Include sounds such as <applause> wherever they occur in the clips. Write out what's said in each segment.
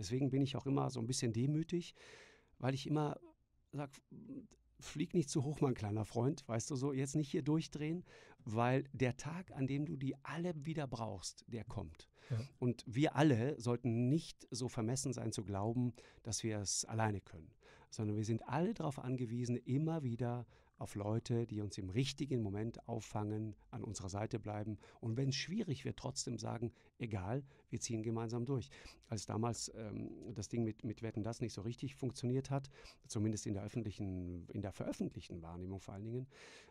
Deswegen bin ich auch immer so ein bisschen demütig, weil ich immer sage, flieg nicht zu hoch, mein kleiner Freund, weißt du so, jetzt nicht hier durchdrehen, weil der Tag, an dem du die alle wieder brauchst, der kommt. Ja. Und wir alle sollten nicht so vermessen sein zu glauben, dass wir es alleine können, sondern wir sind alle darauf angewiesen, immer wieder auf Leute, die uns im richtigen Moment auffangen, an unserer Seite bleiben und wenn es schwierig wird, trotzdem sagen, egal, wir ziehen gemeinsam durch. Als damals ähm, das Ding mit, mit Wetten das nicht so richtig funktioniert hat, zumindest in der öffentlichen, in der veröffentlichten Wahrnehmung vor allen Dingen,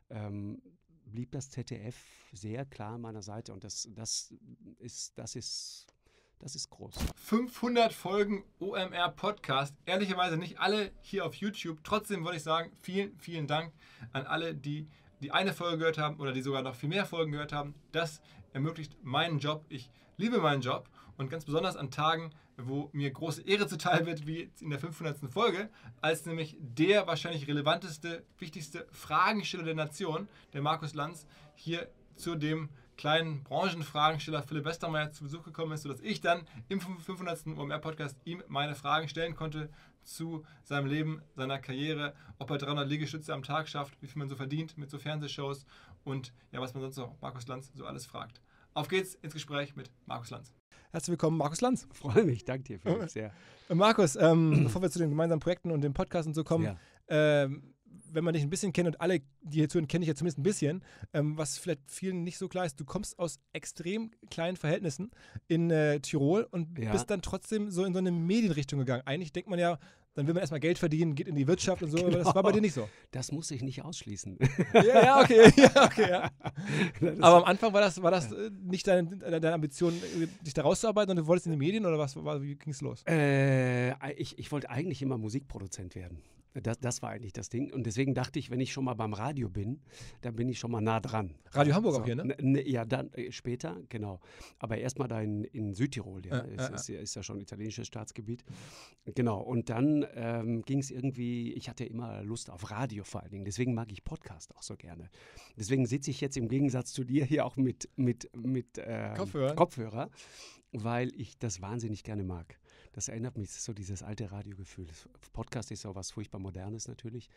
ähm, blieb das ZDF sehr klar an meiner Seite und das, das ist, das ist das ist groß. 500 Folgen OMR Podcast. Ehrlicherweise nicht alle hier auf YouTube. Trotzdem würde ich sagen, vielen, vielen Dank an alle, die die eine Folge gehört haben oder die sogar noch viel mehr Folgen gehört haben. Das ermöglicht meinen Job. Ich liebe meinen Job und ganz besonders an Tagen, wo mir große Ehre zuteil wird, wie in der 500. Folge, als nämlich der wahrscheinlich relevanteste, wichtigste Fragensteller der Nation, der Markus Lanz, hier zu dem kleinen Branchenfragensteller Philipp Westermeier zu Besuch gekommen ist, sodass ich dann im 500. OMR-Podcast ihm meine Fragen stellen konnte zu seinem Leben, seiner Karriere, ob er 300 Liegestütze am Tag schafft, wie viel man so verdient mit so Fernsehshows und ja, was man sonst noch Markus Lanz so alles fragt. Auf geht's ins Gespräch mit Markus Lanz. Herzlich willkommen, Markus Lanz. <laughs> Freue mich, danke dir, Felix, äh, sehr. Markus, ähm, bevor wir zu den gemeinsamen Projekten und dem Podcast und so kommen, ja. ähm, wenn man dich ein bisschen kennt und alle, die hier zuhören, kenne ich ja zumindest ein bisschen, ähm, was vielleicht vielen nicht so klar ist, du kommst aus extrem kleinen Verhältnissen in äh, Tirol und ja. bist dann trotzdem so in so eine Medienrichtung gegangen. Eigentlich denkt man ja, dann will man erstmal Geld verdienen, geht in die Wirtschaft und so, genau. aber das war bei genau. dir nicht so. Das muss ich nicht ausschließen. ja, ja, okay, <laughs> ja, okay, ja. <laughs> Aber am Anfang war das, war das äh, nicht deine, deine Ambition, äh, dich da rauszuarbeiten und du wolltest in die Medien oder was, wie ging es los? Äh, ich, ich wollte eigentlich immer Musikproduzent werden. Das, das war eigentlich das Ding. Und deswegen dachte ich, wenn ich schon mal beim Radio bin, dann bin ich schon mal nah dran. Radio Hamburg so, auch hier, ne? ne ja, dann äh, später, genau. Aber erstmal da in, in Südtirol, ja. Äh, ist, äh, ist, ist, ja schon italienisches Staatsgebiet. Genau. Und dann ähm, ging es irgendwie, ich hatte immer Lust auf Radio vor allen Dingen. Deswegen mag ich Podcast auch so gerne. Deswegen sitze ich jetzt im Gegensatz zu dir hier auch mit, mit, mit ähm, Kopfhörer. Kopfhörer, weil ich das wahnsinnig gerne mag das erinnert mich so dieses alte Radiogefühl. Podcast ist so was furchtbar Modernes natürlich,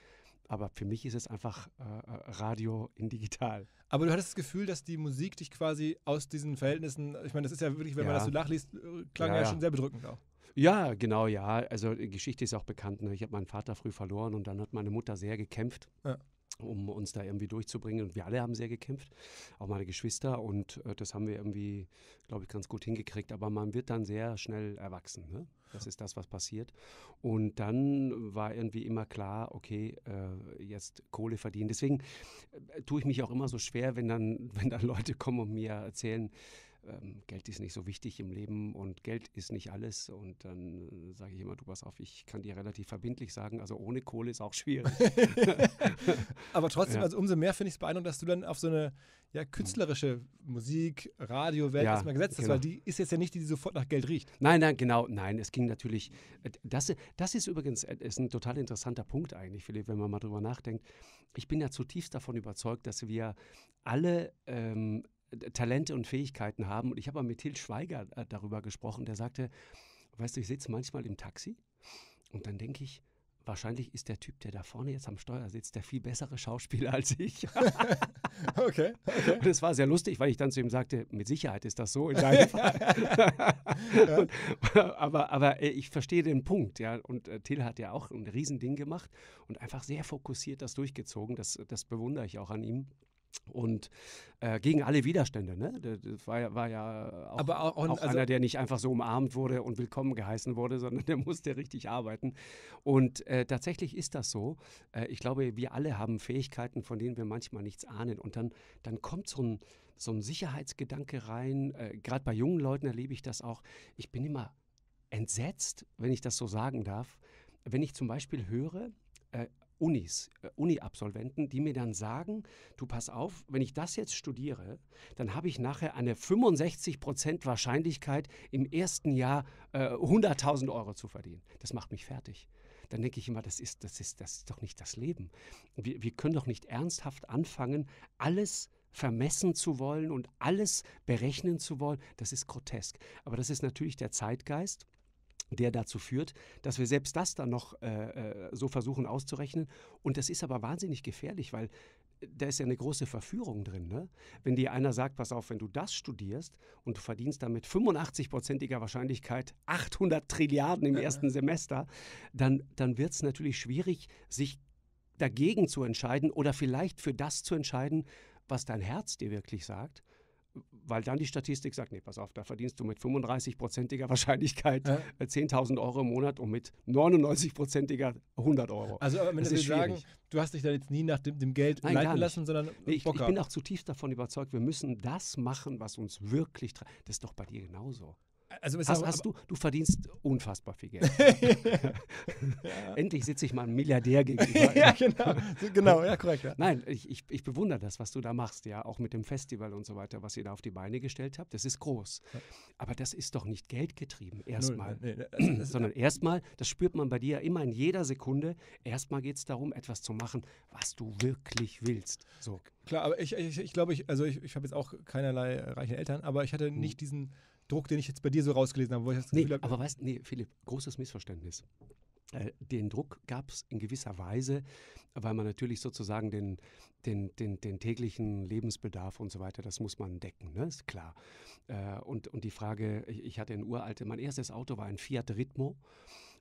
aber für mich ist es einfach äh, äh, Radio in digital. Aber du hattest das Gefühl, dass die Musik dich quasi aus diesen Verhältnissen, ich meine, das ist ja wirklich, wenn ja. man das so nachliest, äh, klang ja, ja schon sehr bedrückend auch. Ja, genau, ja. Also die Geschichte ist auch bekannt. Ne? Ich habe meinen Vater früh verloren und dann hat meine Mutter sehr gekämpft. Ja um uns da irgendwie durchzubringen. Und wir alle haben sehr gekämpft, auch meine Geschwister. Und äh, das haben wir irgendwie, glaube ich, ganz gut hingekriegt. Aber man wird dann sehr schnell erwachsen. Ne? Das ist das, was passiert. Und dann war irgendwie immer klar, okay, äh, jetzt Kohle verdienen. Deswegen äh, tue ich mich auch immer so schwer, wenn dann, <laughs> wenn dann Leute kommen und mir erzählen, ähm, Geld ist nicht so wichtig im Leben und Geld ist nicht alles. Und dann äh, sage ich immer, du pass auf, ich kann dir relativ verbindlich sagen, also ohne Kohle ist auch schwierig. <laughs> Aber trotzdem, ja. also umso mehr finde ich es beeindruckend, dass du dann auf so eine ja, künstlerische Musik, Radio, Welt ja, erstmal gesetzt hast, genau. weil die ist jetzt ja nicht die, die sofort nach Geld riecht. Nein, nein, genau, nein, es ging natürlich, äh, das, das ist übrigens äh, ist ein total interessanter Punkt eigentlich, Philipp, wenn man mal drüber nachdenkt. Ich bin ja zutiefst davon überzeugt, dass wir alle ähm, Talente und Fähigkeiten haben. Und ich habe mal mit Til Schweiger äh, darüber gesprochen, der sagte, weißt du, ich sitze manchmal im Taxi und dann denke ich, wahrscheinlich ist der Typ, der da vorne jetzt am Steuer sitzt, der viel bessere Schauspieler als ich. <laughs> okay, okay. Und es war sehr lustig, weil ich dann zu ihm sagte, mit Sicherheit ist das so in <laughs> deinem Fall. und, aber, aber äh, ich verstehe den Punkt, ja. Und äh, Till hat ja auch ein Riesending gemacht und einfach sehr fokussiert das durchgezogen. Das, das bewundere ich auch an ihm und äh, gegen alle Widerstände. Ne? Das war, war ja auch, Aber auch, auch also einer, der nicht einfach so umarmt wurde und willkommen geheißen wurde, sondern <laughs> der musste richtig arbeiten. Und äh, tatsächlich ist das so. Äh, ich glaube, wir alle haben Fähigkeiten, von denen wir manchmal nichts ahnen. Und dann, dann kommt so ein, so ein Sicherheitsgedanke rein. Äh, Gerade bei jungen Leuten erlebe ich das auch. Ich bin immer entsetzt, wenn ich das so sagen darf, wenn ich zum Beispiel höre, äh, Unis, äh, Uni-Absolventen, die mir dann sagen, du pass auf, wenn ich das jetzt studiere, dann habe ich nachher eine 65% Wahrscheinlichkeit, im ersten Jahr äh, 100.000 Euro zu verdienen. Das macht mich fertig. Dann denke ich immer, das ist, das ist, das ist doch nicht das Leben. Wir, wir können doch nicht ernsthaft anfangen, alles vermessen zu wollen und alles berechnen zu wollen. Das ist grotesk. Aber das ist natürlich der Zeitgeist der dazu führt, dass wir selbst das dann noch äh, äh, so versuchen auszurechnen. Und das ist aber wahnsinnig gefährlich, weil äh, da ist ja eine große Verführung drin. Ne? Wenn dir einer sagt, pass auf, wenn du das studierst und du verdienst dann mit 85-prozentiger Wahrscheinlichkeit 800 Trilliarden im ersten Semester, dann, dann wird es natürlich schwierig, sich dagegen zu entscheiden oder vielleicht für das zu entscheiden, was dein Herz dir wirklich sagt weil dann die Statistik sagt, nee, pass auf, da verdienst du mit 35-prozentiger <laughs> Wahrscheinlichkeit ja. 10.000 äh, Euro im Monat und mit 99-prozentiger 100 Euro. Also wenn das sagen, du hast dich dann jetzt nie nach dem, dem Geld Nein, leiten lassen, sondern nee, ich, ich, bin auch zutiefst davon überzeugt, wir müssen das machen, was uns wirklich... Das ist doch bei dir genauso. Also hast, hast du, du verdienst unfassbar viel Geld. <laughs> <laughs> ja. Endlich sitze ich mal einem Milliardär gegenüber. <laughs> ja, genau, genau, ja, korrekt. Ja. Nein, ich, ich, ich, bewundere das, was du da machst, ja, auch mit dem Festival und so weiter, was ihr da auf die Beine gestellt habt. Das ist groß. Aber das ist doch nicht geldgetrieben, erstmal. Nee, nee, also, <clears throat> Sondern erstmal, das spürt man bei dir immer in jeder Sekunde, erstmal geht es darum, etwas zu machen, was du wirklich willst. So. Klar, aber ich, ich, ich glaube, ich, also ich, ich habe jetzt auch keinerlei reiche Eltern, aber ich hatte mhm. nicht diesen Druck, den ich jetzt bei dir so rausgelesen habe. Wo ich das nee, habe, aber weißt du, nee, Philipp, großes Missverständnis. Äh, den Druck gab es in gewisser Weise, weil man natürlich sozusagen den, den, den, den, täglichen Lebensbedarf und so weiter, das muss man decken, ne? ist klar. Äh, und, und die Frage, ich, ich hatte ein uraltes, mein erstes Auto war ein Fiat Ritmo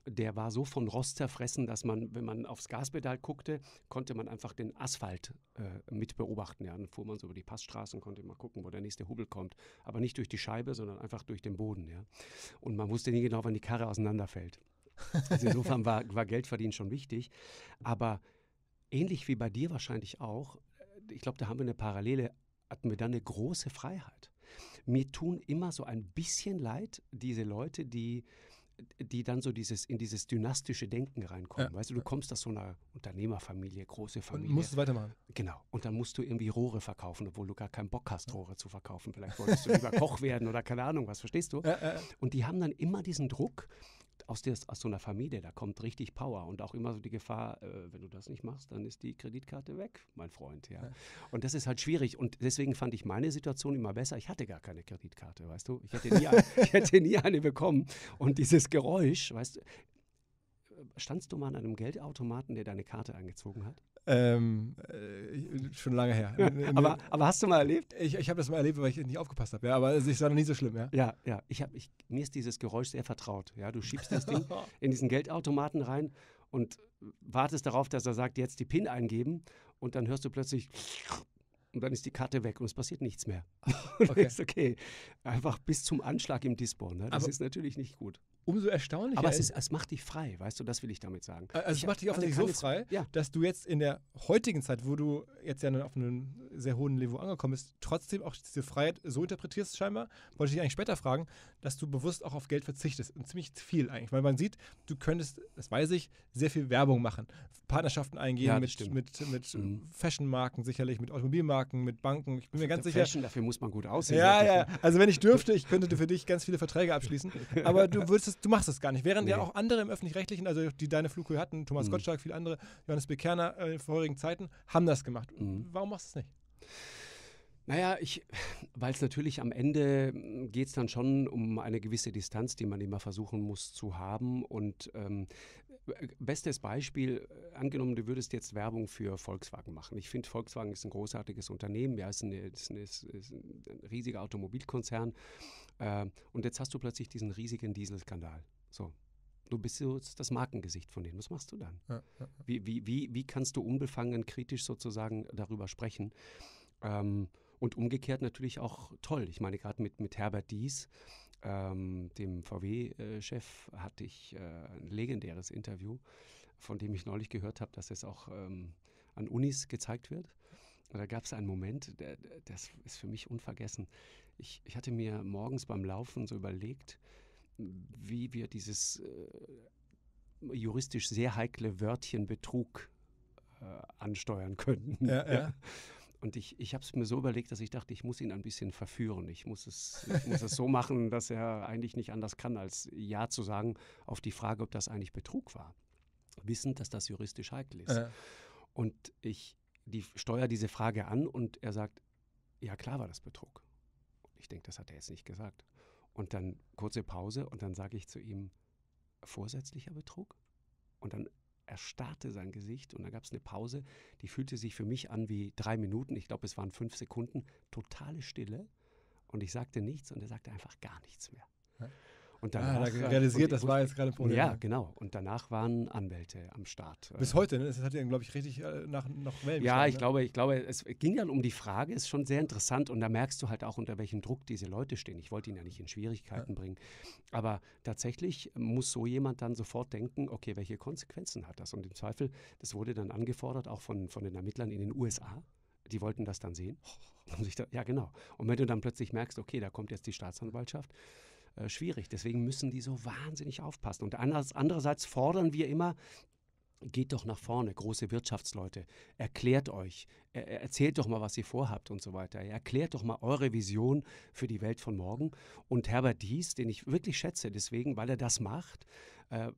der war so von Rost zerfressen, dass man, wenn man aufs Gaspedal guckte, konnte man einfach den Asphalt äh, mit beobachten. Ja, dann fuhr man so über die Passstraßen, konnte mal gucken, wo der nächste Hubel kommt. Aber nicht durch die Scheibe, sondern einfach durch den Boden. Ja. Und man wusste nie genau, wann die Karre auseinanderfällt. Also insofern war, war Geldverdienen schon wichtig. Aber ähnlich wie bei dir wahrscheinlich auch, äh, ich glaube, da haben wir eine Parallele, hatten wir dann eine große Freiheit. Mir tun immer so ein bisschen leid diese Leute, die die dann so dieses in dieses dynastische Denken reinkommen. Ja. Weißt du, du kommst aus so einer Unternehmerfamilie, große Familie. Und musst es weitermachen. Genau. Und dann musst du irgendwie Rohre verkaufen, obwohl du gar keinen Bock hast, Rohre zu verkaufen. Vielleicht wolltest du lieber <laughs> Koch werden oder keine Ahnung was, verstehst du? Ja, ja. Und die haben dann immer diesen Druck, aus, des, aus so einer Familie, da kommt richtig Power und auch immer so die Gefahr, äh, wenn du das nicht machst, dann ist die Kreditkarte weg, mein Freund. Ja. ja. Und das ist halt schwierig und deswegen fand ich meine Situation immer besser. Ich hatte gar keine Kreditkarte, weißt du. Ich hätte nie, <laughs> ich hätte nie eine bekommen und dieses Geräusch, weißt du. Äh, standst du mal an einem Geldautomaten, der deine Karte angezogen hat? Ähm, äh, schon lange her. aber, aber hast du mal erlebt? Ich, ich habe das mal erlebt, weil ich nicht aufgepasst habe. Ja, aber es war noch nie so schlimm, ja. Ja, ja. Ich hab, ich, mir ist dieses Geräusch sehr vertraut. Ja, du schiebst das Ding in diesen Geldautomaten rein und wartest darauf, dass er sagt, jetzt die PIN eingeben und dann hörst du plötzlich und dann ist die Karte weg und es passiert nichts mehr. <laughs> okay. ist okay. Einfach bis zum Anschlag im Dispo. Ne? Das aber, ist natürlich nicht gut umso erstaunlicher. Aber es, ist, es macht dich frei, weißt du, das will ich damit sagen. Also ich es macht dich offensichtlich also so frei, jetzt, ja. dass du jetzt in der heutigen Zeit, wo du jetzt ja auf einem sehr hohen Niveau angekommen bist, trotzdem auch diese Freiheit so interpretierst scheinbar, wollte ich dich eigentlich später fragen, dass du bewusst auch auf Geld verzichtest und ziemlich viel eigentlich, weil man sieht, du könntest, das weiß ich, sehr viel Werbung machen, Partnerschaften eingehen ja, mit, mit, mit, mit mhm. Fashionmarken sicherlich, mit Automobilmarken, mit Banken, ich bin mir ganz Fashion, sicher. Fashion, dafür muss man gut aussehen. Ja, ja, also wenn ich dürfte, ich könnte für dich ganz viele Verträge abschließen, <laughs> aber du würdest es, du machst es gar nicht. Während nee. ja auch andere im Öffentlich-Rechtlichen, also die deine Flughöhe hatten, Thomas mhm. Gottschalk, viele andere, Johannes Bekerner äh, in vorherigen Zeiten, haben das gemacht. Mhm. Warum machst du es nicht? Naja, <laughs> weil es natürlich am Ende hm, geht es dann schon um eine gewisse Distanz, die man immer versuchen muss zu haben. Und ähm, äh, bestes Beispiel, äh, angenommen, du würdest jetzt Werbung für Volkswagen machen. Ich finde, Volkswagen ist ein großartiges Unternehmen, ja, ist, eine, ist, ist, ein riesiger Automobilkonzern. Ähm, und jetzt hast du plötzlich diesen riesigen Dieselskandal. So. Du bist so das Markengesicht von denen. Was machst du dann? Ja, ja, wie, wie, wie, wie kannst du unbefangen, kritisch sozusagen darüber sprechen? Ähm, und umgekehrt natürlich auch toll. Ich meine, gerade mit, mit Herbert Dies, ähm, dem VW-Chef, hatte ich äh, ein legendäres Interview, von dem ich neulich gehört habe, dass es auch ähm, an Unis gezeigt wird. Und da gab es einen Moment, der, der, das ist für mich unvergessen ich, ich hatte mir morgens beim Laufen so überlegt, wie wir dieses äh, juristisch sehr heikle Wörtchen Betrug äh, ansteuern könnten. Ja, ja. <laughs> Und ich, ich habe es mir so überlegt, dass ich dachte, ich muss ihn ein bisschen verführen. Ich muss, es, ich muss es so machen, <laughs> dass er eigentlich nicht anders kann, als Ja zu sagen auf die Frage, ob das eigentlich Betrug war. Wissend, dass das juristisch heikel ist. Ja. Und ich die, steuere diese Frage an und er sagt, ja klar war das Betrug ich denke, das hat er jetzt nicht gesagt. Und dann kurze Pause und dann sage ich zu ihm, vorsätzlicher Betrug? Und dann erstarrte sein Gesicht und dann gab es eine Pause, die fühlte sich für mich an wie drei Minuten, ich glaube es waren fünf Sekunden, totale Stille und ich sagte nichts und er sagte einfach gar nichts mehr. Und ah, danach, ah, da realisiert, und, das war jetzt gerade Problem. Ja, genau. Und danach waren Anwälte am Start. Bis äh. heute, ne? Das hat ja, glaube ich, richtig äh, nach, nach Wellen. Ja, ich ne? glaube, ich glaube, es ging dann um die Frage, ist schon sehr interessant und da merkst du halt auch, unter welchem Druck diese Leute stehen. Ich wollte ihn ja nicht in Schwierigkeiten ja. bringen. Aber tatsächlich muss so jemand dann sofort denken, okay, welche Konsequenzen hat das? Und im Zweifel, das wurde dann angefordert, auch von, von den Ermittlern in den USA die wollten das dann sehen. Oh. Da, ja, genau. Und wenn du dann plötzlich merkst, okay, da kommt jetzt die Staatsanwaltschaft, äh, schwierig. Deswegen müssen die so wahnsinnig aufpassen. Und andererseits fordern wir immer, geht doch nach vorne, große Wirtschaftsleute, erklärt euch, erzählt doch mal, was ihr vorhabt und so weiter, erklärt doch mal eure Vision für die Welt von morgen. Und Herbert Dies, den ich wirklich schätze, deswegen, weil er das macht, äh,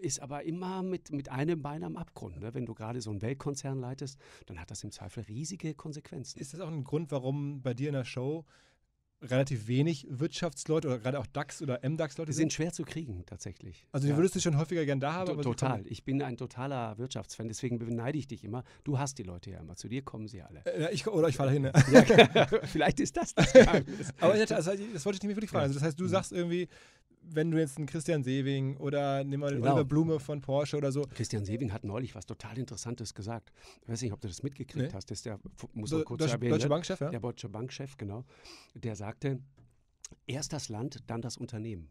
ist aber immer mit, mit einem Bein am Abgrund. Ne? Wenn du gerade so einen Weltkonzern leitest, dann hat das im Zweifel riesige Konsequenzen. Ist das auch ein Grund, warum bei dir in der Show relativ wenig Wirtschaftsleute oder gerade auch DAX oder MDAX-Leute sind. sind schwer zu kriegen, tatsächlich. Also die ja. würdest du schon häufiger gern da haben. Aber total. Ich bin ein totaler Wirtschaftsfan, deswegen beneide ich dich immer. Du hast die Leute ja immer. Zu dir kommen sie alle. Äh, ich, oder ich fahre hin. Ne? Ja, <laughs> vielleicht ist das das <laughs> Geheimnis. Aber das, also, das wollte ich nämlich wirklich fragen. Also das heißt, du mhm. sagst irgendwie, wenn du jetzt einen Christian Sewing oder nimm mal den genau. Oliver Blume von Porsche oder so. Christian Sewing hat neulich was total Interessantes gesagt. Ich weiß nicht, ob du das mitgekriegt nee. hast. Das ist der, muss man kurz Deutsche, erwähnen. Deutsche ne? Bankchef, ja? Der Deutsche Bankchef, genau. Der sagte, erst das Land, dann das Unternehmen.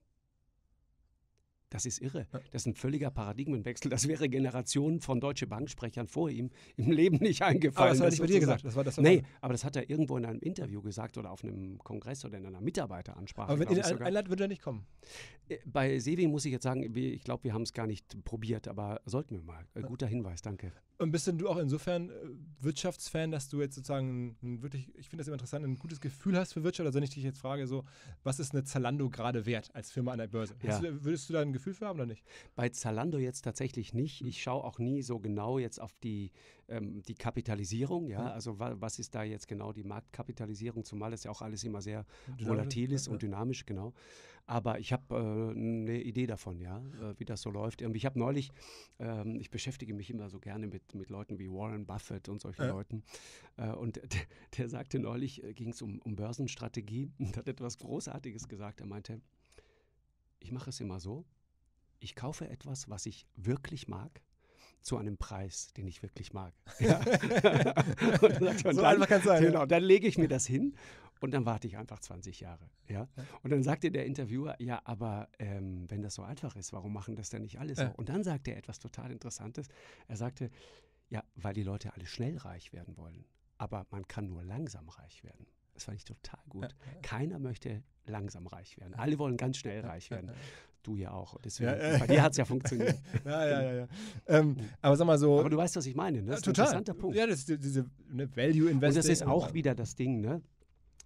Das ist irre. Das ist ein völliger Paradigmenwechsel. Das wäre Generationen von Deutsche Banksprechern vor ihm im Leben nicht eingefallen. Aber das hat er nicht gesagt. Das war, das nee, aber das hat er irgendwo in einem Interview gesagt oder auf einem Kongress oder in einer Mitarbeiteransprache. Aber wenn ihn einladen, würde er nicht kommen. Äh, bei Seewing muss ich jetzt sagen, ich glaube, wir haben es gar nicht probiert, aber sollten wir mal. Äh, guter Hinweis, danke. Und bist denn du auch insofern äh, Wirtschaftsfan, dass du jetzt sozusagen ein, wirklich, ich finde das immer interessant, ein gutes Gefühl hast für Wirtschaft? Also wenn ich dich jetzt frage, so, was ist eine Zalando gerade wert als Firma an der Börse? Ja. Du, würdest du da ein Gefühl für haben oder nicht? Bei Zalando jetzt tatsächlich nicht. Hm. Ich schaue auch nie so genau jetzt auf die, ähm, die Kapitalisierung, ja. Hm. Also wa was ist da jetzt genau die Marktkapitalisierung, zumal es ja auch alles immer sehr volatil ist und dynamisch, genau. Aber ich habe äh, eine Idee davon, ja, äh, wie das so läuft. Und ich habe neulich, ähm, ich beschäftige mich immer so gerne mit, mit Leuten wie Warren Buffett und solchen ja. Leuten. Äh, und <laughs> der, der, sagte neulich, äh, ging es um, um Börsenstrategie <laughs> und hat etwas Großartiges gesagt. Er meinte, ich mache es immer so, ich kaufe etwas, was ich wirklich mag zu einem Preis, den ich wirklich mag. <laughs> Ja. und dann, so einfach kann es sein. Genau, dann lege ich mir das hin und dann warte ich einfach 20 Jahre. Ja? Und dann sagte der Interviewer, ja, aber ähm, wenn das so einfach ist, warum machen das denn nicht alle so? Äh. Und dann sagte er etwas total Interessantes. Er sagte, ja, weil die Leute alle schnell reich werden wollen. Aber man kann nur langsam reich werden. Das fand ich total gut. Keiner möchte langsam reich werden. Alle wollen ganz schnell reich werden. Du ja auch. Deswegen, ja, äh, bei dir hat es ja funktioniert. <laughs> Ja, ja, ja. ja. Ähm, aber sag mal so. Aber du weißt, was ich meine. Ne? Das ist total. ein interessanter Punkt. Ja, das ist diese ne, Value Investment. Und das ist auch wieder das Ding, ne?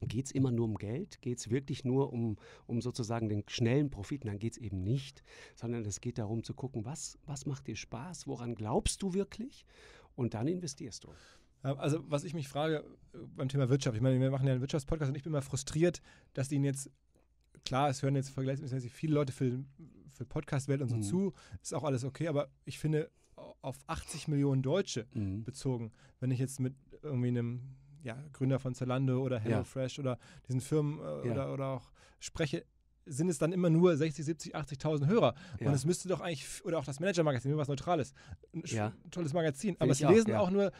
Geht es immer nur um Geld? Geht es wirklich nur um, um sozusagen den schnellen Profit? Dann geht es eben nicht, sondern es geht darum zu gucken, was, was macht dir Spaß, woran glaubst du wirklich und dann investierst du. Äh, also, was ich mich frage äh, beim Thema Wirtschaft, ich meine, wir machen ja einen Wirtschaftspodcast und ich bin immer frustriert, dass denen jetzt, klar, es hören jetzt vergleichsweise viele Leute für, für Podcast-Welt und so mhm. zu, ist auch alles okay, aber ich finde, auf 80 Millionen Deutsche mhm. bezogen, wenn ich jetzt mit irgendwie einem ja, Gründer von Zalando oder HelloFresh ja. oder diesen Firmen äh, ja. oder, oder auch spreche, sind es dann immer nur 60, 70, 80.000 Hörer. Ja. Und es müsste doch eigentlich, oder auch das Manager-Magazin, was Neutrales, ein ja. tolles Magazin, Find aber es lesen auch, ja. auch nur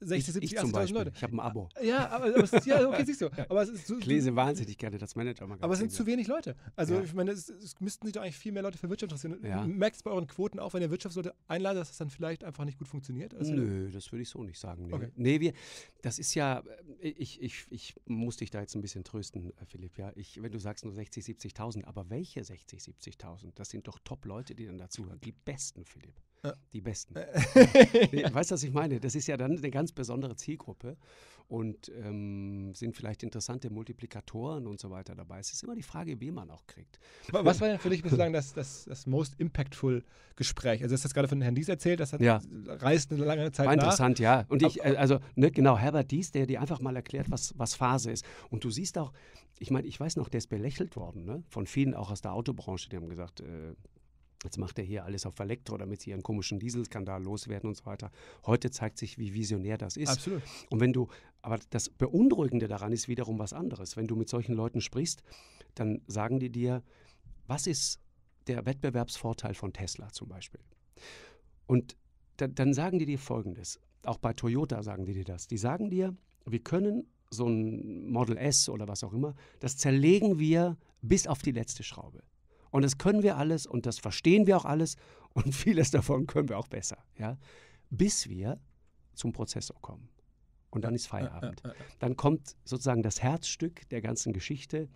60, 70, ich 80.000 Leute. Ich habe ein Abo. Ah, ja, aber, aber ist, ja, okay, siehst du. <laughs> Aber es ist, zu, ich lese wahnsinnig gerne das Manager mal. Aber es sind zu wenig Leute. Also ja. ich meine, es, es, müssten sich doch eigentlich viel mehr Leute für Wirtschaft interessieren. Ja. Du bei euren Quoten auch, wenn ihr Wirtschaftsleute einladet, dass das dann vielleicht einfach nicht gut funktioniert? Also, Nö, das würde ich so nicht sagen. Nee, okay. nee wir, das ist ja, äh, ich, ich, ich muss dich da jetzt ein bisschen trösten, äh, Philipp. Ja, ich, wenn du sagst nur 60, 70.000, aber welche 60, 70.000? Das sind doch Top-Leute, die dann dazuhören. Die besten, Philipp die Besten. <laughs> weißt du, was ich meine? Das ist ja dann eine ganz besondere Zielgruppe und ähm, sind vielleicht interessante Multiplikatoren und so weiter dabei. Es ist immer die Frage, wie man auch kriegt. Was war denn für dich bislang das, das, das most impactful Gespräch? Also, du hast das gerade von Herrn Dies erzählt, das hat, ja. reist eine lange Zeit war nach. interessant, ja. Und ich, also, ne, genau, Herbert Dies, der dir einfach mal erklärt, was, was Phase ist. Und du siehst auch, ich meine, ich weiß noch, der ist belächelt worden, ne? von vielen auch aus der Autobranche, die haben gesagt, äh, Jetzt macht er hier alles auf Elektro, damit sie ihren komischen Dieselskandal loswerden und so weiter. Heute zeigt sich, wie visionär das ist. Absolut. Und wenn du, aber das Beunruhigende daran ist wiederum was anderes. Wenn du mit solchen Leuten sprichst, dann sagen die dir, was ist der Wettbewerbsvorteil von Tesla zum Beispiel? Und da, dann sagen die dir Folgendes. Auch bei Toyota sagen die dir das. Die sagen dir, wir können so ein Model S oder was auch immer, das zerlegen wir bis auf die letzte Schraube. Und das können wir alles und das verstehen wir auch alles <laughs> und vieles davon können wir auch besser, ja? bis wir zum Prozessor kommen. Und dann ist Feierabend. Dann kommt sozusagen das Herzstück der ganzen Geschichte,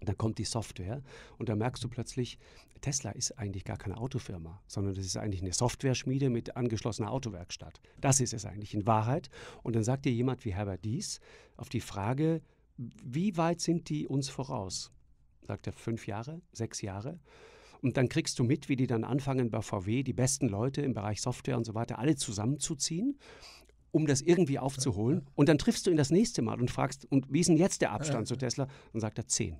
dann kommt die Software und da merkst du plötzlich, Tesla ist eigentlich gar keine Autofirma, sondern das ist eigentlich eine Software-Schmiede mit angeschlossener Autowerkstatt. Das ist es eigentlich in Wahrheit. Und dann sagt dir jemand wie Herbert Dies auf die Frage, wie weit sind die uns voraus? sagt er, fünf Jahre, sechs Jahre. Und dann kriegst du mit, wie die dann anfangen bei VW, die besten Leute im Bereich Software und so weiter, alle zusammenzuziehen, um das irgendwie aufzuholen. Und dann triffst du ihn das nächste Mal und fragst, und wie ist denn jetzt der Abstand zu Tesla? Und sagt er, zehn.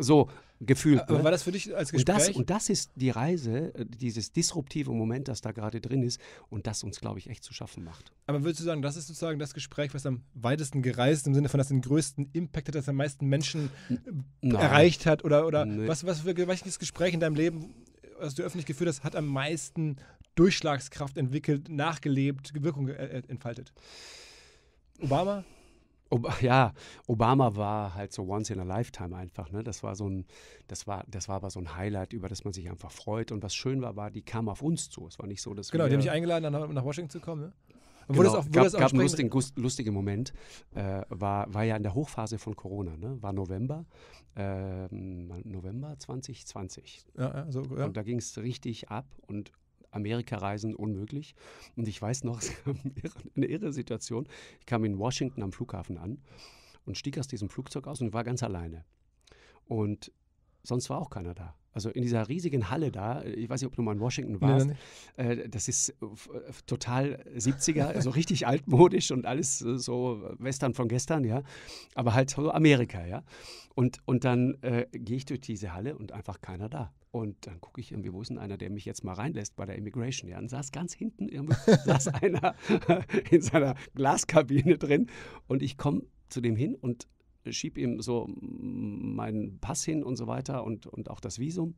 So, also, Gefühlt. Aber ne? war das für dich als Gespräch? Und das, und das ist die Reise, äh, dieses disruptive Moment, das da gerade drin ist und das uns, glaube ich, echt zu schaffen macht. Aber würdest du sagen, das ist sozusagen das Gespräch, was am weitesten gereist, im Sinne von, das den größten Impact hat, das am meisten Menschen äh, Nein. erreicht hat? Oder, oder nee. was, was für welches Gespräch in deinem Leben, was du öffentlich geführt hast, hat am meisten Durchschlagskraft entwickelt, nachgelebt, Wirkung äh, entfaltet? Obama? Ob, <laughs> ja, Obama war halt so once in a lifetime einfach. Ne? Das war so ein, das war, das war aber so ein Highlight, über das man sich einfach freut. Und was schön war, war, die kamen auf uns zu. Es war nicht so, dass genau, wir, die haben mich eingeladen, nach, nach Washington zu kommen. Ne? Und genau, auch, gab, gab einen lustigen, lustigen Moment. Äh, war, war ja in der Hochphase von Corona. Ne? War November, äh, November 2020. Ja, ja, so, ja. Und da ging es richtig ab und Amerika-Reisen unmöglich. Und ich weiß noch, <laughs> es gab eine irre Situation. Ich kam in Washington am Flughafen an und stieg aus diesem Flugzeug aus und war ganz alleine. Und sonst war auch keiner da. Also in dieser riesigen Halle da, ich weiß nicht, ob du mal in Washington warst, nee, äh, das ist äh, äh, total 70er, also <laughs> richtig altmodisch und alles äh, so Western von gestern, ja. Aber halt so Amerika, ja. Und, und dann äh, gehe ich durch diese Halle und einfach keiner da. Und dann gucke ich irgendwie, wo ist denn einer, der mich jetzt mal reinlässt bei der Immigration? Ja, dann saß ganz hinten irgendwo, <laughs> saß einer <laughs> in seiner Glaskabine drin und ich komme zu dem hin und schieb ihm so meinen Pass hin und so weiter und, und auch das Visum.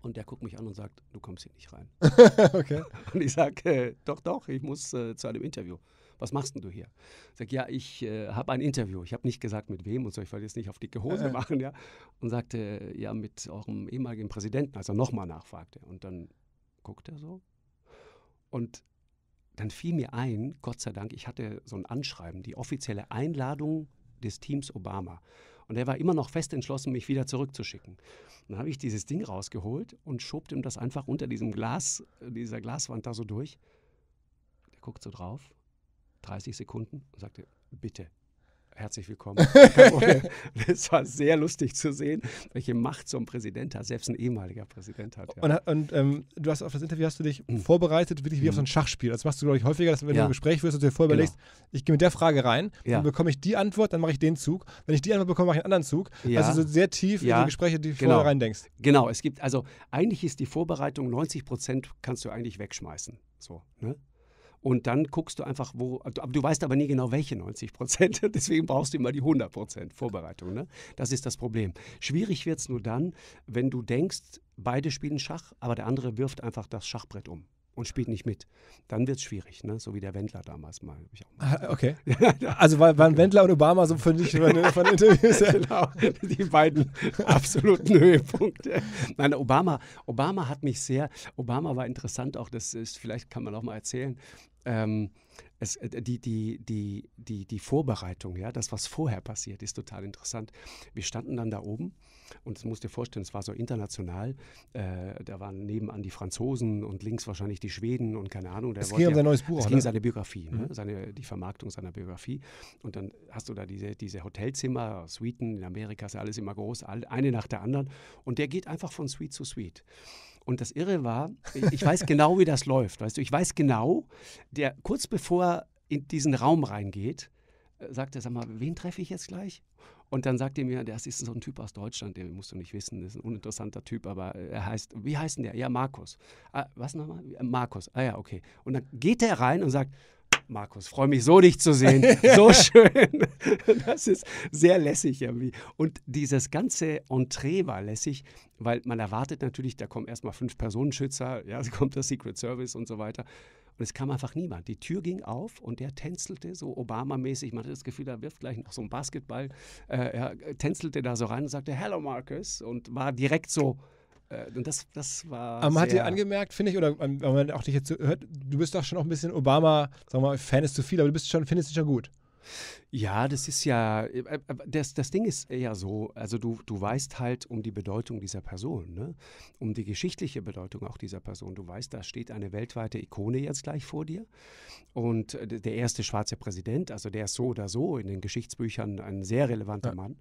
Und der guckt mich an und sagt, du kommst hier nicht rein. <laughs> okay. <laughs> Und ich sage, äh, doch, doch, ich muss äh, zu einem Interview. Was machst denn du hier? Ich sage, ja, ich äh, habe ein Interview. Ich habe nicht gesagt, mit wem und so. Ich wollte jetzt nicht auf dicke Hose machen. ja. Und sagte, ja, mit eurem ehemaligen Präsidenten, Also nochmal nachfragte. Und dann guckt er so. Und dann fiel mir ein, Gott sei Dank, ich hatte so ein Anschreiben, die offizielle Einladung des Teams Obama. Und er war immer noch fest entschlossen, mich wieder zurückzuschicken. dann habe ich dieses Ding rausgeholt und schob ihm das einfach unter diesem Glas, dieser Glaswand da so durch. Er guckt so drauf, 30 Sekunden und sagte, bitte, herzlich willkommen. es <laughs> war sehr lustig zu sehen, welche Macht so ein Präsident hat, selbst ein ehemaliger Präsident hat. Ja. Und, und ähm, du hast auf das Interview hast du dich mhm. vorbereitet, wirklich wie mhm. auf so hm. ein Schachspiel. Das machst du, glaube ich, häufiger, dass wenn ja. du ein Gespräch wirst und dir vorher überlegst, genau. ich gehe mit der Frage rein, ja. dann bekomme ich die Antwort, dann mache ich den Zug. Wenn ich die Antwort bekomme, mache ich einen anderen Zug. Also so sehr tief in die Gespräche, die du genau. vorher reindenkst. Genau, es gibt, also eigentlich ist die Vorbereitung 90 Prozent kannst du eigentlich wegschmeißen. So, ne? Und dann guckst du einfach, wo, also, aber du weißt aber nie genau, welche 90 Prozent. <laughs> Deswegen brauchst du immer die 100 Prozent Vorbereitung. Ne? Das ist das Problem. Schwierig wird es nur dann, wenn du denkst, beide spielen Schach, aber der andere wirft einfach das Schachbrett um und spielt nicht mit. Dann wird es schwierig, ne? so wie der Wendler damals mal. mal okay. <laughs> also waren, waren Wendler und Obama so für dich von, von Interviews? <laughs> genau, die beiden <laughs> absoluten Höhepunkte. Nein, Obama, Obama hat mich sehr, Obama war interessant auch, das ist, vielleicht kann man auch mal erzählen, ähm, es, äh, die, die, die, die, die Vorbereitung, ja, das, was vorher passiert, ist total interessant. Wir standen dann da oben und das musst dir vorstellen, es war so international. Äh, da waren nebenan die Franzosen und links wahrscheinlich die Schweden und keine Ahnung. Der es ging um sein neues Buch. Es ging ne? seine Biografie, ne? mhm. seine, die Vermarktung seiner Biografie. Und dann hast du da diese, diese Hotelzimmer, Suiten, in Amerika ist ja alles immer groß, eine nach der anderen. Und der geht einfach von Suite zu Suite. Und das Irre war, ich weiß genau, wie das läuft. Weißt du, ich weiß genau, der kurz bevor er in diesen Raum reingeht, äh, sagt er, sag mal, wen treffe ich jetzt gleich? Und dann sagt er mir, das ist so ein Typ aus Deutschland, den musst du nicht wissen, das ist ein uninteressanter Typ, aber er heißt, wie heißt denn der? Ja, Markus. Ah, was nochmal? Markus. Ah ja, okay. Und dann geht er rein und sagt, Markus, freue mich so, dich zu sehen. <laughs> So schön. Das ist sehr lässig irgendwie. Und dieses ganze Entree war lässig, weil man erwartet natürlich, da kommen erstmal fünf Personenschützer, ja, es kommt der Secret Service und so weiter. Und es kam einfach niemand. Die Tür ging auf und der tänzelte so Obama-mäßig. Man hatte das Gefühl, er wirft gleich noch so einen Basketball. er äh, tänzelte da so rein und sagte, Hello Markus. und war direkt so äh, und das, das war. Aber man hat dir angemerkt, finde ich, oder ähm, wenn man auch dich jetzt hört, du bist doch schon auch ein bisschen Obama, sagen mal, Fan ist zu viel, aber du bist schon, findest dich schon gut. Ja, das ist ja, äh, äh, das, das Ding ist ja so, also du, du weißt halt um die Bedeutung dieser Person, ne? um die geschichtliche Bedeutung auch dieser Person. Du weißt, da steht eine weltweite Ikone jetzt gleich vor dir und der erste schwarze Präsident, also der ist so oder so in den Geschichtsbüchern ein sehr relevanter ja. Mann.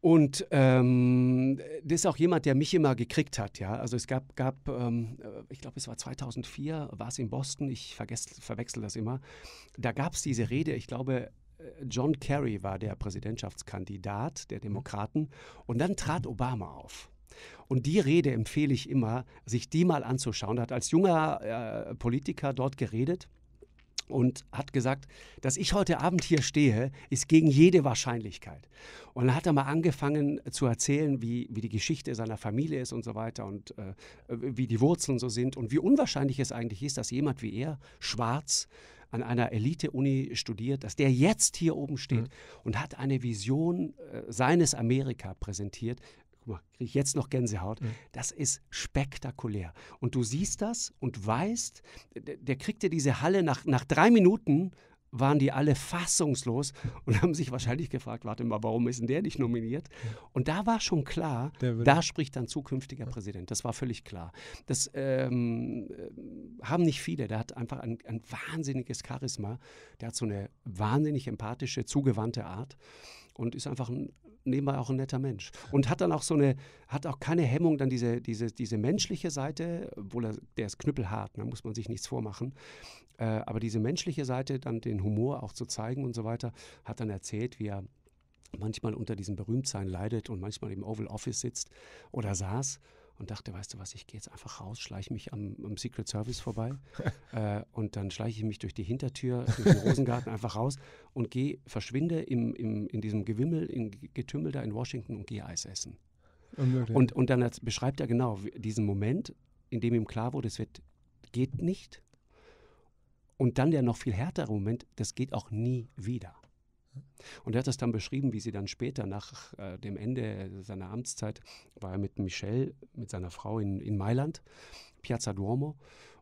Und ähm, das ist auch jemand, der mich immer gekriegt hat. Ja? Also es gab, gab ähm, äh, ich glaube, es war 2004, war es in Boston, ich verwechsel das immer. Da gab es diese Rede, ich glaube, äh, John Kerry war der Präsidentschaftskandidat der mhm. Demokraten. Und dann trat Obama auf. Und die Rede empfehle ich immer, sich die mal anzuschauen. Er hat als junger äh, Politiker dort geredet und hat gesagt, dass ich heute Abend hier stehe, ist gegen jede Wahrscheinlichkeit. Und dann hat er mal angefangen zu erzählen, wie, wie die Geschichte seiner Familie ist und so weiter und äh, wie die Wurzeln so sind und wie unwahrscheinlich es eigentlich ist, dass jemand wie er, schwarz, an einer Elite-Uni studiert, dass der jetzt hier oben steht mhm. und hat eine Vision äh, seines Amerika präsentiert, kriege ich jetzt noch Gänsehaut. Mhm. Das ist spektakulär. Und du siehst das und weißt, der, der kriegte diese Halle nach, nach drei Minuten waren die alle fassungslos <laughs> und haben sich wahrscheinlich gefragt, warte mal, warum ist denn der nicht nominiert? Und da war schon klar, da spricht dann zukünftiger ja. Präsident. Das war völlig klar. Das ähm, äh, haben nicht viele. Der hat einfach ein, ein wahnsinniges Charisma. Der hat so eine wahnsinnig empathische, zugewandte Art und ist einfach ein nebenbei auch ein netter Mensch. Und hat dann auch so eine, hat auch keine Hemmung, dann diese, diese, diese menschliche Seite, obwohl er, der ist knüppelhart, da ne, muss man sich nichts vormachen, äh, aber diese menschliche Seite, dann den Humor auch zu zeigen und so weiter, hat dann erzählt, wie er manchmal unter diesem Berühmtsein leidet und manchmal im Oval Office sitzt oder saß und dachte, weißt du was, ich gehe jetzt einfach raus, schleiche mich am, am, Secret Service vorbei <laughs> äh, und dann schleiche ich mich durch die Hintertür, durch den Rosengarten einfach raus und gehe, verschwinde im, im, in diesem Gewimmel, im Getümmel da in Washington und gehe Eis essen. Und, und dann beschreibt er genau diesen Moment, in dem ihm klar wurde, es wird, geht nicht. Und dann der noch viel härtere Moment, das geht auch nie wieder. Und er hat das dann beschrieben, wie sie dann später nach äh, dem Ende seiner Amtszeit war er mit Michelle, mit seiner Frau in, in Mailand, Piazza Duomo,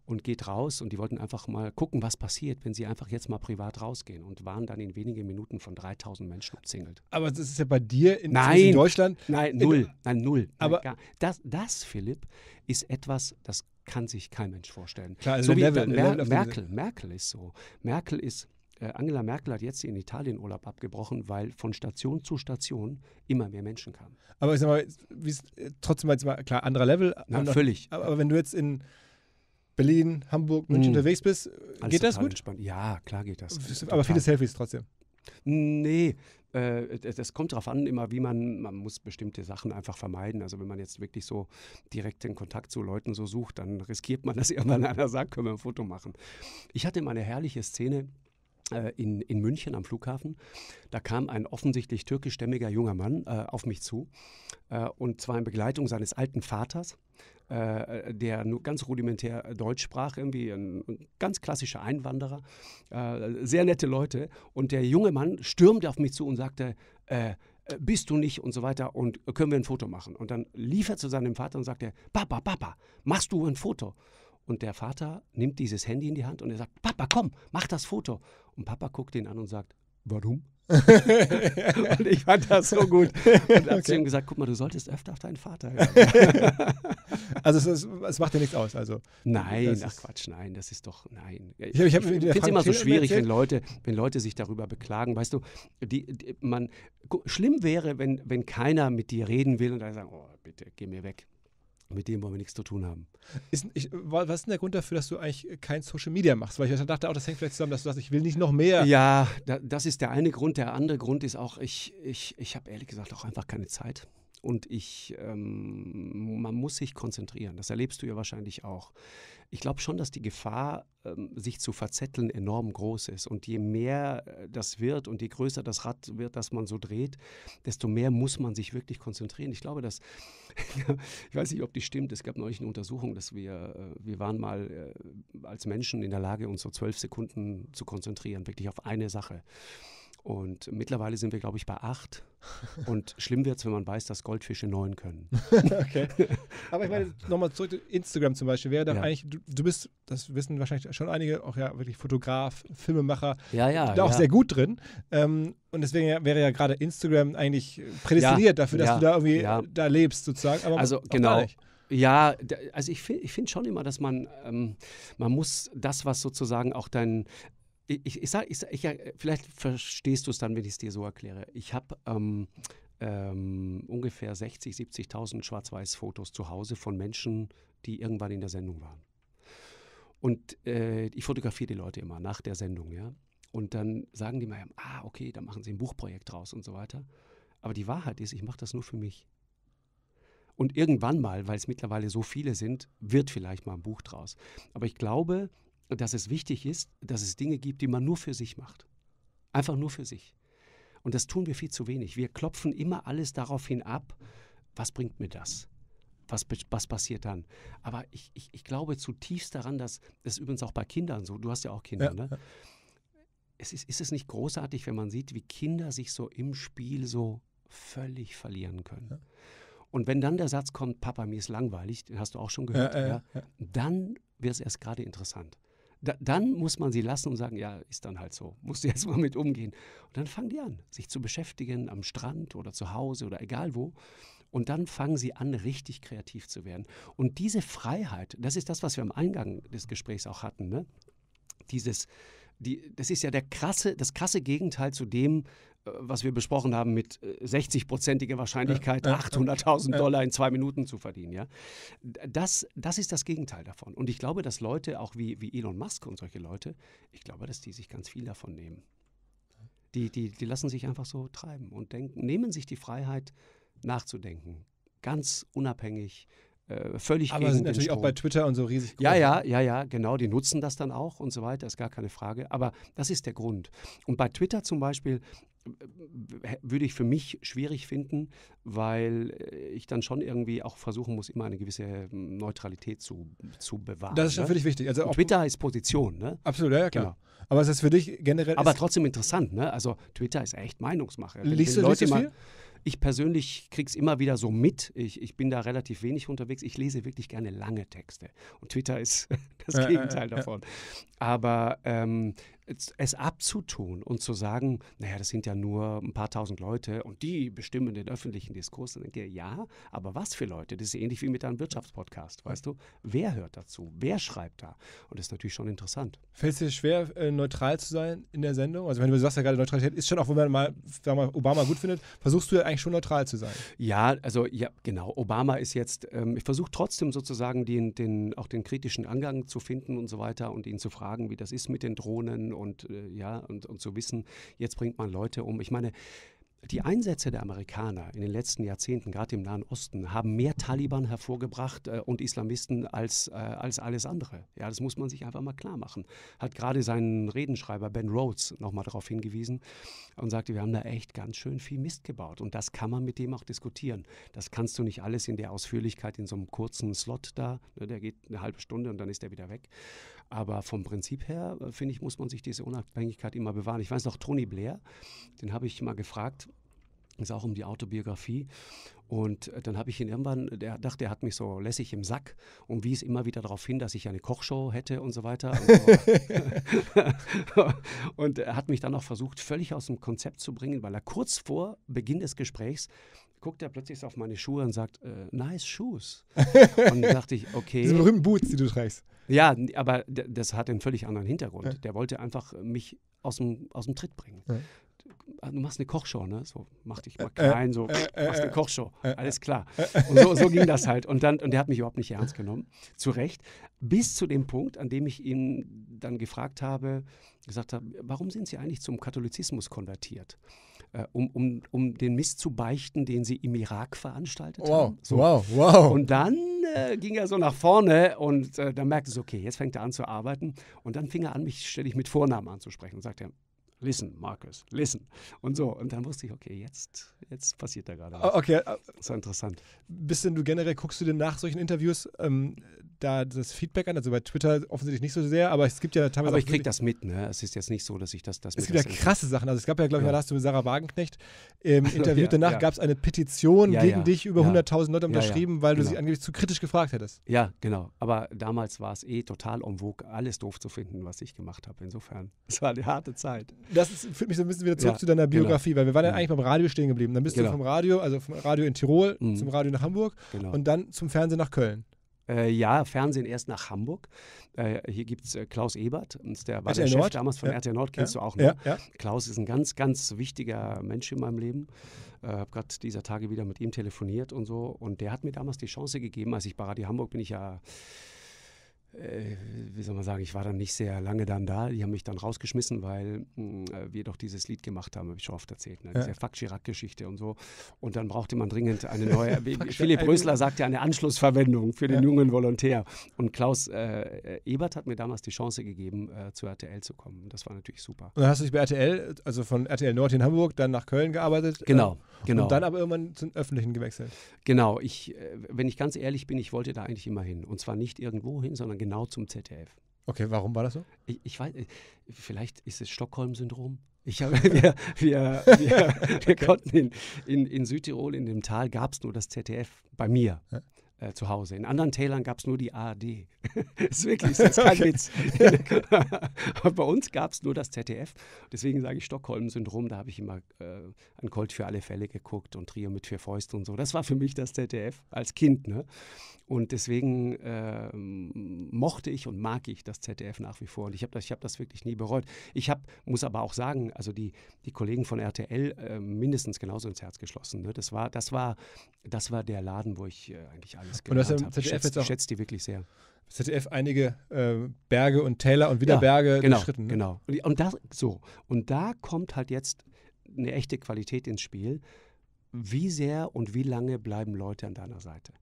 und geht raus und die wollten einfach mal gucken, was passiert, wenn sie einfach jetzt mal privat rausgehen und waren dann in wenigen Minuten von 3000 Menschen umzingelt. Aber das ist ja bei dir in, nein, in Deutschland? Nein, null, nein, null. Aber nein, das, das, Philipp, ist etwas, das kann sich kein Mensch vorstellen. Klar, also so wie Level, Mer Level Merkel, Merkel ist so. Merkel ist äh, Angela Merkel hat jetzt in Italien Urlaub abgebrochen, weil von Station zu Station immer mehr Menschen kamen. Aber ich sag mal, äh, trotzdem jetzt halt mal klar, anderer Level. Na, anderer, völlig. Aber, aber wenn du jetzt in Berlin, Hamburg, München mhm. unterwegs bist, äh, Alles geht das gut? Entspannt. Ja, klar geht das. Aber total. viele Selfies trotzdem. Nee, das kommt darauf an, immer wie man, man muss bestimmte Sachen einfach vermeiden. Also wenn man jetzt wirklich so direkt den Kontakt zu Leuten so sucht, dann riskiert man, dass <laughs> irgendwann einer sagt, können wir ein Foto machen. Ich hatte mal eine herrliche Szene, äh, in, in München am Flughafen. Da kam ein offensichtlich türkischstämmiger junger Mann äh, auf mich zu, äh, und zwar in Begleitung seines alten Vaters, äh, der nur ganz rudimentär Deutsch sprach, irgendwie ein, ein ganz klassischer Einwanderer, äh, sehr nette Leute. Und der junge Mann stürmte auf mich zu und sagte, äh, bist du nicht und so weiter und können wir ein Foto machen? Und dann lief er zu seinem Vater und sagte, Papa, Papa, machst du ein Foto? Und der Vater nimmt dieses Handy in die Hand und er sagt, Papa, komm, mach das Foto. Und Papa guckt ihn an und sagt, warum? <laughs> und ich fand das so gut. Und habe okay. zu ihm gesagt, guck mal, du solltest öfter auf deinen Vater hören. <laughs> also es, ist, es, macht dir nichts aus. Also, nein, ach Quatsch, nein, das ist doch, nein. Ich, ich, ich finde es immer so schwierig, wenn Leute, wenn Leute sich darüber beklagen. Weißt du, die, die, man, schlimm wäre, wenn, wenn keiner mit dir reden will und dann sagen, oh, bitte, geh mir weg mit dem wollen wir nichts zu tun haben. Ist, ich, was ist denn der Grund dafür, dass du eigentlich kein Social Media machst? Weil ich dachte auch, das hängt vielleicht zusammen, dass du sagst, ich will nicht noch mehr. Ja, da, das ist der eine Grund. Der andere Grund ist auch, ich, ich, ich habe ehrlich gesagt auch einfach keine Zeit. Und ich, ähm, man muss sich konzentrieren. Das erlebst du ja wahrscheinlich auch ich glaube schon, dass die Gefahr, ähm, sich zu verzetteln, enorm groß ist. Und je mehr äh, das wird und je größer das Rad wird, das man so dreht, desto mehr muss man sich wirklich konzentrieren. Ich glaube, dass, <laughs> ich weiß nicht, ob die stimmt, es gab neulich eine Untersuchung, dass wir, äh, wir waren mal äh, als Menschen in der Lage, uns so zwölf Sekunden zu konzentrieren, wirklich auf eine Sache. Und mittlerweile sind wir, glaube ich, bei acht. <laughs> Und schlimm wird es, wenn man weiß, dass Goldfische neun können. <laughs> okay. Aber ich meine, <laughs> nochmal zurück, zu Instagram zum Beispiel wäre doch ja. eigentlich, du, du, bist, das wissen wahrscheinlich schon einige, auch ja wirklich Fotograf, Filmemacher, ja, ja, da auch sehr gut drin. Ähm, und deswegen wäre ja gerade Instagram eigentlich prädestiniert dafür, dass du da irgendwie da lebst, sozusagen. Aber also genau. Ja, also ich, ich finde schon immer, dass man, ähm, man muss das, was sozusagen auch dein, ich, ich, sag, ich, ich, vielleicht verstehst du es dann, wenn ich es dir so erkläre. Ich habe ähm, ähm, ungefähr 60, 70.000 Schwarz-Weiß-Fotos zu Hause von Menschen, die irgendwann in der Sendung waren. Und äh, ich fotografiere die Leute immer nach der Sendung, ja. Und dann sagen die mir, ah, okay, dann machen sie ein Buchprojekt draus und so weiter. Aber die Wahrheit ist, ich mache das nur für mich. Und irgendwann mal, weil es mittlerweile so viele sind, wird vielleicht mal ein Buch draus. Aber ich glaube, dass es wichtig ist, dass es Dinge gibt, die man nur für sich macht. Einfach nur für sich. Und das tun wir viel zu wenig. Wir klopfen immer alles daraufhin ab, was bringt mir das? Was, was passiert dann? Aber ich, ich, ich glaube zutiefst daran, dass das ist übrigens auch bei Kindern so, du hast ja auch Kinder, ja. ne? Es ist, ist es nicht großartig, wenn man sieht, wie Kinder sich so im Spiel so völlig verlieren können? Ja. Und wenn dann der Satz kommt, Papa, mir ist langweilig, den hast du auch schon gehört, ja, dann wird es erst gerade interessant da, dann muss man sie lassen und sagen, ja, ist dann halt so, musst du jetzt mal mit umgehen. Und dann fangen die an, sich zu beschäftigen am Strand oder zu Hause oder egal wo. Und dann fangen sie an, richtig kreativ zu werden. Und diese Freiheit, das ist das, was wir am Eingang des Gesprächs auch hatten, ne? dieses die, das ist ja der krasse, das krasse Gegenteil zu dem, äh, was wir besprochen haben, mit 60-prozentiger äh, Wahrscheinlichkeit 800.000 Dollar in zwei Minuten zu verdienen. Ja? Das, das ist das Gegenteil davon. Und ich glaube, dass Leute, auch wie, wie Elon Musk und solche Leute, ich glaube, dass die sich ganz viel davon nehmen. Die, die, die lassen sich einfach so treiben und denken, nehmen sich die Freiheit, nachzudenken. Ganz unabhängig äh, völlig Aber gegen sind natürlich Strom. auch bei Twitter und so riesig. Groß. Ja, ja, ja, ja, genau. Die nutzen das dann auch und so weiter, ist gar keine Frage. Aber das ist der Grund. Und bei Twitter zum Beispiel äh, äh, würde ich für mich schwierig finden, weil ich dann schon irgendwie auch versuchen muss, immer eine gewisse hm, Neutralität zu, zu bewahren. Das ist ja ne? dich wichtig. Also Twitter ist Position, ne? Absolut, ja, klar. Genau. Aber es ist für dich generell. Aber trotzdem interessant, ne? Also Twitter ist echt Meinungsmache. Liest du, Leute liest du viel? Mal, ich persönlich kriege es immer wieder so mit. Ich, ich bin da relativ wenig unterwegs. Ich lese wirklich gerne lange Texte. Und Twitter ist <laughs> das Gegenteil davon. Aber ähm, es abzutun und zu sagen, naja, das sind ja nur ein paar tausend Leute und die bestimmen den öffentlichen Diskurs. Und denke, ja, aber was für Leute? Das ist ähnlich wie mit einem Wirtschaftspodcast, weißt du? Wer hört dazu? Wer schreibt da? Und das ist natürlich schon interessant. Fällt es dir schwer, äh, neutral zu sein in der Sendung? Also wenn du sagst ja gerade, Neutralität ist schon auch, wenn man mal, sagen wir, Obama gut findet, versuchst du ja eigentlich schon neutral zu sein. Ja, also ja, genau. Obama ist jetzt, ähm, ich versuche trotzdem sozusagen den, den, auch den kritischen Angang zu finden und so weiter und ihn zu fragen, wie das ist mit den Drohnen und äh, ja, und, und zu wissen, jetzt bringt man Leute um. Ich meine, die Einsätze der Amerikaner in den letzten Jahrzehnten, gerade im Nahen Osten, haben mehr Taliban hervorgebracht äh, und Islamisten als, äh, als alles andere. Ja, das muss man sich einfach mal klar machen. Hat gerade seinen Redenschreiber Ben Rhodes nochmal darauf hingewiesen und sagte, wir haben da echt ganz schön viel Mist gebaut. Und das kann man mit dem auch diskutieren. Das kannst du nicht alles in der Ausführlichkeit in so einem kurzen Slot da, ne, der geht eine halbe Stunde und dann ist er wieder weg. Aber vom Prinzip her, äh, finde ich, muss man sich diese Unabhängigkeit immer bewahren. Ich weiß noch, Tony Blair, den habe ich mal gefragt, ist auch um die Autobiografie. Und äh, dann habe ich ihn irgendwann, der dachte, er hat mich so lässig im Sack und wies immer wieder darauf hin, dass ich eine Kochshow hätte und so weiter. <laughs> <laughs> und er hat mich dann auch versucht, völlig aus dem Konzept zu bringen, weil er kurz vor Beginn des Gesprächs guckt er plötzlich auf meine Schuhe und sagt, äh, nice Shoes. <laughs> und dann dachte ich, okay. Diese berühmten Boots, die du trägst. Ja, aber das hat einen völlig anderen Hintergrund. Ja. Der wollte einfach mich aus dem, aus dem Tritt bringen. Ja. Ah, du machst eine Kochshow, ne? So, mach dich mal klein, so, machst eine Kochshow, alles klar. Und so, so ging das halt. Und, dann, und der hat mich überhaupt nicht ernst genommen, zu Recht. Bis zu dem Punkt, an dem ich ihn dann gefragt habe, gesagt habe, warum sind Sie eigentlich zum Katholizismus konvertiert? Äh, um, um, um den Mist zu beichten, den sie im Irak veranstaltet wow, haben. So. Wow, wow. Und dann äh, ging er so nach vorne und äh, dann merkte es, okay, jetzt fängt er an zu arbeiten. Und dann fing er an, mich ständig mit Vornamen anzusprechen und sagte, listen, Markus, listen. Und so. Und dann wusste ich, okay, jetzt, jetzt passiert da gerade was. Okay. Das äh, war interessant. Bist denn du generell, guckst du denn nach solchen Interviews, ähm, da das Feedback an? Also bei Twitter offensichtlich nicht so sehr, aber es gibt ja teilweise. Aber ich kriege das mit, ne? Es ist jetzt nicht so, dass ich das. das es gibt das ja krasse Sachen. Also es gab ja, glaube ich, ja. mal hast du mit Sarah Wagenknecht ähm, also, <laughs> interviewt. Danach ja. gab es eine Petition ja, gegen dich, über 100.000 Leute unterschrieben, weil genau. du sie angeblich zu kritisch gefragt hättest. Ja, genau. Aber damals war es eh total en vogue, alles doof zu finden, was ich gemacht habe. Insofern, <laughs> es war eine harte Zeit. Das ist, führt mich so ein bisschen wieder zurück zu deiner genau. Biografie, genau. weil wir waren ja mhm. eigentlich beim Radio stehen geblieben. Dann bist genau. du vom Radio, also vom Radio in Tirol mhm. zum Radio nach Hamburg genau. und dann zum Fernsehen nach Köln. Äh, ja, Fernsehen erst nach Hamburg. Äh, hier gibt es äh, Klaus Ebert, der war RTL der Chef Nord. damals von ja. RTL Nord, kennst ja. du auch noch. Ne? Ja. Klaus ist ein ganz, ganz wichtiger Mensch in meinem Leben. Ich äh, habe gerade dieser Tage wieder mit ihm telefoniert und so. Und der hat mir damals die Chance gegeben, als ich bei Radio Hamburg bin ich ja äh, wie soll man sagen, ich war dann nicht sehr lange dann da. Die haben mich dann rausgeschmissen, weil mh, mm, äh, wir doch dieses Lied gemacht haben, habe ich schon oft erzählt. Ne? Ja. Diese Fak-Chirac-Geschichte und so. Und dann brauchte man dringend eine <laughs> neue, Philipp Rösler sagte eine Anschlussverwendung für den ja. jungen Volontär. Und Klaus äh, Ebert hat mir damals die Chance gegeben, äh, zu RTL zu kommen. Das war natürlich super. Und dann hast du dich bei RTL, also von RTL Nord in Hamburg, dann nach Köln gearbeitet. Äh, genau, genau. Und dann aber irgendwann zum Öffentlichen gewechselt. Genau. Ich, wenn ich ganz ehrlich bin, ich wollte da eigentlich immer hin. Und zwar nicht irgendwo hin, sondern genau genau zum ZDF. Okay, warum war das so? Ich, ich weiß, vielleicht ist es Stockholm-Syndrom. Ich hab, <laughs> wir, wir, <laughs> wir, okay. konnten in, in, in, Südtirol, in dem Tal, gab es nur das ZDF bei mir. Äh, zu Hause. In anderen Tälern gab es nur die ARD. das <laughs> ist wirklich das ist kein okay. Witz. Ja. bei uns gab es nur das ZDF. Deswegen sage ich Stockholm-Syndrom. Da habe ich immer äh, an Colt für alle Fälle geguckt und Trio mit vier Fäusten und so. Das war für mich das ZDF als Kind. Ne? Und deswegen äh, mochte ich und mag ich das ZDF nach wie vor. Und ich habe das, hab das wirklich nie bereut. Ich hab, muss aber auch sagen, also die, die Kollegen von RTL äh, mindestens genauso ins Herz geschlossen. Ne? Das, war, das, war, das war der Laden, wo ich äh, eigentlich alles gelernt habe. Ich schätze schätz die wirklich sehr. ZDF einige äh, Berge und Täler und wieder ja, Berge genau, geschritten. Ne? Genau. Und, das, so. und da kommt halt jetzt eine echte Qualität ins Spiel. Wie sehr und wie lange bleiben Leute an deiner Seite?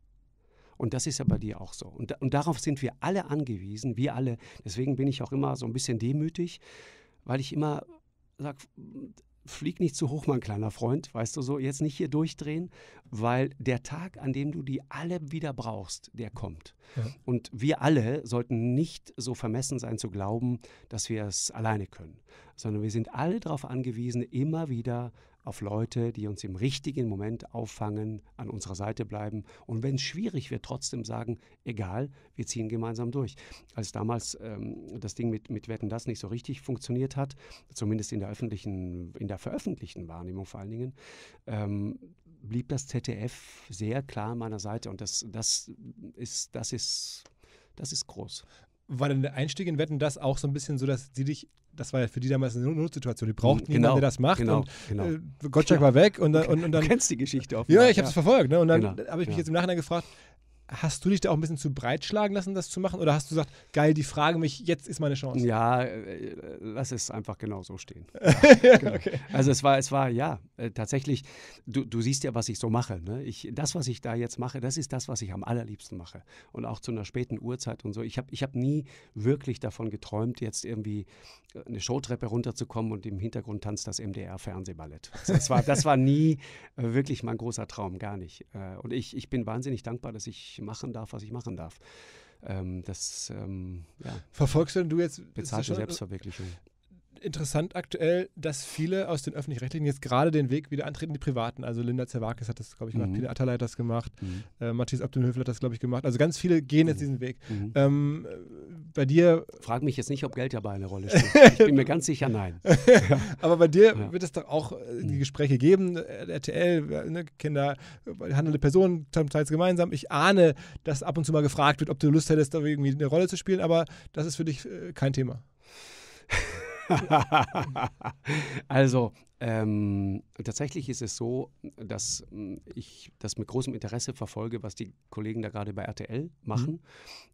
Und das ist ja bei dir auch so. Und, und darauf sind wir alle angewiesen, wir alle. Deswegen bin ich auch immer so ein bisschen demütig, weil ich immer sage, flieg nicht zu hoch, mein kleiner Freund, weißt du so, jetzt nicht hier durchdrehen, weil der Tag, an dem du die alle wieder brauchst, der kommt. Ja. Und wir alle sollten nicht so vermessen sein zu glauben, dass wir es alleine können, sondern wir sind alle darauf angewiesen, immer wieder auf Leute, die uns im richtigen Moment auffangen, an unserer Seite bleiben und wenn es schwierig wird, trotzdem sagen, egal, wir ziehen gemeinsam durch. Als damals ähm, das Ding mit, mit Wetten das nicht so richtig funktioniert hat, zumindest in der öffentlichen, in der veröffentlichten Wahrnehmung vor allen Dingen, ähm, blieb das ZDF sehr klar an meiner Seite und das, das ist, das ist das ist groß war dann der Einstieg in Wetten das auch so ein bisschen so, dass die dich, das war ja für die damals eine Notsituation, die brauchten genau, jemanden, der das macht. Genau, und genau. Äh, Gottschalk genau. <laughs> war weg und, und, und dann. Du kennst die Geschichte auf. Ja, ich habe es ja. verfolgt. Ne? Und dann genau, habe ich mich genau. jetzt im Nachhinein gefragt, Hast du dich da auch ein bisschen zu breitschlagen lassen, das zu machen? Oder hast du gesagt, geil, die Frage mich, jetzt ist meine Chance? Ja, äh, lass es einfach genau so stehen. <laughs> ja, genau. okay. Also es war, es war, ja, äh, tatsächlich, du, du siehst ja, was ich so mache. Ne? Ich, das, was ich da jetzt mache, das ist das, was ich am allerliebsten mache. Und auch zu einer späten Uhrzeit und so. Ich habe ich hab nie wirklich davon geträumt, jetzt irgendwie äh, eine Showtreppe runterzukommen und im Hintergrund tanzt das MDR-Fernsehballett. Das war, das war nie wirklich mein großer Traum, gar nicht. Und ich, ich bin wahnsinnig dankbar, dass ich machen darf, was ich machen darf. Ähm, das, ähm, ja. Verfolgst denn du jetzt? Bezahlte äh, Selbstverwirklichung interessant aktuell, dass viele aus den Öffentlich-Rechtlichen jetzt gerade den Weg wieder antreten, die Privaten. Also Linda Zerwakis hat das, glaube ich, gemacht, mhm. Pina Atalay hat das gemacht, mhm. äh, Matthias Abdelhöfel hat das, glaube ich, gemacht. Also ganz viele gehen mhm. jetzt diesen Weg. Mhm. Ähm, bei dir... Frag mich jetzt nicht, ob Geld dabei eine Rolle spielt. <laughs> ich bin mir ganz sicher, nein. <laughs> Aber bei dir ja. wird es doch auch äh, die mhm. Gespräche geben, äh, RTL, äh, ne, Kinder, handelnde Personen, teils gemeinsam. Ich ahne, dass ab und zu mal gefragt wird, ob du Lust hättest, da irgendwie eine Rolle zu spielen, aber das ist für dich kein Thema. <laughs> also, ähm, tatsächlich ist es so, dass hm, ich das mit großem Interesse verfolge, was die Kollegen da gerade bei RTL machen.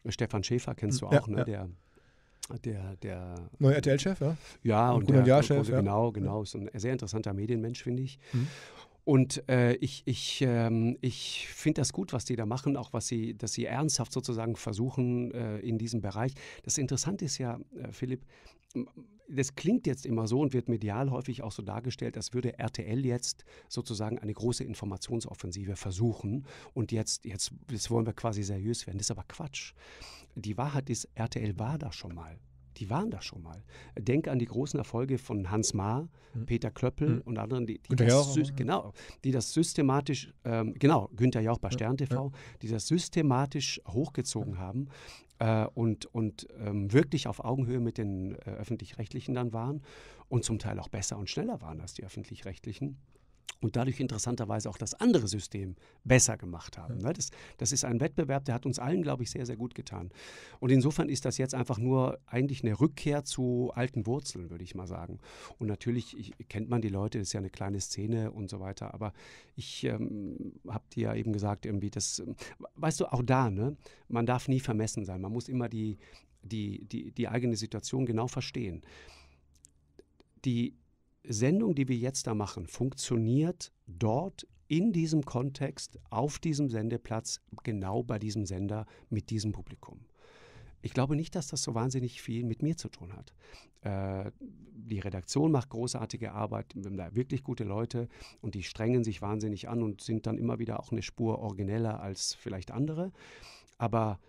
Mhm. Stefan Schäfer kennst du mhm. auch, ja, ne? Ja. Der der, der neue RTL-Chef, ja? Ja, und, und der, Jahr -Chef, ja. genau, genau. Ist ein sehr interessanter Medienmensch, finde ich. Mhm. Und äh, ich, ich, ähm, ich finde das gut, was die da machen, auch was sie, dass sie ernsthaft sozusagen versuchen äh, in diesem Bereich. Das Interessante ist ja, äh, Philipp, das klingt jetzt immer so und wird medial häufig auch so dargestellt, als würde RTL jetzt sozusagen eine große Informationsoffensive versuchen und jetzt, jetzt, jetzt wollen wir quasi seriös werden. Das ist aber Quatsch. Die Wahrheit ist, RTL war da schon mal die waren da schon mal. Denk an die großen Erfolge von Hans Mahr, mhm. Peter Klöppel mhm. und anderen, die, die das, ne? genau, die das systematisch, ähm, genau, Günther Jauch bei Stern TV, die das systematisch hochgezogen haben äh, und, und ähm, wirklich auf Augenhöhe mit den äh, Öffentlich-Rechtlichen dann waren und zum Teil auch besser und schneller waren als die Öffentlich-Rechtlichen und dadurch interessanterweise auch das andere System besser gemacht haben. Ne? Das, das, ist ein Wettbewerb, der hat uns allen, glaube ich, sehr, sehr gut getan. Und insofern ist das jetzt einfach nur eigentlich eine Rückkehr zu alten Wurzeln, würde ich mal sagen. Und natürlich ich, kennt man die Leute, das ist ja eine kleine Szene und so weiter, aber ich ähm, habe dir ja eben gesagt, irgendwie, das, ähm, weißt du, auch da, ne? man darf nie vermessen sein, man muss immer die, die, die, die eigene Situation genau verstehen. Die, Sendung, die wir jetzt da machen, funktioniert dort in diesem Kontext, auf diesem Sendeplatz, genau bei diesem Sender, mit diesem Publikum. Ich glaube nicht, dass das so wahnsinnig viel mit mir zu tun hat. Äh, die Redaktion macht großartige Arbeit, wir haben da wirklich gute Leute und die strengen sich wahnsinnig an und sind dann immer wieder auch eine Spur origineller als vielleicht andere. Aber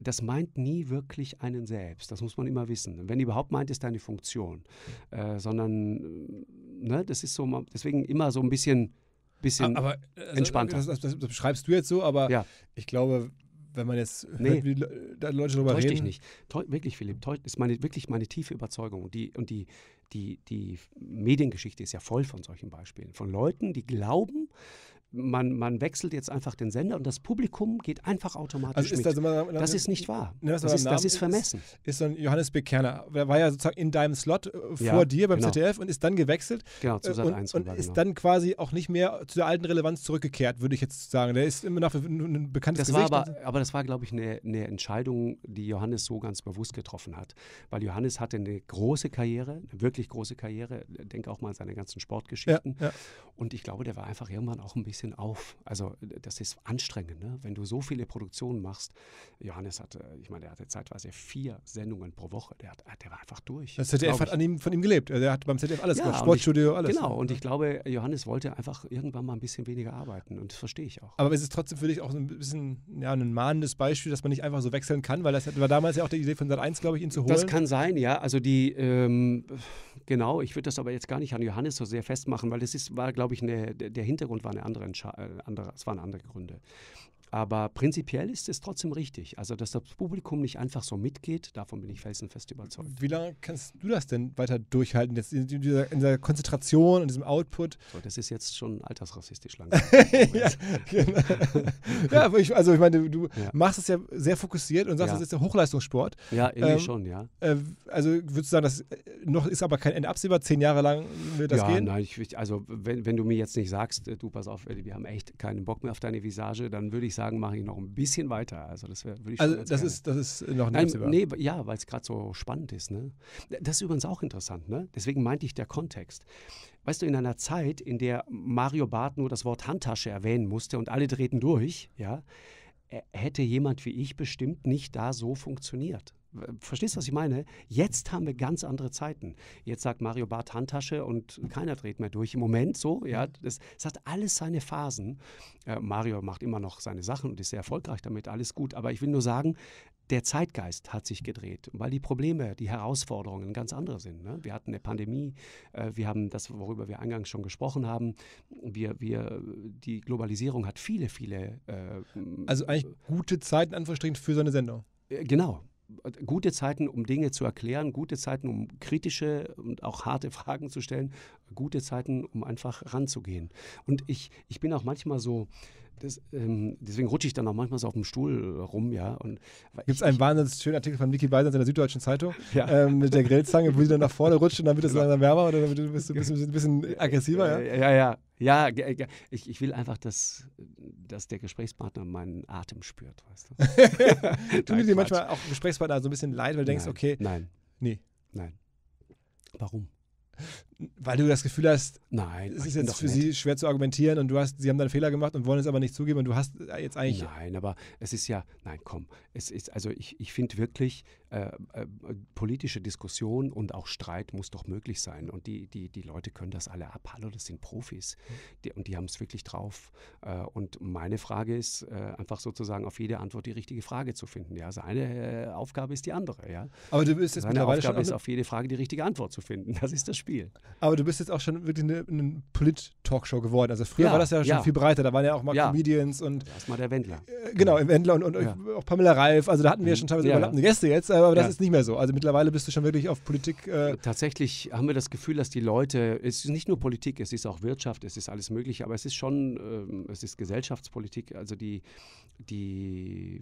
das meint nie wirklich einen selbst. Das muss man immer wissen. Wenn überhaupt meint, ist deine Funktion. Äh, sondern, äh, ne, das ist so, deswegen immer so ein bisschen, bisschen aber, äh, also, entspannter. Das, das, das, beschreibst du jetzt so, aber ja. ich glaube, wenn man jetzt hört, nee, wie da Leute darüber täusch reden. Dich nicht. Teu wirklich, Philipp, das ist meine, wirklich meine tiefe Überzeugung. Und, die, und die, die, die Mediengeschichte ist ja voll von solchen Beispielen. Von Leuten, die glauben, man, man wechselt jetzt einfach den Sender und das Publikum geht einfach automatisch also ist mit. Das, Namen, das ist nicht wahr. Ne, das, ist, das ist vermessen. Ist, ist so ein Johannes B. Der war ja sozusagen in deinem Slot äh, vor ja, dir beim genau. ZDF und ist dann gewechselt. Genau, zu äh, Sat 1. 1 und genau. ist dann quasi auch nicht mehr zu der alten Relevanz zurückgekehrt, würde ich jetzt sagen. Der ist immer noch ein bekanntes das Gesicht. War aber, aber das war, glaube ich, eine, eine Entscheidung, die Johannes so ganz bewusst getroffen hat. Weil Johannes hatte eine große Karriere, eine wirklich große Karriere. Denke auch mal an seine ganzen Sportgeschichten. Ja, ja. Und ich glaube, der war einfach irgendwann auch ein bisschen bisschen auf. Also das ist anstrengend, ne? wenn du so viele Produktionen machst. Johannes hatte, äh, ich meine, er hatte zeitweise vier Sendungen pro Woche. Der, hat, der war einfach durch. Das ZDF hat ihm, von ihm gelebt. Der hat beim ZDF alles ja, gemacht, Sportstudio, ich, alles. Genau, und ich glaube, Johannes wollte einfach irgendwann mal ein bisschen weniger arbeiten und das verstehe ich auch. Aber es ist trotzdem für dich auch so ein bisschen ja, ein mahnendes Beispiel, dass man nicht einfach so wechseln kann, weil das war damals ja auch die Idee von Sat 1, glaube ich, ihn zu holen. Das kann sein, ja. Also die, ähm, Genau, ich würde das aber jetzt gar nicht an Johannes so sehr festmachen, weil es ist, war, glaube ich, eine, der Hintergrund war eine andere, äh, andere, es waren andere Gründe. Aber prinzipiell ist es trotzdem richtig. Also, dass das Publikum nicht einfach so mitgeht, davon bin ich felsenfest überzeugt. Wie lange kannst du das denn weiter durchhalten, jetzt in dieser, in dieser Konzentration in diesem Output? So, das ist jetzt schon altersrassistisch lang. <laughs> ja, genau. <laughs> ja ich, also ich meine, du ja. machst es ja sehr fokussiert und sagst, ja. das ist ein Hochleistungssport. Ja, irgendwie ähm, schon, ja. Äh, also würdest du sagen, das äh, noch ist aber kein Ende absehbar, zehn Jahre lang wird das ja, gehen? Nein, ich, also wenn, wenn du mir jetzt nicht sagst, äh, du pass auf, wir haben echt keinen Bock mehr auf deine Visage, dann würde ich sagen, mache ich noch ein bisschen weiter. Also das wär, würde ich Also das gerne. ist, das ist noch nicht Nein, nee, Ja, weil es gerade so spannend ist. Ne? Das ist übrigens auch interessant. Ne? Deswegen meinte ich der Kontext. Weißt du, in einer Zeit, in der Mario Barth nur das Wort Handtasche erwähnen musste und alle drehten durch, ja, äh, hätte jemand wie ich bestimmt nicht da so funktioniert. Verstehst du, was ich meine? Jetzt haben wir ganz andere Zeiten. Jetzt sagt Mario Barth Handtasche und keiner dreht mehr durch. Im Moment so, ja, mhm. das, das hat alles seine Phasen. Äh, Mario macht immer noch seine Sachen und ist sehr erfolgreich damit, alles gut. Aber ich will nur sagen, der Zeitgeist hat sich gedreht, weil die Probleme, die Herausforderungen ganz andere sind. Ne? Wir hatten eine Pandemie, äh, wir haben das, worüber wir eingangs schon gesprochen haben. Wir, wir, die Globalisierung hat viele, viele. Äh, also eigentlich gute Zeiten, Anführungsstrichen, für so eine Sendung. Äh, genau, gute Zeiten, um Dinge zu erklären, gute Zeiten, um kritische und auch harte <laughs> Fragen zu stellen, gute Zeiten, um einfach ranzugehen. Und ich, ich bin auch manchmal so, das, ähm, deswegen rutsche ich dann auch manchmal so auf dem Stuhl rum, ja. Gibt es einen wahnsinnig schönen Artikel von Vicky Beisans in der Süddeutschen Zeitung <laughs> ja. ähm, mit der Grillzange, wo sie dann nach vorne rutscht genau. und dann wird es langsam wärmer oder dann bist du ein bisschen, ein bisschen aggressiver, ja? Äh, ja, ja. Ja, äh, ich, ich will einfach, dass, dass der Gesprächspartner meinen Atem spürt, weißt du? <laughs> Tut dir manchmal auch Gesprächspartner so ein bisschen leid, weil du denkst, nein, okay. Nein. Nee. Nein. Warum? weil du das Gefühl hast, nein, es ist jetzt für nett. sie schwer zu argumentieren und du hast, sie haben dann Fehler gemacht und wollen es aber nicht zugeben und du hast äh, jetzt eigentlich. Nein, aber es ist ja, nein, komm, es ist, also ich, ich finde wirklich, äh, äh, politische Diskussion und auch Streit muss doch möglich sein. Und die, die, die Leute können das alle ab. Hallo, das sind Profis. Hm. Die, und die haben es wirklich drauf. Äh, und meine Frage ist, äh, einfach sozusagen auf jede Antwort die richtige Frage zu finden. Ja, seine äh, Aufgabe ist die andere. Ja? Aber du bist jetzt Seine Aufgabe ist, auf jede Frage die richtige Antwort zu finden. Das ist das Spiel. Aber du bist jetzt auch schon wirklich eine, eine Polit-Talkshow geworden. Also früher ja, war das ja schon ja. viel breiter. Da waren ja auch mal ja. Comedians und. Erstmal der Wendler. Äh, genau, im Wendler und, und auch Pamela Reif. Also da hatten wir ja mhm. schon teilweise überlappende Gäste jetzt, aber das ist nicht mehr so. Also mittlerweile bist du schon wirklich auf Politik. Äh Tatsächlich haben wir das Gefühl, dass die Leute, es ist nicht nur Politik, es ist auch Wirtschaft, es ist alles Mögliche, aber es ist schon, ähm, es ist Gesellschaftspolitik. Also die, die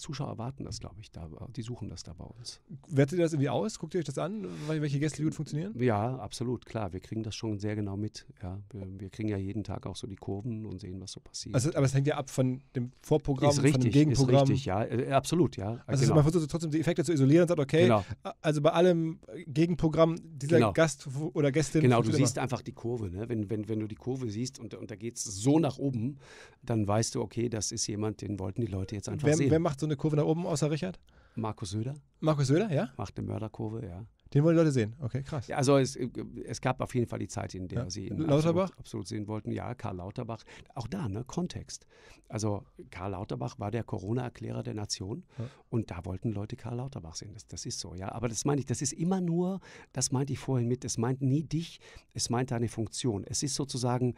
Zuschauer erwarten das, glaube ich, da. Die suchen das da bei uns. Wertet ihr das irgendwie aus? Guckt ihr euch das an, welche Gäste gut funktionieren? Ja, absolut, klar. Wir kriegen das schon sehr genau mit. Ja, wir, wir kriegen ja jeden Tag auch so die Kurven und sehen, was so passiert. Also, aber es hängt ja ab von dem Vorprogramm, ist richtig, von dem Gegenprogramm. Ist richtig, ja, äh, absolut, ja. Also genau. man versucht trotzdem die Effekte zu isolieren und sagt, okay, genau. also bei allem Gegenprogramm dieser genau. Gast oder Gästin. Genau, du siehst immer. einfach die Kurve. Ne? Wenn, wenn, wenn du die Kurve siehst und, und da geht es so nach oben, dann weißt du, okay, das ist jemand, den wollten die Leute jetzt einfach wer, sehen. Wer macht so eine Kurve nach oben, außer Richard? Markus Söder. Markus Söder, ja? Macht eine Mörderkurve, ja. Den wollen die Leute sehen. Okay, krass. Ja, also es, es, gab auf jeden Fall die Zeit, in der ja. sie ihn Lauterbach? Absolut, absolut, sehen wollten. Ja, Karl Lauterbach. Auch da, ne, Kontext. Also Karl Lauterbach war der Corona-Erklärer der Nation ja. und da wollten Leute Karl Lauterbach sehen. Das, das ist so, ja. Aber das meine ich, das ist immer nur, das meinte ich vorhin mit, es meint nie dich, es meint deine Funktion. Es ist sozusagen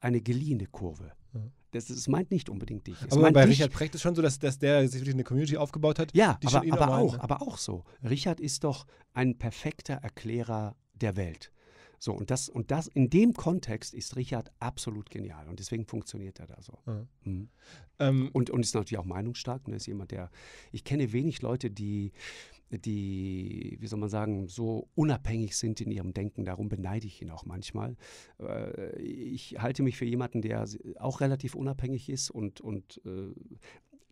eine geliehene Kurve. Ja. Das, das meint nicht unbedingt dich. Es aber bei dich. Richard Precht ist schon so, dass, dass der sich wirklich eine Community aufgebaut hat. Ja, aber, aber auch, aber auch so. Richard ist doch ein perfekter Erklärer der Welt. So, und das, und das in dem Kontext ist Richard absolut genial und deswegen funktioniert er da so. Mhm. Mhm. Ähm, und, und ist natürlich auch meinungsstark. Ne? Ist jemand, der. Ich kenne wenig Leute, die die, wie soll man sagen, so unabhängig sind in ihrem Denken. Darum beneide ich ihn auch manchmal. Äh, ich halte mich für jemanden, der auch relativ unabhängig ist und, und äh,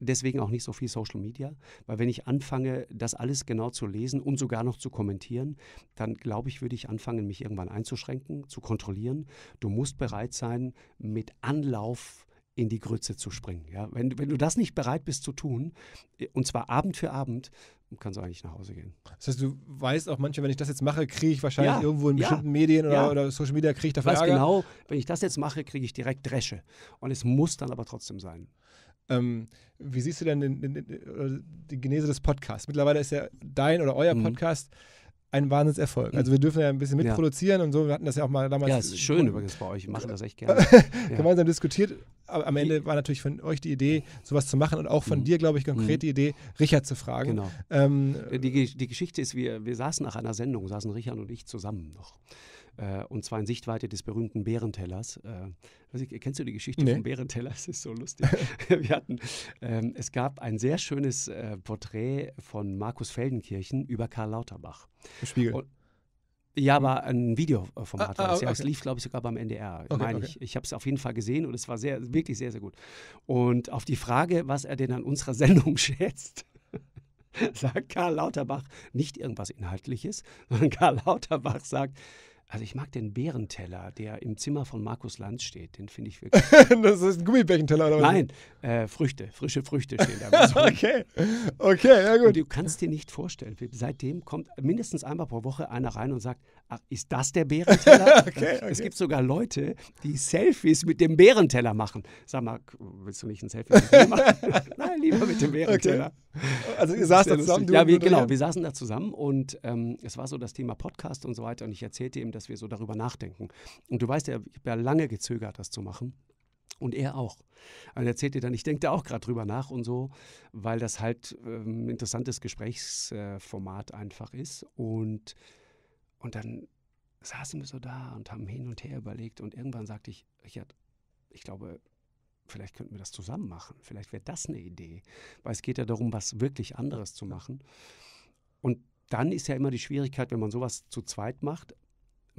deswegen auch nicht so viel Social Media, weil wenn ich anfange, das alles genau zu lesen und sogar noch zu kommentieren, dann glaube ich, würde ich anfangen, mich irgendwann einzuschränken, zu kontrollieren. Du musst bereit sein, mit Anlauf in die Grütze zu springen. Ja? Wenn, wenn du das nicht bereit bist zu tun, äh, und zwar Abend für Abend, und kannst eigentlich nach Hause gehen. Das heißt, du weißt auch manchmal, wenn ich das jetzt mache, kriege ich wahrscheinlich ja, irgendwo in ja, bestimmten Medien oder, ja. oder, Social Media, kriege ich dafür Ärger. genau, wenn ich das jetzt mache, kriege ich direkt Dresche. Und es muss dann aber trotzdem sein. Ähm, wie siehst du denn den, den, den, äh, die Genese des Podcasts? Mittlerweile ist ja dein oder euer mhm. Podcast ein Wahnsinnserfolg. Also wir dürfen ja ein bisschen mitproduzieren und so. Wir hatten das ja auch mal damals. Ja, es ist schön übrigens bei euch. Wir machen das echt <laughs> gerne. gemeinsam diskutiert. Aber am Ende war natürlich von euch die Idee, sowas zu machen und auch von mhm. dir, glaube ich, konkret mhm. die Idee, Richard zu fragen. Genau. Ähm, die, die Geschichte ist, wir, wir saßen nach einer Sendung, saßen Richard und ich zusammen noch äh, und zwar in Sichtweite des berühmten Bärentellers. Äh, ich, kennst du die Geschichte nee. vom Bärenteller? Das ist so lustig. <laughs> Wir hatten, ähm, es gab ein sehr schönes äh, Porträt von Markus Feldenkirchen über Karl Lauterbach. Spiegel. Und, ja, hm. aber ein Videoformat ah, war ah, es. Ah, okay. es lief, glaube ich, sogar beim NDR. Okay, meine okay. ich. Ich habe es auf jeden Fall gesehen und es war sehr, wirklich sehr, sehr gut. Und auf die Frage, was er denn an unserer <laughs> Sendung schätzt, <laughs> sagt Karl Lauterbach nicht irgendwas Inhaltliches, sondern Karl Lauterbach sagt, also ich mag den Bärenteller, der im Zimmer von Markus Lanz steht. Den finde ich wirklich. <laughs> das ist ein Gummibärchenteller oder Nein, äh, Früchte, frische Früchte stehen da. <laughs> okay, okay, ja gut. Und du kannst dir nicht vorstellen, seitdem kommt mindestens einmal pro Woche einer rein und sagt, ach, ist das der Bärenteller? <laughs> okay, okay. Es gibt sogar Leute, die Selfies mit dem Bärenteller machen. Sag mal, willst du nicht ein Selfie mit mir machen? Nein, lieber mit dem Bärenteller. Okay. Also ihr saßt da zusammen? Du, ja, wir, genau, wir saßen da zusammen und ähm, es war so das Thema Podcast und so weiter und ich erzählte ihm, dass wir so darüber nachdenken. Und du weißt ja, ich habe ja lange gezögert, das zu machen. Und er auch. Und er erzählt dir dann, ich denke da auch gerade drüber nach und so, weil das halt ein ähm, interessantes Gesprächsformat äh, einfach ist. Und, und dann saßen wir so da und haben hin und her überlegt. Und irgendwann sagte ich, Richard, ich glaube, vielleicht könnten wir das zusammen machen. Vielleicht wäre das eine Idee. Weil es geht ja darum, was wirklich anderes zu machen. Und dann ist ja immer die Schwierigkeit, wenn man sowas zu zweit macht,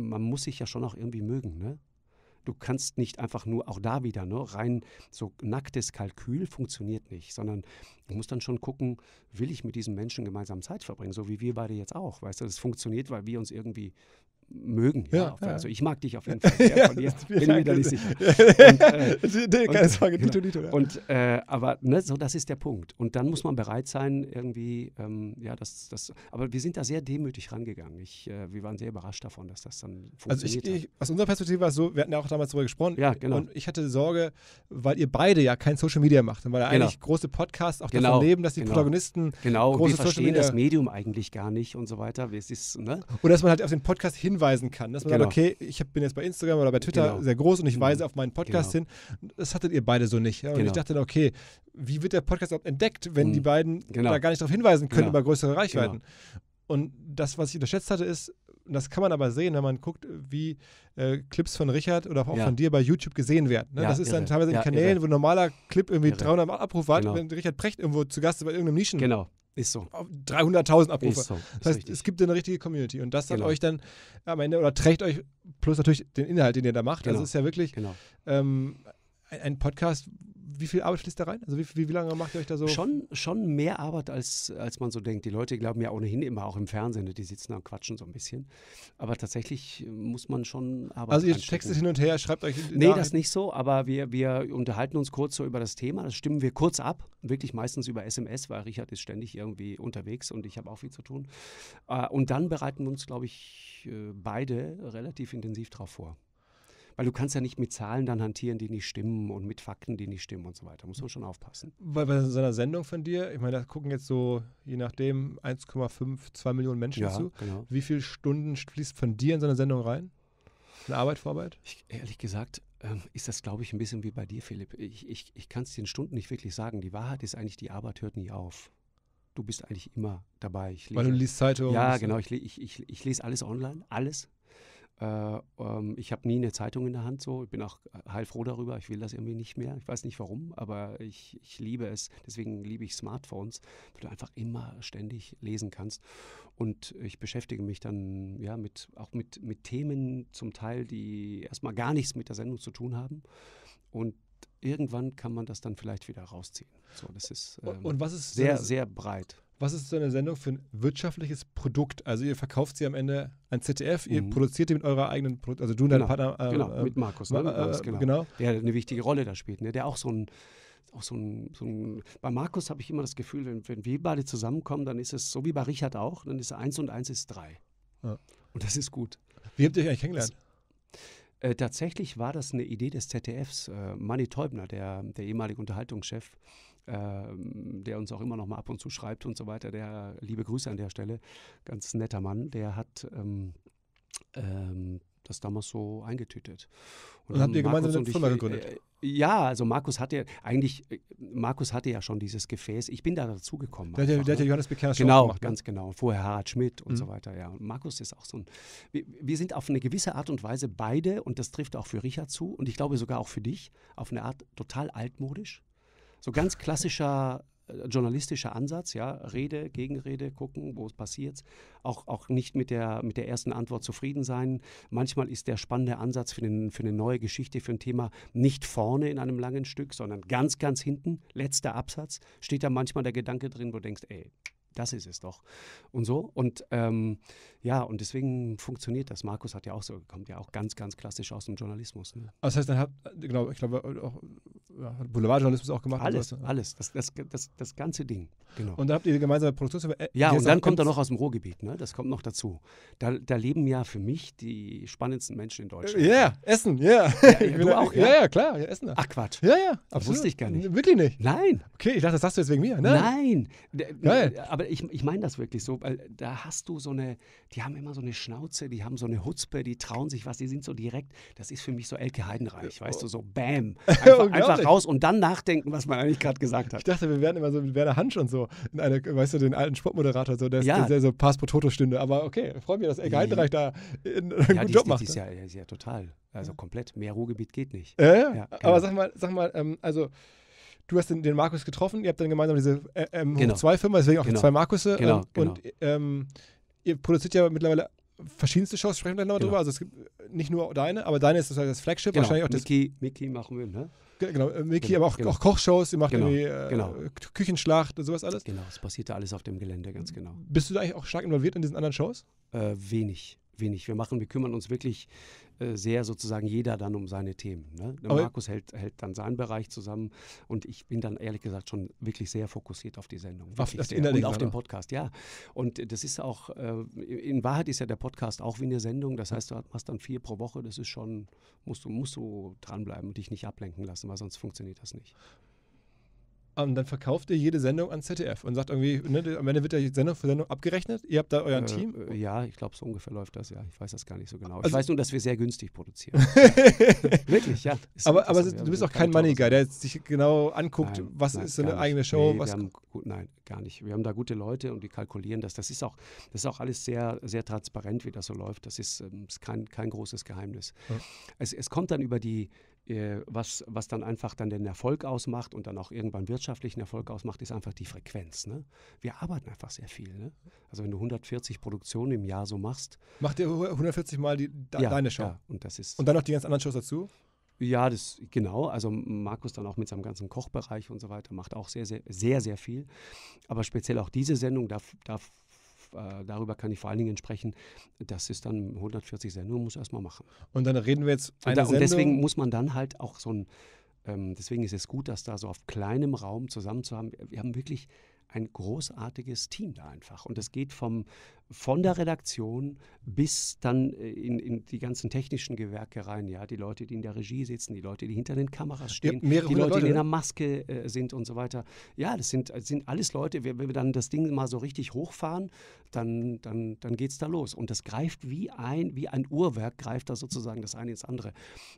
man muss sich ja schon auch irgendwie mögen, ne? Du kannst nicht einfach nur auch da wieder, ne, rein so nacktes Kalkül funktioniert nicht, sondern du musst dann schon gucken, will ich mit diesen Menschen gemeinsam Zeit verbringen, so wie wir beide jetzt auch. Weißt du, das funktioniert, weil wir uns irgendwie mögen. Ja, ja, Also ich mag dich auf jeden <laughs> Fall. sehr von dir bin mir da nicht sicher. <laughs> Und, äh, nee, keine Sorge, Dito, Dito. Ja. Und, äh, aber ne, so, das ist der Punkt. Und dann muss man bereit sein, irgendwie, ähm, ja, das, das, aber wir sind da sehr demütig rangegangen. Ich, äh, wir waren sehr überrascht davon, dass das dann funktioniert also ich, ich, Aus unserer Perspektive war es so, wir hatten ja auch damals darüber gesprochen. Ja, genau. Und ich hatte Sorge, weil ihr beide ja kein Social Media macht und weil genau. eigentlich große Podcasts auch genau. davon leben, dass die genau. Protagonisten genau. große wir verstehen Social Media das Medium eigentlich gar nicht und so weiter. Es ist, ne? Und dass man halt auf den Podcast hin hinweisen kann. Dass man genau. sagt, okay, ich bin jetzt bei Instagram oder bei Twitter genau. sehr groß und ich mhm. weise auf meinen Podcast genau. hin. Das hattet ihr beide so nicht. Ja? Und ich genau. dachte dann, okay, wie wird der Podcast überhaupt entdeckt, wenn die mhm. beiden da genau. gar nicht darauf hinweisen können über größere Reichweiten? Und das, was ich unterschätzt hatte, ist, das kann man aber sehen, wenn man guckt, wie äh, Clips von Richard oder auch ja. von dir bei YouTube gesehen werden. Ne? Ja, das ist irre. dann teilweise ja, in Kanälen, irre. wo ein normaler Clip irgendwie irre. 300 Mal Abruf war, genau. wenn Richard Precht irgendwo zu Gast bei irgendeinem Nischen. Genau. Ist so. 300.000 Abrufe. So. das heißt, richtig. es gibt eine richtige Community und das genau. hat euch dann am Ende oder trägt euch plus natürlich den Inhalt, den ihr da macht. Also genau. Also ist ja wirklich genau. ähm, ein, Podcast, wie viel Arbeit fließt da rein? Also wie, wie, wie, lange macht ihr euch da so? Schon, schon mehr Arbeit, als, als man so denkt. Die Leute glauben ja ohnehin immer, auch im Fernsehen, ne? die sitzen da und quatschen so ein bisschen. Aber tatsächlich muss man schon Arbeit Also ihr textet hin und her, schreibt euch Nee, das nicht so, aber wir, wir unterhalten uns kurz so über das Thema. Das stimmen wir kurz ab, wirklich meistens über SMS, weil Richard ist ständig irgendwie unterwegs und ich habe auch viel zu tun. Äh, und dann bereiten wir uns, glaube ich, äh, beide relativ intensiv darauf vor weil du kannst ja nicht mit Zahlen dann hantieren, die nicht stimmen und mit Fakten, die nicht stimmen und so weiter. Muss man schon aufpassen. Weil bei so einer Sendung von dir, ich meine, da gucken jetzt so, je nachdem, 1,5, 2 Millionen Menschen ja, zu. Genau. Wie viele Stunden fließt von dir in so eine Sendung rein? Eine Arbeit, Vorarbeit? Ich, ehrlich gesagt, ähm, ist das, glaube ich, ein bisschen wie bei dir, Philipp. Ich, ich, ich kann es den Stunden nicht wirklich sagen. Die Wahrheit ist eigentlich, die Arbeit hört nie auf. Du bist eigentlich immer dabei. Weil du liest Zeitungen. Ja, genau. Ich, ich, ich, ich lese alles online, alles. Äh, ähm, ich habe nie eine Zeitung in der Hand, so. Ich bin auch äh, heilfroh darüber. Ich will das irgendwie nicht mehr. Ich weiß nicht warum, aber ich, ich liebe es. Deswegen liebe ich Smartphones, weil du einfach immer ständig lesen kannst. Und ich beschäftige mich dann ja mit, auch mit, mit Themen zum Teil, die erstmal gar nichts mit der Sendung zu tun haben. Und irgendwann kann man das dann vielleicht wieder rausziehen. So, das ist ähm, und was ist sehr, sehr breit was ist so eine Sendung für ein wirtschaftliches Produkt? Also ihr verkauft sie am Ende an ZDF, mhm. ihr produziert die mit eurer eigenen, Pro also du und genau. dein Partner. Äh, genau, äh, mit Markus, ne? Äh, genau. genau. Der eine wichtige Rolle da spielt, ne? der auch so ein auch so ein, so ein bei Markus habe ich immer das Gefühl, wenn, wenn wir beide zusammenkommen, dann ist es so wie bei Richard auch, dann ist eins und eins ist drei. Ja. Und das ist gut. Wie habt ihr euch eigentlich kennengelernt? Das, äh, tatsächlich war das eine Idee des ZDFs. Äh, Manny Teubner, der, der ehemalige Unterhaltungschef, ähm, der uns auch immer noch mal ab und zu schreibt und so weiter, der liebe Grüße an der Stelle, ganz netter Mann, der hat ähm, ähm, das damals so eingetütet. Und, und habt ihr gemeinsam eine Firma gegründet? Äh, ja, also Markus hatte eigentlich, äh, Markus hatte ja schon dieses Gefäß. Ich bin da dazugekommen. Der, der, der hat ja ne? Johannes Becker schon Genau, gemacht, ne? ganz ne? genau. Vorher Harald Schmidt und mhm. so weiter. Ja, und Markus ist auch so ein. Wir, wir, sind auf eine gewisse Art und Weise beide und das trifft auch für Richard zu und ich glaube sogar auch für dich auf eine Art total altmodisch. So ganz klassischer äh, journalistischer Ansatz, ja, Rede, Gegenrede, gucken, wo es passiert, auch, auch nicht mit der, mit der ersten Antwort zufrieden sein. Manchmal ist der spannende Ansatz für, den, für eine neue Geschichte, für ein Thema nicht vorne in einem langen Stück, sondern ganz, ganz hinten, letzter Absatz, steht da manchmal der Gedanke drin, wo du denkst, ey, das ist es doch. Und so. Und ähm, ja, und deswegen funktioniert das. Markus hat ja auch so, kommt ja auch ganz, ganz klassisch aus dem Journalismus. Ne? Das heißt, dann hat, genau, ich glaube, auch ja, Boulevardjournalismus auch gemacht. Alles, ne? alles, das, das, das, das ganze Ding. Genau. Und da habt ihr gemeinsame Produktion. Äh, ja, und dann kommt er noch aus dem Ruhrgebiet, ne? das kommt noch dazu. Da, da leben ja für mich die spannendsten Menschen in Deutschland. Yeah, Essen, yeah. ja, ja, du auch, ja? Ja, ja klar, ja, Essen. Ach Quatsch. Ja, ja, absolut. Wusste ich gar nicht. Wirklich nicht? Nein. Okay, ich dachte, das sagst du jetzt wegen mir. Nein. Nein. Geil. Aber ich, ich meine das wirklich so, weil da hast du so eine, die die haben immer so eine Schnauze, die haben so eine Hutzpe, die trauen sich was, die sind so direkt. Das ist für mich so Elke Heidenreich, weißt du, so Bam. <laughs> Einfach, einfach raus und dann nachdenken, was man eigentlich gerade gesagt hat. Ich dachte, wir wären immer so mit Werner Hansch und so, in eine, weißt du, den alten Sportmoderator, so, der, ja. der, der so Pass pro Toto stünde. Aber okay, freut mich, dass Elke Heidenreich da einen ja, guten die, Job macht. Die ist ne? ja, die ist ja total, also komplett, mehr Ruhrgebiet geht nicht. Ja, ja, Ja, Aber genau. sag mal, sag mal, ähm, also du hast den, den, Markus getroffen, ihr habt dann gemeinsam diese äh, ähm, genau. zwei Firma, deswegen auch genau. zwei Markusse. Genau, ähm, und, genau. und ähm, ihr produziert ja mittlerweile verschiedenste Shows, sprechen wir gleich nochmal genau. drüber. Also es gibt nicht nur deine, aber deine ist das, Flagship, genau. wahrscheinlich auch das. Mickey, machen wir, ne? Genau, äh, Mickey, genau. aber auch, genau. auch, Kochshows, ihr macht genau, irgendwie äh, genau. Küchenschlacht und sowas alles. Genau, es passiert da alles auf dem Gelände, ganz genau. Bist du da eigentlich auch stark involviert in diesen anderen Shows? Äh, wenig wenig. Wir machen, wir kümmern uns wirklich äh, sehr sozusagen jeder dann um seine Themen. Ne? Markus hält, hält dann seinen Bereich zusammen und ich bin dann ehrlich gesagt schon wirklich sehr fokussiert auf die Sendung. Auf das und auf den Podcast, ja. Und das ist auch, äh, in Wahrheit ist ja der Podcast auch wie eine Sendung. Das heißt, du hast dann vier pro Woche. Das ist schon, musst du, musst du dranbleiben und dich nicht ablenken lassen, weil sonst funktioniert das nicht. Und dann verkauft ihr jede Sendung an ZDF und sagt irgendwie, ne, am Ende wird ja Sendung für Sendung abgerechnet. Ihr habt da euer äh, Team. Äh, ja, ich glaube, so ungefähr läuft das, ja. Ich weiß das gar nicht so genau. Also ich weiß nur, dass wir sehr günstig produzieren. <laughs> Wirklich, ja. Ist, aber aber du bist auch kein Money Guy, der sich genau anguckt, nein, was nein, ist so eine nicht. eigene Show. Nee, was haben, gut, nein, gar nicht. Wir haben da gute Leute und die kalkulieren das. Das ist auch, das ist auch alles sehr, sehr transparent, wie das so läuft. Das ist, ähm, ist kein, kein großes Geheimnis. Ja. Es, es kommt dann über die äh, was, was dann einfach dann den Erfolg ausmacht und dann auch irgendwann wirtschaftlichen Erfolg ausmacht, ist einfach die Frequenz. Ne? Wir arbeiten einfach sehr viel. Ne? Also wenn du 140 Produktionen im Jahr so machst. Macht ihr 140 Mal die, de ja, deine Show? Ja, und, das ist, und dann noch die ganz anderen Shows dazu? Ja, das genau. Also Markus dann auch mit seinem ganzen Kochbereich und so weiter macht auch sehr, sehr, sehr, sehr viel. Aber speziell auch diese Sendung, da, da äh, darüber kann ich vor allen Dingen sprechen. Das ist dann 140 Sendungen, muss erstmal machen. Und dann reden wir jetzt eine und, da, und deswegen muss man dann halt auch so ein, ähm, deswegen ist es gut, das da so auf kleinem Raum zusammen zu haben. Wir haben wirklich ein großartiges Team da einfach. Und es geht vom von der Redaktion bis dann äh, in, in, die ganzen technischen Gewerke rein, ja, die Leute, die in der Regie sitzen, die Leute, die hinter den Kameras stehen, ja, die Leute, Leute, die in der Maske äh, sind und so weiter. Ja, das sind, sind alles Leute, wenn wir dann das Ding mal so richtig hochfahren, dann, dann, dann geht es da los. Und das greift wie ein, wie ein Uhrwerk, greift da sozusagen das eine ins andere.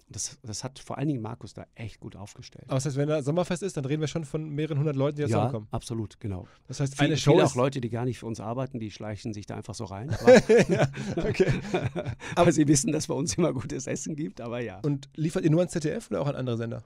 Das, das hat vor allen Dingen Markus da echt gut aufgestellt. Aber das heißt, wenn da Sommerfest ist, dann reden wir schon von mehreren hundert Leuten, die da ja, zusammenkommen. Absolut, genau. Das heißt, eine Viel, Show. Viele auch Leute, die gar nicht für uns arbeiten, die schleichen sich da einfach so rein. <laughs> Aber, okay. <laughs> aber Sie wissen, dass bei uns immer gutes Essen gibt, aber ja. Und liefert ihr nur ans ZDF oder auch an andere Sender?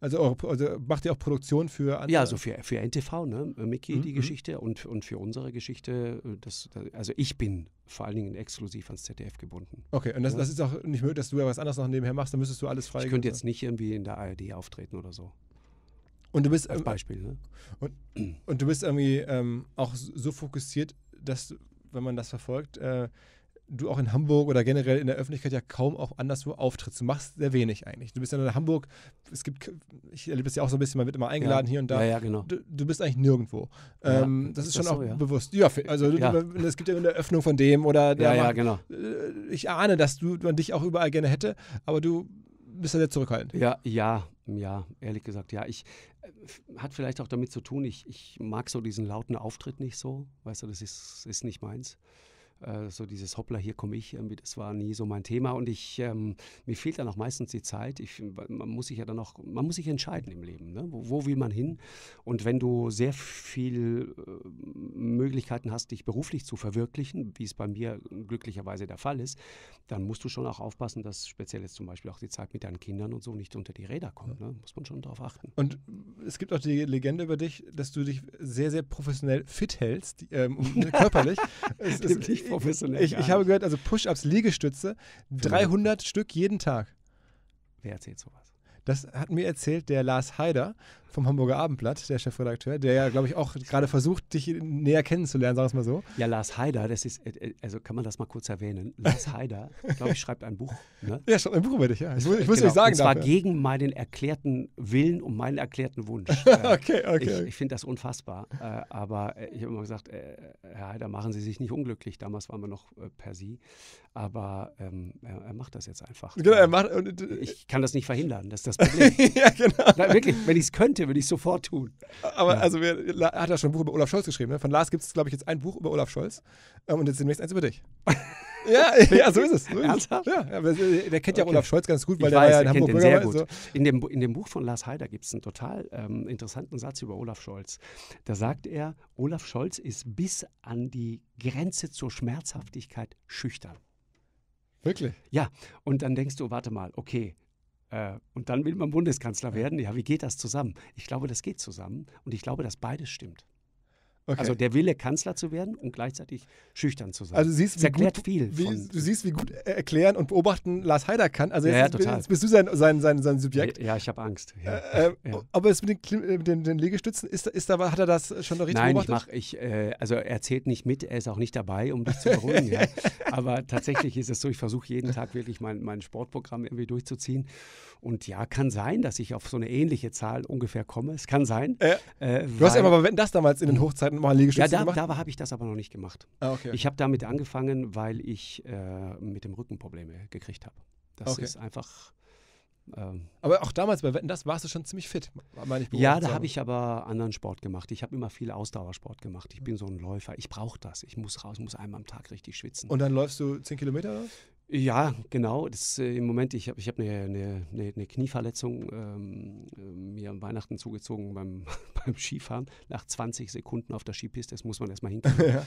Also, eure, also, macht ihr auch Produktion für andere? Ja, also für, für NTV, ne? Mickey, mhm. die mhm. Geschichte und, und für unsere Geschichte. Äh, das, also ich bin vor allen Dingen exklusiv ans ZDF gebunden. Okay, und das, ja. das ist auch nicht möglich, dass du ja was anderes noch nebenher machst, dann müsstest du alles freigeben. Ich könnte jetzt nicht irgendwie in der ARD auftreten oder so. Und du bist als ähm, Beispiel, ne? Und, <clears throat> und du bist irgendwie ähm, auch so fokussiert, dass wenn man das verfolgt, äh, du auch in Hamburg oder generell in der Öffentlichkeit ja kaum auch anderswo auftrittst. Du machst sehr wenig eigentlich. Du bist ja in Hamburg, es gibt, ich erlebe es ja auch so ein bisschen, man wird immer eingeladen ja. hier und da. Ja, ja genau. Du, du, bist eigentlich nirgendwo. Ähm, das ist, ist das schon so, auch bewusst. Ja, also du, es gibt ja eine Öffnung von dem oder der. Ja, ja, genau. Äh, ich ahne, dass du, man dich auch überall gerne hätte, aber du bist ja sehr zurückhaltend. Ja, ja, ja, ehrlich gesagt, ja. Ich, hat vielleicht auch damit zu tun, ich, ich mag so diesen lauten Auftritt nicht so. Weißt du, das ist, ist nicht meins. Äh, so dieses Hoppla, hier komme ich, irgendwie, das war nie so mein Thema. Und ich, ähm, mir fehlt dann auch meistens die Zeit. Ich, man muss sich ja dann auch, man muss sich entscheiden im Leben. Ne? Wo, wo, will man hin? Und wenn du sehr viel äh, Möglichkeiten hast, dich beruflich zu verwirklichen, wie es bei mir glücklicherweise der Fall ist, dann musst du schon auch aufpassen, dass speziell jetzt zum Beispiel auch die Zeit mit deinen Kindern und so nicht unter die Räder kommt. Ne? Muss man schon darauf achten. Und es gibt auch die Legende über dich, dass du dich sehr, sehr professionell fit hältst, ähm, körperlich. <laughs> es, es, ich, professionell. Ich, ich habe gehört, also Push-ups, Liegestütze, 300 Stück jeden Tag. Wer erzählt sowas? Das hat mir erzählt der Lars Haider vom Hamburger Abendblatt, der Chefredakteur, der ja, glaube ich, auch gerade versucht, dich näher kennenzulernen, sagen wir es mal so. Ja, Lars Haider, das ist, äh, äh, also kann man das mal kurz erwähnen. Lars Haider, glaube ich, schreibt ein Buch. Ne? Ja, schreibt ein Buch über dich, ja. Ich, ich genau. euch sagen. Und zwar darf, gegen meinen erklärten Willen und meinen erklärten Wunsch. <laughs> Äh, okay, okay. Ich, ich finde das unfassbar. aber ich habe immer gesagt, Herr Haider, machen Sie sich nicht unglücklich. Damals waren wir noch per Sie. Aber ähm, er, er, macht das jetzt einfach. Genau, er macht. Und, ich kann das nicht verhindern, das ist das <laughs> Problem. ja, genau. Na, wirklich, wenn ich es könnte, Scheiße, will ich sofort tun. Aber ja. also, wer, hat ja schon ein Buch über Olaf Scholz geschrieben. Ne? Von Lars gibt es, glaube ich, jetzt ein Buch über Olaf Scholz ähm, und jetzt demnächst eins über dich. <laughs> ja, ja, so ist es. So ist es. Ja, der kennt ja okay. Olaf Scholz ganz gut, weil ich der weiß, war ja in Hamburg sehr gut. So. In, dem, in dem Buch von Lars Heider gibt es einen total ähm, interessanten Satz über Olaf Scholz. Da sagt er, Olaf Scholz ist bis an die Grenze zur Schmerzhaftigkeit schüchtern. Wirklich? Ja, und dann denkst du, warte mal, okay, äh, und dann will man Bundeskanzler werden. Ja, wie geht das zusammen? Ich glaube, das geht zusammen und ich glaube, dass beides stimmt. Okay. Also der Wille, Kanzler zu werden und gleichzeitig schüchtern zu sein. Also siehst, das erklärt gut, viel. Wie, du siehst, wie gut erklären und beobachten Lars Heider kann. Also jetzt, ja, ja, total. jetzt bist du sein, sein, sein, sein Subjekt. Ja, ich habe Angst. Ja. Äh, äh, ja. Aber es mit den, äh, den, den, Liegestützen, ist, ist da, hat er das schon noch richtig Nein, beobachtet? Nein, ich mache, ich, äh, also er zählt nicht mit, er ist auch nicht dabei, um dich zu beruhigen. ja. <laughs> Aber tatsächlich ist es so, ich versuche jeden Tag wirklich mein, mein Sportprogramm irgendwie durchzuziehen. Und ja, kann sein, dass ich auf so eine ähnliche Zahl ungefähr komme. Es kann sein. Äh, äh, du hast ja aber wenn das damals in den mhm. Hochzeiten mal Liegestütze ja, da, gemacht? Ja, da habe ich das aber noch nicht gemacht. Ah, okay. Ich habe damit angefangen, weil ich äh, mit dem Rücken Probleme gekriegt habe. Das okay. ist einfach. Ähm, aber auch damals bei Wetten, das warst du schon ziemlich fit, meine ich. Ja, da habe ich aber anderen Sport gemacht. Ich habe immer viel Ausdauersport gemacht. Ich mhm. bin so ein Läufer. Ich brauche das. Ich muss raus, muss einmal am Tag richtig schwitzen. Und dann läufst du 10 Kilometer raus? Ja, genau. Das, äh, Im Moment, ich habe ich hab eine, eine, eine ne Knieverletzung ähm, äh, mir am Weihnachten zugezogen beim, <laughs> beim Skifahren. Nach 20 Sekunden auf der Skipiste, das muss man erstmal hinkriegen. <laughs> Ja.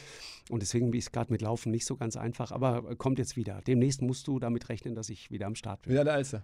Und deswegen ist es gerade mit Laufen nicht so ganz einfach, aber kommt jetzt wieder. Demnächst musst du damit rechnen, dass ich wieder am Start bin. Wieder an der Alster?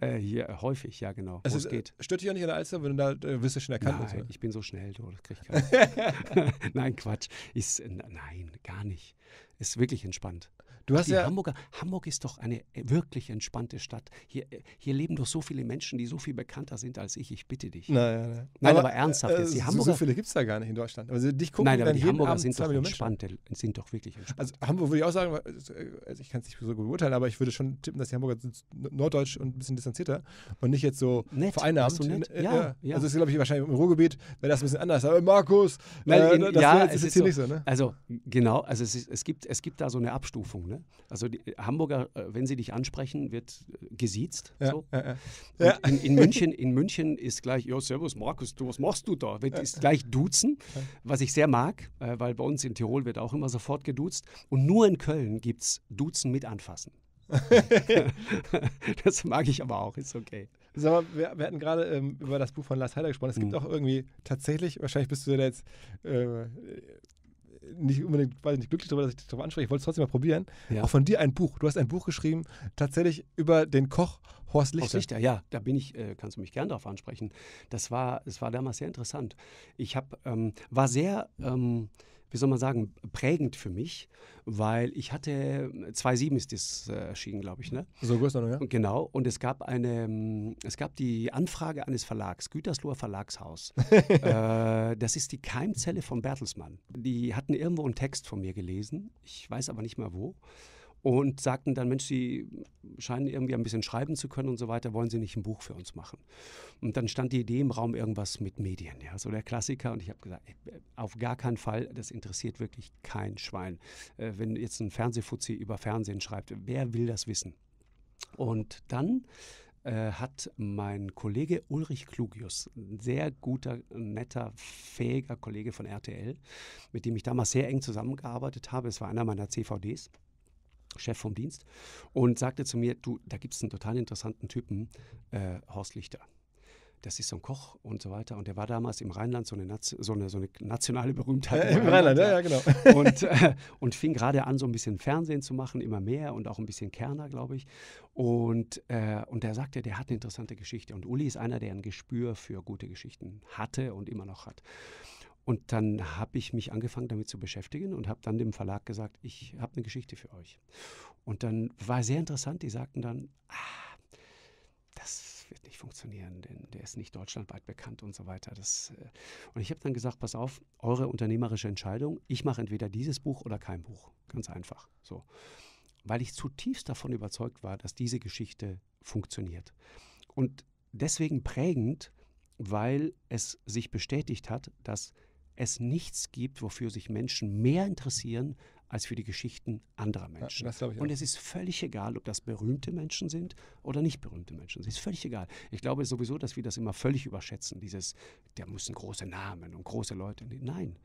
Äh, hier, äh, häufig, ja, genau. Also es äh, geht. Stört dich auch nicht an der Alster, wenn du da äh, wirst du schon erkannt. Nein, ich bin so schnell, du, das krieg ich gar <laughs> nicht. nein, Quatsch. Ist, nein, gar nicht. Ist wirklich entspannt. Du hast die ja Hamburger, Hamburg ist doch eine äh, wirklich entspannte Stadt. Hier, äh, hier leben doch so viele Menschen, die so viel bekannter sind als ich. Ich bitte dich. Nein, nein, nein. nein aber, aber, ernsthaft äh, jetzt. Die so, Hamburger, so viele gibt es da gar nicht in Deutschland. Also dich gucken nein, aber die Hamburger sind doch, entspannte, sind doch wirklich entspannt. Also Hamburg würde ich auch sagen, also, also ich kann es nicht so gut beurteilen, aber ich würde schon tippen, dass die Hamburger sind norddeutsch und ein bisschen distanzierter und nicht jetzt so nett, vereinnahmt. So nett? Ja, ja. Also ist, glaube ich, wahrscheinlich im Ruhrgebiet wäre das ein bisschen anders. Aber Markus, Weil in, äh, das ja, ist, ist hier so, nicht so. Ne? Also genau, also es, ist, es, gibt, es gibt da so eine Abstufung. Ne? Ne? Also die Hamburger, äh, wenn sie dich ansprechen, wird äh, gesiezt. Ja, so. ja, ja. In, in, München, in München ist gleich, ja, Servus Markus, du, was machst du da? Wird, ist gleich duzen, was ich sehr mag, äh, weil bei uns in Tirol wird auch immer sofort geduzt. Und nur in Köln gibt es Duzen mit Anfassen. <laughs> das mag ich aber auch, ist okay. Sag mal, wir, wir hatten gerade ähm, über das Buch von Lars Heider gesprochen. Es gibt mhm. auch irgendwie tatsächlich, wahrscheinlich bist du da jetzt äh, nicht unbedingt quasi nicht glücklich darüber, dass ich dich darüber anspreche. Ich wollte es trotzdem mal probieren. Ja. Auch von dir ein Buch. Du hast ein Buch geschrieben, tatsächlich über den Koch Horst Lichter. Horst Lichter, ja. Da bin ich, äh, kannst du mich gern darauf ansprechen. Das war, das war damals sehr interessant. Ich hab, ähm, war sehr. Ähm, wie soll man sagen, prägend für mich, weil ich hatte, 2.7 ist das äh, erschienen, glaube ich, ne? So groß noch, ja. Genau, und es gab eine, mm, es gab die Anfrage eines Verlags, Gütersloher Verlagshaus. <laughs> äh, das ist die Keimzelle von Bertelsmann. Die hatten irgendwo einen Text von mir gelesen, ich weiß aber nicht mehr wo und sagten dann, Mensch, Sie scheinen irgendwie ein bisschen schreiben zu können und so weiter, wollen Sie nicht ein Buch für uns machen? Und dann stand die Idee im Raum irgendwas mit Medien, ja, so der Klassiker. Und ich habe gesagt, äh, auf gar keinen Fall, das interessiert wirklich kein Schwein. Äh, wenn jetzt ein Fernsehfuzzi über Fernsehen schreibt, wer will das wissen? Und dann äh, hat mein Kollege Ulrich Klugius, ein sehr guter, netter, fähiger Kollege von RTL, mit dem ich damals sehr eng zusammengearbeitet habe. Es war einer meiner CVDs. Chef vom Dienst, und sagte zu mir, du, da gibt es einen total interessanten Typen, äh, Horst Lichter. Das ist so ein Koch und so weiter. Und der war damals im Rheinland so eine, Naz so eine, so eine nationale Berühmtheit. Äh, Im Rheinland, ja, ja, genau. <laughs> Und, äh, und fing gerade an, so ein bisschen Fernsehen zu machen, immer mehr und auch ein bisschen Kerner, glaube ich. Und, äh, und der sagte, der hat eine interessante Geschichte. Und Uli ist einer, der ein Gespür für gute Geschichten hatte und immer noch hat. Und dann habe ich mich angefangen damit zu beschäftigen und habe dann dem Verlag gesagt, ich habe eine Geschichte für euch. Und dann war sehr interessant, die sagten dann, ah, das wird nicht funktionieren, denn der ist nicht deutschlandweit bekannt und so weiter. Das, äh, und ich habe dann gesagt, pass auf, eure unternehmerische Entscheidung, ich mache entweder dieses Buch oder kein Buch. Ganz einfach. So. Weil ich zutiefst davon überzeugt war, dass diese Geschichte funktioniert. Und deswegen prägend, weil es sich bestätigt hat, dass es nichts gibt, wofür sich Menschen mehr interessieren als für die Geschichten anderer Menschen. Ja, und es ist völlig egal, ob das berühmte Menschen sind oder nicht berühmte Menschen. Es ist völlig egal. Ich glaube sowieso, dass wir das immer völlig überschätzen, dieses, der muss große Namen und große Leute. Nein.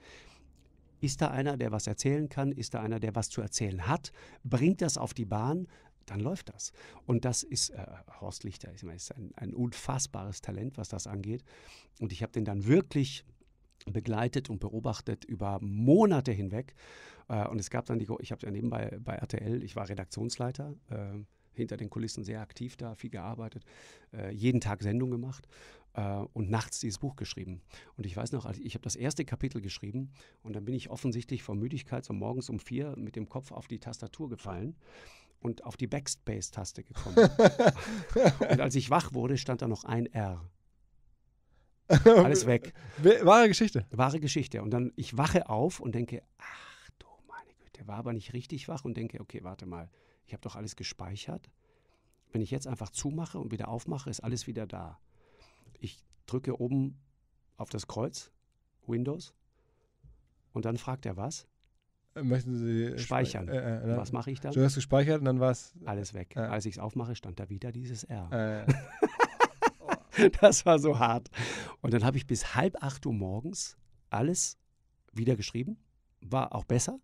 Ist da einer, der was erzählen kann? Ist da einer, der was zu erzählen hat? Bringt das auf die Bahn? dann läuft das. Und das ist, äh, Horst Lichter ist ein, ein unfassbares Talent, was das angeht. Und ich habe den dann wirklich begleitet und beobachtet über Monate hinweg. Äh, und es gab dann die, ich habe ja nebenbei bei RTL, ich war Redaktionsleiter, äh, hinter den Kulissen sehr aktiv da, viel gearbeitet, äh, jeden Tag Sendung gemacht äh, und nachts dieses Buch geschrieben. Und ich weiß noch, ich habe das erste Kapitel geschrieben und dann bin ich offensichtlich vor Müdigkeit so morgens um vier mit dem Kopf auf die Tastatur gefallen und auf die Backspace-Taste gekommen. <laughs> und als ich wach wurde, stand da noch ein R. <laughs> Alles weg. Wahre Geschichte. Wahre Geschichte. Und dann, ich wache auf und denke, ach du meine Güte, war aber nicht richtig wach und denke, okay, warte mal, ich habe doch alles gespeichert. Wenn ich jetzt einfach zumache und wieder aufmache, ist alles wieder da. Ich drücke oben auf das Kreuz, Windows, und dann fragt er was? Äh, möchten Sie äh, speichern? Äh, äh, was mache ich dann? Du hast gespeichert und dann war es. Alles weg. Äh. Als ich es aufmache, stand da wieder dieses R. Äh. <laughs> <laughs> das war so hart. Und dann habe ich bis halb acht Uhr morgens alles wieder geschrieben, war auch besser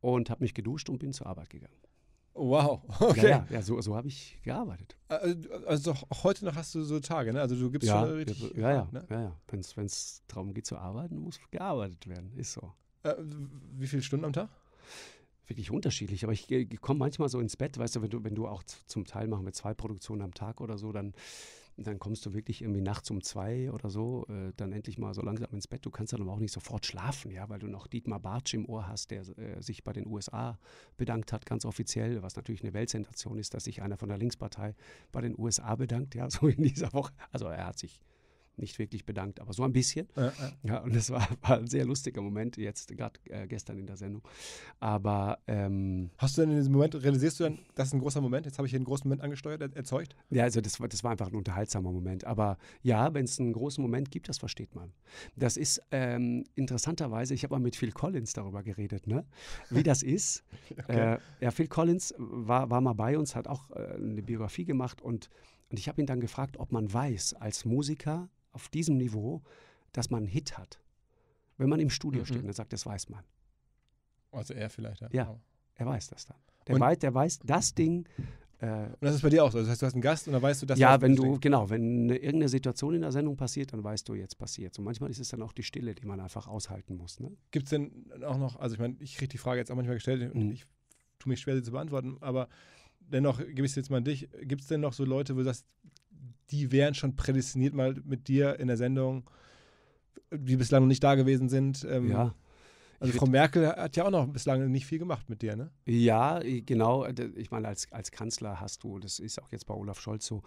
und habe mich geduscht und bin zur Arbeit gegangen. Wow, <laughs> okay. Ja, ja, so, so habe ich gearbeitet. Äh, also heute noch hast du so Tage, ne? Also du gibst ja, schon richtig. Ja, ja, ne? ja, ja. Wenn es darum geht zu arbeiten, muss gearbeitet werden, ist so. Äh, wie viele Stunden am Tag? wirklich unterschiedlich. Aber ich, äh, ich komme manchmal so ins Bett, weißt du wenn, du, wenn du auch zum Teil machen wir zwei Produktionen am Tag oder so, dann dann kommst du wirklich irgendwie nachts um zwei oder so, äh, dann endlich mal so langsam ins Bett. Du kannst dann aber auch nicht sofort schlafen, ja, weil du noch Dietmar Bartsch im Ohr hast, der äh, sich bei den USA bedankt hat, ganz offiziell, was natürlich eine Weltsensation ist, dass sich einer von der Linkspartei bei den USA bedankt, ja, <laughs> so in dieser Woche. Also er hat sich nicht wirklich bedankt, aber so ein bisschen. Äh, äh. Ja, und das war, war, ein sehr lustiger Moment, jetzt gerade äh, gestern in der Sendung. Aber. Ähm, Hast du denn in diesem Moment, realisierst du dann, das ist ein großer Moment, jetzt habe ich hier einen großen Moment angesteuert, er, erzeugt? Ja, also das, das war einfach ein unterhaltsamer Moment. Aber ja, wenn es einen großen Moment gibt, das versteht man. Das ist ähm, interessanterweise, ich habe mal mit Phil Collins darüber geredet, ne? wie das ist. <laughs> okay. Äh, ja, Phil Collins war, war mal bei uns, hat auch äh, eine Biografie gemacht und und ich habe ihn dann gefragt, ob man weiß, als Musiker auf diesem Niveau, dass man einen Hit hat. Wenn man im Studio mhm. steht, dann sagt, das weiß man. Also er vielleicht, ja. Ja, genau. er weiß das dann. Der, weiß, der weiß, das Ding. Äh, und das ist bei dir auch so. Das heißt, du hast einen Gast und dann weißt du, dass Ja, wenn du, steht. genau, wenn irgendeine Situation in der Sendung passiert, dann weißt du, jetzt passiert. Und manchmal ist es dann auch die Stille, die man einfach aushalten muss. Ne? Gibt es denn auch noch, also ich meine, ich kriege die Frage jetzt auch manchmal gestellt und mhm. ich tue mich schwer, sie zu beantworten, aber dennoch gebe ich es jetzt mal an dich. Gibt es denn noch so Leute, wo du sagst, die wären schon prädestiniert mal mit dir in der Sendung, die bislang noch nicht da gewesen sind. Ähm, ja. Also Frau Merkel hat ja auch noch bislang nicht viel gemacht mit dir, ne? Ja, genau. Äh, ich meine, als, als Kanzler hast du, das ist auch jetzt bei Olaf Scholz so,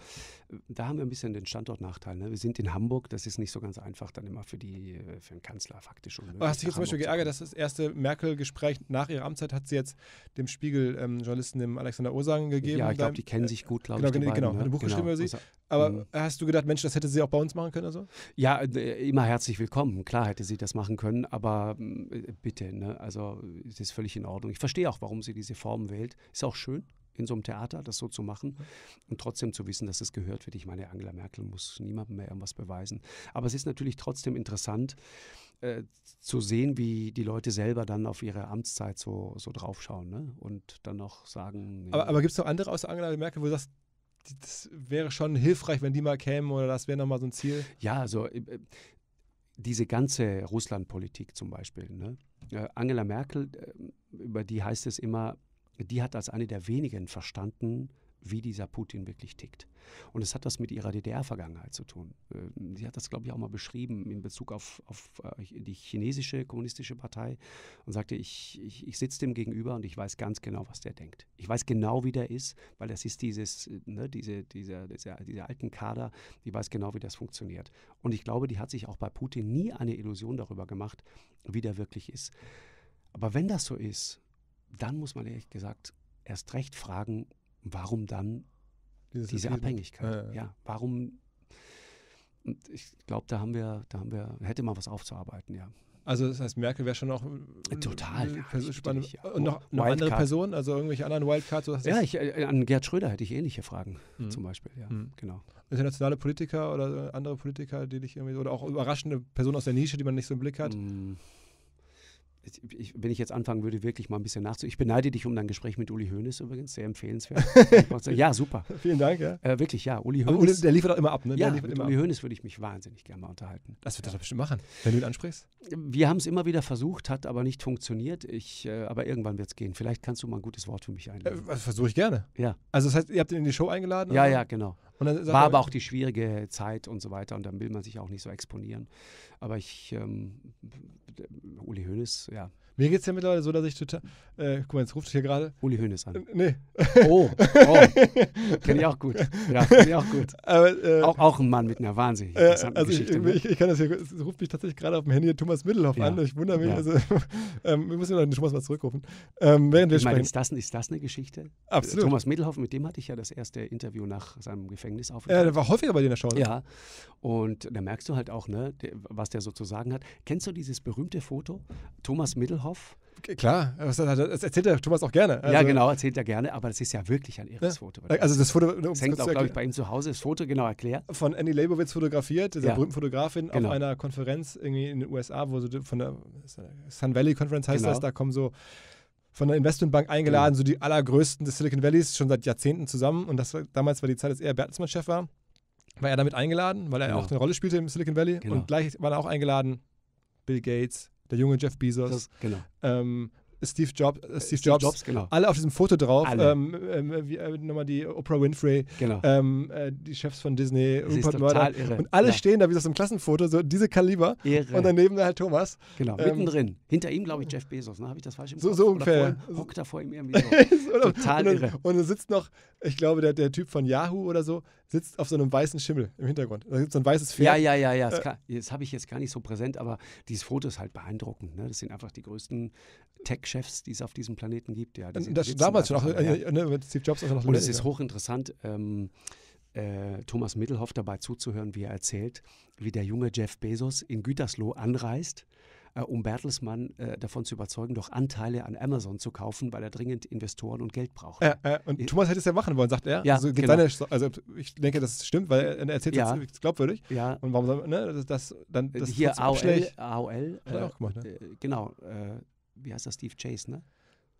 äh, da haben wir ein bisschen den Standortnachteil. Ne? Wir sind in Hamburg, das ist nicht so ganz einfach dann immer für, die, äh, für einen Kanzler faktisch. Unmöglich, Aber hast du dich jetzt zum Beispiel geärgert, dass das erste Merkel-Gespräch nach ihrer Amtszeit hat sie jetzt dem Spiegel-Journalisten, ähm, dem Alexander Osagen gegeben? Ja, ich glaube, die kennen sich gut, glaube genau, ich. Genau, beiden, ne? hat ein ne? Buch genau. geschrieben über sie. Also aber mhm. hast du gedacht, Mensch, das hätte sie auch bei uns machen können? Also? Ja, immer herzlich willkommen. Klar hätte sie das machen können, aber äh, bitte, ne? also es ist völlig in Ordnung. Ich verstehe auch, warum sie diese Form wählt. Ist auch schön in so einem Theater, das so zu machen mhm. und trotzdem zu wissen, dass es gehört wird. Ich meine, Angela Merkel muss niemandem mehr irgendwas beweisen. Aber es ist natürlich trotzdem interessant äh, zu sehen, wie die Leute selber dann auf ihre Amtszeit so, so draufschauen ne? und dann noch sagen. Nee. Aber, aber gibt es noch andere außer Angela Merkel, wo du sagst, das wäre schon hilfreich, wenn die mal kämen oder das wäre nochmal so ein Ziel. Ja, also äh, äh, diese ganze Russlandpolitik zum Beispiel. Ne? Äh, Angela Merkel, über die heißt es immer, die hat als eine der wenigen verstanden, wie dieser Putin wirklich tickt. Und es hat das mit ihrer DDR-Vergangenheit zu tun. Äh, sie hat das, glaube ich, auch mal beschrieben in Bezug auf, auf äh, die chinesische kommunistische Partei und sagte, ich, ich, ich sitze dem gegenüber und ich weiß ganz genau, was der denkt. Ich weiß genau, wie der ist, weil das ist dieses, ne, diese, dieser, dieser, dieser alten Kader, die weiß genau, wie das funktioniert. Und ich glaube, die hat sich auch bei Putin nie eine Illusion darüber gemacht, wie der wirklich ist. Aber wenn das so ist, dann muss man ehrlich gesagt erst recht fragen, warum dann Dieses diese Abhängigkeit? Ja, ja. ja, warum? Und ich glaube, da haben wir, da haben wir, hätte mal was aufzuarbeiten, ja. Also das heißt, Merkel wäre schon noch äh, total eine ja, spannende ja. und noch eine oh, andere Personen, also irgendwelche anderen Wildcards. ja, ich, äh, an Gerd Schröder hätte ich ähnliche Fragen mhm. zum Beispiel. Ja, mhm. genau. Internationale Politiker oder andere Politiker, die dich irgendwie oder auch überraschende Personen aus der Nische, die man nicht so im Blick hat. Mhm ich, wenn ich jetzt anfangen würde, wirklich mal ein bisschen nachzu. Ich beneide dich um dein Gespräch mit Uli Hoeneß übrigens, sehr empfehlenswert. <laughs> ja, super. <laughs> Vielen Dank. Ja. Äh, wirklich, ja. Uli Hoeneß. der liefert auch immer ab, ne? Der ja, mit immer Uli Hoeneß würde ich mich wahnsinnig gerne mal unterhalten. Das wird er ja. doch bestimmt machen, wenn du ihn ansprichst. Wir haben es immer wieder versucht, hat aber nicht funktioniert. Ich, äh, aber irgendwann wird es gehen. Vielleicht kannst du mal ein gutes Wort für mich äh, einlegen. Äh, Versuche ich gerne. Ja. Also, das heißt, ihr habt ihn in die Show eingeladen? Ja, oder? ja, genau. War aber auch die schwierige Zeit und so weiter und dann will man sich auch nicht so exponieren. Aber ich, ähm, Uli Hoeneß, ja. Mir geht es ja mittlerweile so, dass ich total. Äh, guck mal, jetzt ruft hier gerade. Uli Hoeneß an. Äh, nee. Oh, oh. kenne ich auch gut. Ja, kenne ich auch gut. <laughs> Aber, äh, auch, auch ein Mann mit einer wahnsinnigen äh, interessanten also Geschichte. Ich, ich, ne? ich, kann das hier, es ruft mich tatsächlich gerade auf dem Handy Thomas Middelhoff ja. an. Ich wundere mich. Ja. Also, <laughs> ähm, wir müssen noch den Thomas mal zurückrufen. Ähm, während wir ich meine, Ist das, ist das eine Geschichte? Absolut. Thomas Middelhoff, mit dem hatte ich ja das erste Interview nach seinem Gefängnis Gefängnisaufenthalt. Ja, der war häufiger bei dir in der Show. Ne? Ja. Und da merkst du halt auch, ne, was der der sozusagen hat. Kennst du dieses berühmte Foto? Thomas Middelhoff? Klar, das erzählt der Thomas auch gerne. Also ja, genau, erzählt er gerne, aber das ist ja wirklich ein irres ja. Foto. Also das Foto, das hängt auch, glaube ich, bei ihm zu Hause, das Foto, genau, erklärt. Von Annie Leibovitz fotografiert, dieser ja. berühmten Fotografin, genau. auf einer Konferenz irgendwie in den USA, wo so von der Sun Valley Conference heißt genau. das, da kommen so von der Investmentbank eingeladen, genau. so die allergrößten des Silicon Valleys, schon seit Jahrzehnten zusammen. Und das war, damals war die Zeit, als er Bertelsmann-Chef war war er damit eingeladen, weil er ja. Genau. auch eine Rolle spielte im Silicon Valley. Genau. Und gleich war er auch eingeladen, Bill Gates, der junge Jeff Bezos. Das, genau. ähm, äh, Steve Jobs, äh, äh, Steve, Steve Jobs, Jobs genau. alle auf diesem Foto drauf. Ähm, ähm, wie, äh, nochmal die Oprah Winfrey, genau. ähm, äh, die Chefs von Disney, Sie Rupert Murdoch. Irre. Und alle ja. stehen da wie das einem Klassenfoto, so diese Kaliber. Irre. Und daneben halt Thomas. Genau, ähm, mittendrin. Hinter ihm, glaube ich, Jeff Bezos. Ne? Habe ich das falsch im so, Kopf? So ungefähr. Oder hockt da vor ihm irgendwie <laughs> so. Total und, irre. Und dann sitzt noch, ich glaube, der, der Typ von Yahoo oder so, sitzt auf so einem weißen Schimmel im Hintergrund. Da gibt es so ein weißes Pferd. Ja, ja, ja, ja. Das, das habe ich jetzt gar nicht so präsent, aber dieses Foto ist halt beeindruckend. Ne? Das sind einfach die größten Tech- chefs die es auf diesem Planeten gibt. Ja, die ähm, das damals schon, auch, äh, äh, äh, ne, Steve Jobs auch noch Und es ist hochinteressant, ähm, äh, Thomas Mittelhoff dabei zuzuhören, wie er erzählt, wie der junge Jeff Bezos in Gütersloh anreist um Bertelsmann äh, davon zu überzeugen, doch Anteile an Amazon zu kaufen, weil er dringend Investoren und Geld braucht. Äh, äh, und ich, Thomas hätte es ja machen wollen, sagt er. Ja, also, genau. seine, also ich denke, das stimmt, weil er erzählt ja. das glaubwürdig. Ja. Und warum soll ne, das, das dann das Hier AOL, AOL hat er auch gemacht, ne? genau wie heißt das, Steve Chase, ne?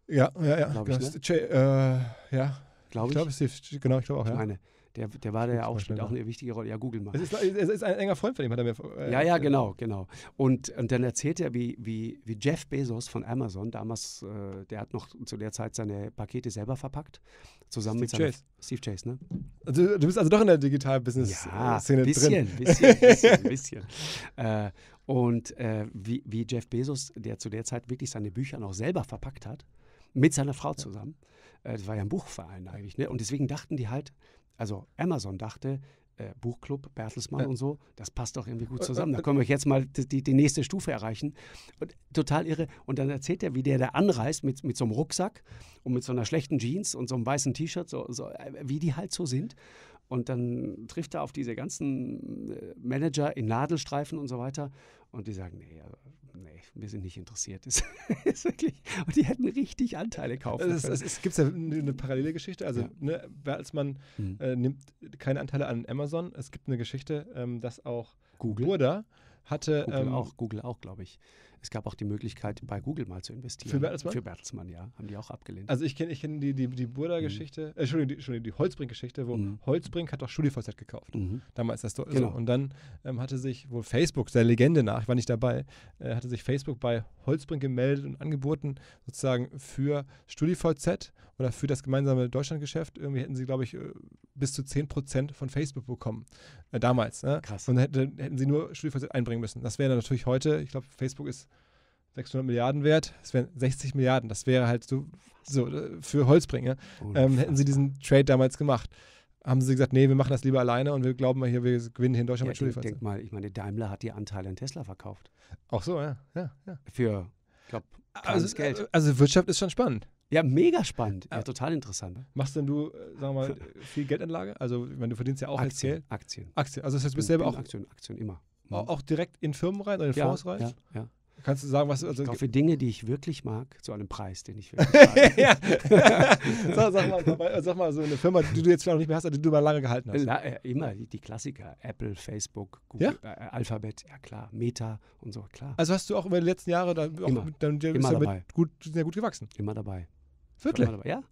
Ja, ja, ja. Glaub ich, genau, ne? äh, ja. Glaub ich, ich glaube, Steve, genau, ich glaube auch, ich ja. Meine, der, der war da ja auch, spielt auch eine wichtige Rolle. Ja, google mal. Es ist, es ist ein enger Freund von ihm, hat er mir. Äh, ja, ja, äh, genau, genau. Und, und dann erzählt er, wie, wie, wie Jeff Bezos von Amazon damals, äh, der hat noch zu der Zeit seine Pakete selber verpackt, zusammen Steve mit seiner, Chase. Steve Chase, ne? Also, du bist also doch in der Digital-Business-Szene ja, bisschen, drin. Bisschen, bisschen, bisschen. <laughs> äh, und äh, wie, wie Jeff Bezos, der zu der Zeit wirklich seine Bücher noch selber verpackt hat, mit seiner Frau zusammen. Ja. Äh, das war ja ein Buchverein eigentlich. Ne? Und deswegen dachten die halt, also Amazon dachte, äh, Buchclub, Bertelsmann ja. und so, das passt doch irgendwie gut äh, zusammen. Da äh, können wir jetzt mal die, die nächste Stufe erreichen. Und total irre. Und dann erzählt er, wie der da anreist mit, mit so einem Rucksack und mit so einer schlechten Jeans und so einem weißen T-Shirt, so, so, wie die halt so sind. Und dann trifft er auf diese ganzen äh, Manager in Nadelstreifen und so weiter. Und die sagen, nee, äh, nee wir sind nicht interessiert. Das <laughs> ist wirklich, und die hätten richtig Anteile kaufen können. Es, gibt ja eine parallele Geschichte. Also ja. ne, Bertelsmann hm. äh, nimmt keine Anteile an Amazon. Es gibt eine Geschichte, ähm, dass auch Google Burda hatte. Google ähm, auch, Google auch, glaube ich. Es gab auch die Möglichkeit, bei Google mal zu investieren. Für Bertelsmann? Für Bertelsmann, ja. Haben die auch abgelehnt. Also ich kenne ich kenn die, die, die Burda-Geschichte, mhm. äh, Entschuldigung, die, Entschuldigung, die Holzbrink-Geschichte, wo mhm. Holzbrink hat doch StudiVZ gekauft. Mhm. Damals das doch genau. so. Und dann ähm, hatte sich wohl Facebook, der Legende nach, ich war nicht dabei, äh, hatte sich Facebook bei Holzbrink gemeldet und angeboten, sozusagen für StudiVZ oder für das gemeinsame Deutschlandgeschäft irgendwie hätten sie, glaube ich, äh, bis zu 10% von Facebook bekommen. Äh, damals. Ne? Krass. Und hätte, hätten sie nur StudiVZ einbringen müssen. Das wäre natürlich heute, ich glaube, Facebook ist 600 Milliarden wert, es wären 60 Milliarden. Das wäre halt so, so äh, für Holzbringer. Oh, ähm, hätten sie diesen Trade damals gemacht haben sie gesagt, nee, wir machen das lieber alleine und wir glauben mal hier, wir gewinnen hier in Deutschland ja, mit Studienfall. Denk mal, ich meine, Daimler hat die Anteile an Tesla verkauft. Auch so, ja. ja, ja. Für, ich glaube, also, Geld. Äh, also Wirtschaft ist schon spannend. Ja, mega spannend. Ja, total interessant. Machst denn du, äh, sagen wir mal, äh, viel Geldanlage? Also, wenn du verdienst ja auch Aktien, Geld. Aktien. Aktien. Also, das heißt, du bist selber auch. Aktien, Aktien immer. Auch direkt in Firmen rein oder in ja, Fonds rein? Ja, ja. Kannst du sagen, was. Also ich kaufe Dinge, die ich wirklich mag, zu einem Preis, den ich wirklich <laughs> mag. ja. sag, sag, mal, sag, mal, so eine Firma, die du jetzt vielleicht noch nicht mehr hast, die du mal lange gehalten hast. La, äh, immer die, Klassiker: Apple, Facebook, Google, ja? Äh, äh, Alphabet, ja klar, Meta und so, klar. Also hast du auch über die letzten Jahre dann auch immer, mit, dann, immer dabei. Mit gut, sind gut gewachsen. Immer dabei. Wirklich? Ja.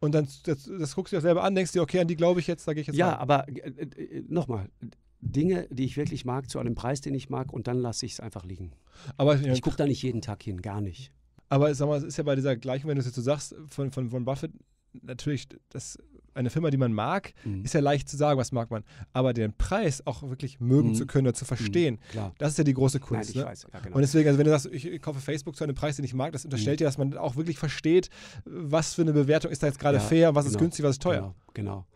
Und dann das, das, guckst du dir selber an, denkst dir, okay, an die glaube ich jetzt, da gehe ich jetzt Ja, rein. aber äh, äh, nochmal, Dinge, die ich wirklich mag, zu einem Preis, den ich mag, und dann lasse ich es einfach liegen. Aber ich, ich gucke da nicht jeden Tag hin, gar nicht. Aber sag mal, es ist ja bei dieser gleichen, wenn du es jetzt so sagst, von, von, von Buffett, natürlich, das eine Firma, die man mag, mhm. ist ja leicht zu sagen, was mag man. Aber den Preis auch wirklich mögen mhm. zu können oder zu verstehen, mhm. das ist ja die große Kunst. Nein, ne? weiß, ja, genau. Und deswegen, also wenn du sagst, ich kaufe Facebook zu einem Preis, den ich mag, das unterstellt dir, mhm. dass man auch wirklich versteht, was für eine Bewertung ist da jetzt gerade ja, fair, was genau. ist günstig, was ist teuer. Genau. genau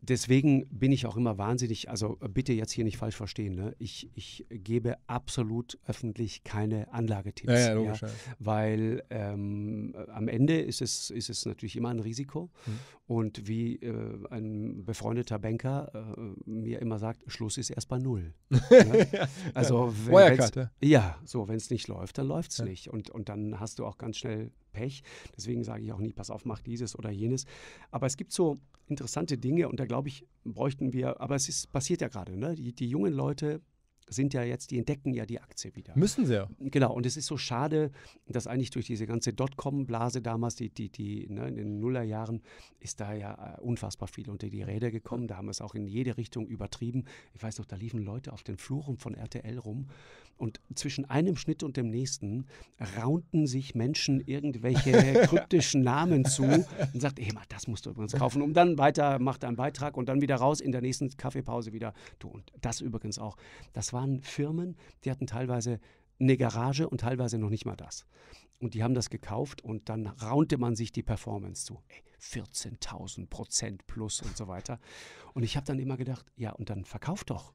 deswegen bin ich auch immer wahnsinnig, also bitte jetzt hier nicht falsch verstehen, ne? ich, ich gebe absolut öffentlich keine Anlagetipps. Ja, ja, logisch, ja. Weil ähm, äh, am Ende ist es, ist es natürlich immer ein Risiko. Mhm. Und wie äh, ein befreundeter Banker äh, mir immer sagt, Schluss ist erst bei Null. <laughs> Ne? also, wenn, ja, so, wenn es nicht läuft, dann läuft es nicht. Und, und dann hast du auch ganz schnell Pech. Deswegen sage ich auch nie, pass auf, mach dieses oder jenes. Aber es gibt so interessante Dinge und da glaube ich, bräuchten wir, aber es ist, passiert ja gerade, ne? die, die jungen Leute sind ja jetzt, die entdecken ja die Aktie wieder. Müssen sie ja. Genau, und es ist so schade, dass eigentlich durch diese ganze Dotcom-Blase damals, die, die, die ne, in den Nullerjahren, ist da ja äh, unfassbar viel unter die Räder gekommen. Da haben wir es auch in jede Richtung übertrieben. Ich weiß noch, da liefen Leute auf den Fluren von RTL rum und zwischen einem Schnitt und dem nächsten raunten sich Menschen irgendwelche <laughs> kryptischen Namen zu und sagten, hey, das musst du übrigens kaufen. Und dann weiter macht er einen Beitrag und dann wieder raus in der nächsten Kaffeepause wieder. Du, und das übrigens auch. Das waren Firmen, die hatten teilweise eine Garage und teilweise noch nicht mal das. Und die haben das gekauft und dann raunte man sich die Performance zu. 14.000 Prozent plus und so weiter. Und ich habe dann immer gedacht, ja, und dann verkauf doch.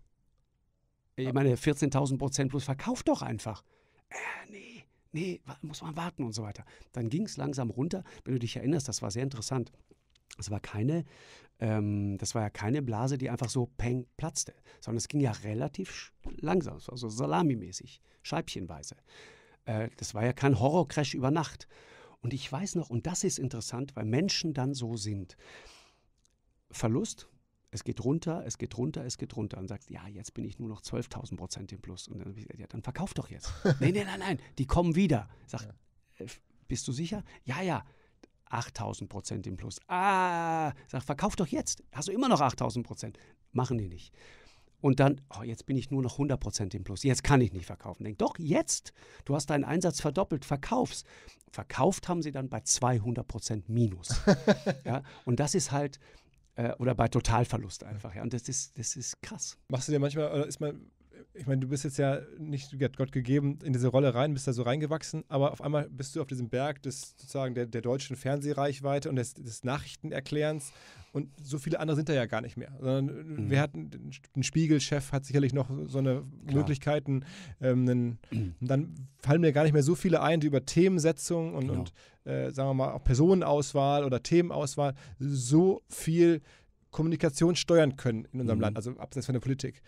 Ich meine, 14.000 Prozent plus, verkauf doch einfach. Äh, nee, nee, muss man warten und so weiter. Dann ging es langsam runter. Wenn du dich erinnerst, das war sehr interessant. Das war keine, ähm, das war ja keine Blase, die einfach so peng platzte, sondern es ging ja relativ langsam, also salamimäßig, scheibchenweise. Äh, das war ja kein Horrorcrash über Nacht. Und ich weiß noch, und das ist interessant, weil Menschen dann so sind. Verlust, es geht runter, es geht runter, es geht runter. Und sagst, ja, jetzt bin ich nur noch 12.000 Prozent im Plus. Und dann habe ich gesagt, ja, dann verkauf doch jetzt. nein, <laughs> nein, nein, nein, die kommen wieder. Sag, ja. Äh, bist du sicher? Ja, ja. 8000 Prozent im Plus. Ah, sag, verkauf doch jetzt. Hast du immer noch 8000 Prozent? Machen die nicht. Und dann, oh, jetzt bin ich nur noch 100 Prozent im Plus. Jetzt kann ich nicht verkaufen. Denk, doch, jetzt. Du hast deinen Einsatz verdoppelt, verkaufst. Verkauft haben sie dann bei 200 Prozent Minus. <laughs> ja, und das ist halt, äh, oder bei Totalverlust einfach. Ja. Und das ist, das ist krass. Machst du dir manchmal, oder ist man, ich meine, du bist jetzt ja nicht Gott gegeben in diese Rolle rein, bist da so reingewachsen, aber auf einmal bist du auf diesem Berg des sozusagen der, der deutschen Fernsehreichweite und des, des Nachrichtenerklärens und so viele andere sind da ja gar nicht mehr. Sondern äh, mhm. wir hatten, ein Spiegelchef hat sicherlich noch so eine Klar. Möglichkeiten. Ähm, einen, mhm. dann fallen mir gar nicht mehr so viele ein, die über Themensetzung und, genau. und äh, sagen wir mal auch Personenauswahl oder Themenauswahl so viel Kommunikation steuern können in unserem mhm. Land, also abseits von der Politik.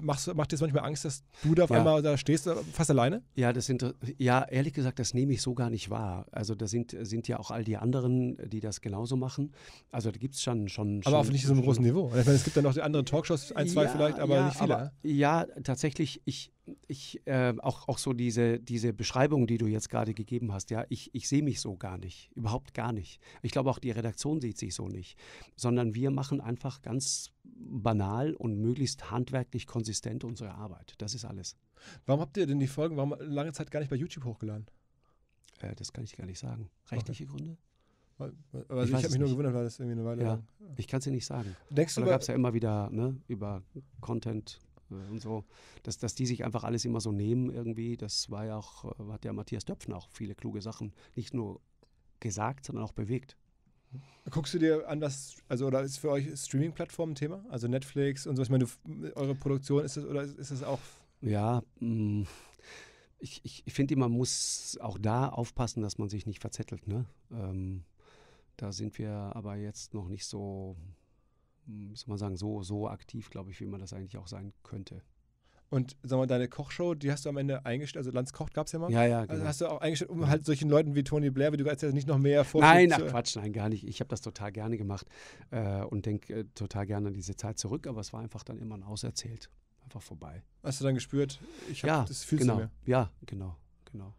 Machst, macht dir das manchmal Angst, dass du da auf ja. einmal da stehst, fast alleine? Ja, das sind, ja, ehrlich gesagt, das nehme ich so gar nicht wahr. Also da sind, sind ja auch all die anderen, die das genauso machen. Also da gibt es schon, schon. Aber auf nicht so einem großen Niveau. Meine, es gibt dann noch die anderen Talkshows, ein, zwei vielleicht, aber ja, nicht viele. Aber, ja, tatsächlich, ich, ich äh, auch, auch so diese, diese Beschreibung, die du jetzt gerade gegeben hast, ja, ich, ich sehe mich so gar nicht, überhaupt gar nicht. Ich glaube, auch die Redaktion sieht sich so nicht, sondern wir machen einfach ganz banal und möglichst handwerklich konsistent unsere Arbeit. Das ist alles. Warum habt ihr denn die Folgen, warum lange Zeit gar nicht bei YouTube hochgeladen? Äh, das kann ich gar nicht sagen. Rechtliche okay. Gründe? Also ich, ich habe mich nur gewundert, weil das irgendwie eine Weile ja, lang. Ich kann es dir nicht sagen. Denkst du, da gab es ja immer wieder ne, über Content äh, und so, dass, dass die sich einfach alles immer so nehmen irgendwie. Das war ja auch, äh, hat ja Matthias Döpfner auch viele kluge Sachen nicht nur gesagt, sondern auch bewegt. Guckst du dir an, was, also oder ist für euch Streaming-Plattformen Thema? Also Netflix und so? Ich meine, du, eure Produktion ist das oder ist das auch. Ja, mm, ich, ich, ich finde, man muss auch da aufpassen, dass man sich nicht verzettelt. Ne? Ähm, da sind wir aber jetzt noch nicht so, muss mm, man sagen, so, so aktiv, glaube ich, wie man das eigentlich auch sein könnte. Und sag mal, deine Kochshow, die hast du am Ende eingestellt, also Lanz kocht gab es ja mal. Ja, ja, also genau. Also hast du auch eingestellt, um halt solchen Leuten wie Tony Blair, wie du jetzt nicht noch mehr vorzunehmen. Nein, ach Quatsch, nein, gar nicht. Ich habe das total gerne gemacht äh, und denke äh, total gerne an diese Zeit zurück, aber es war einfach dann immer ein Auserzählt. Einfach vorbei. Hast du dann gespürt, ich habe ja, das fühlst genau, mehr. Ja, genau, genau.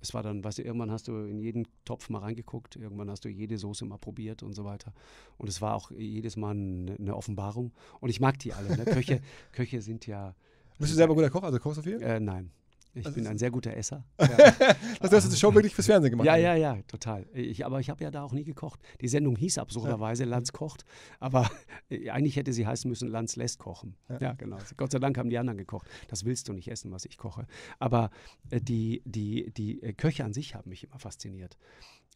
Es war dann, weißt du, irgendwann hast du in jeden Topf mal reingeguckt, irgendwann hast du jede Soße mal probiert und so weiter. Und es war auch jedes Mal eine Offenbarung. Und ich mag die alle. Ne? Köche, <laughs> Köche sind ja bist du selber guter Koch? Also kochst du viel? Äh, nein. Ich also bin ein sehr guter Esser. Ja. <laughs> also hast die Show wirklich fürs Fernsehen gemacht? Ja, also? ja, ja, total. Ich, aber ich habe ja da auch nie gekocht. Die Sendung hieß absurderweise ja. Lanz kocht, aber <laughs> äh, eigentlich hätte sie heißen müssen Lanz lässt kochen. Ja. ja. genau. Gott sei Dank haben die anderen gekocht. Das willst du nicht essen, was ich koche. Aber äh, die, die, die äh, Köche an sich haben mich immer fasziniert.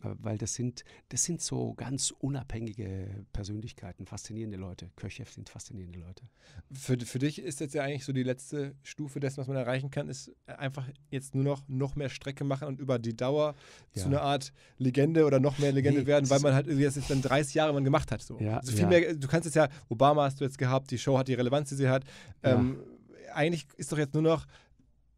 Äh, weil das sind, das sind so ganz unabhängige Persönlichkeiten, faszinierende Leute. Kirchhoff sind faszinierende Leute. Für, für dich ist jetzt ja eigentlich so die letzte Stufe dessen, was man erreichen kann, ist einfach jetzt nur noch noch mehr Strecke machen und über die Dauer ja. zu einer Art Legende oder noch mehr Legende nee, werden, weil man halt irgendwie das jetzt dann 30 Jahre man gemacht hat. So. Ja, also viel ja. mehr, du kannst jetzt ja, Obama hast du jetzt gehabt, die Show hat die Relevanz, die sie hat. Ähm, eigentlich ist doch jetzt nur noch,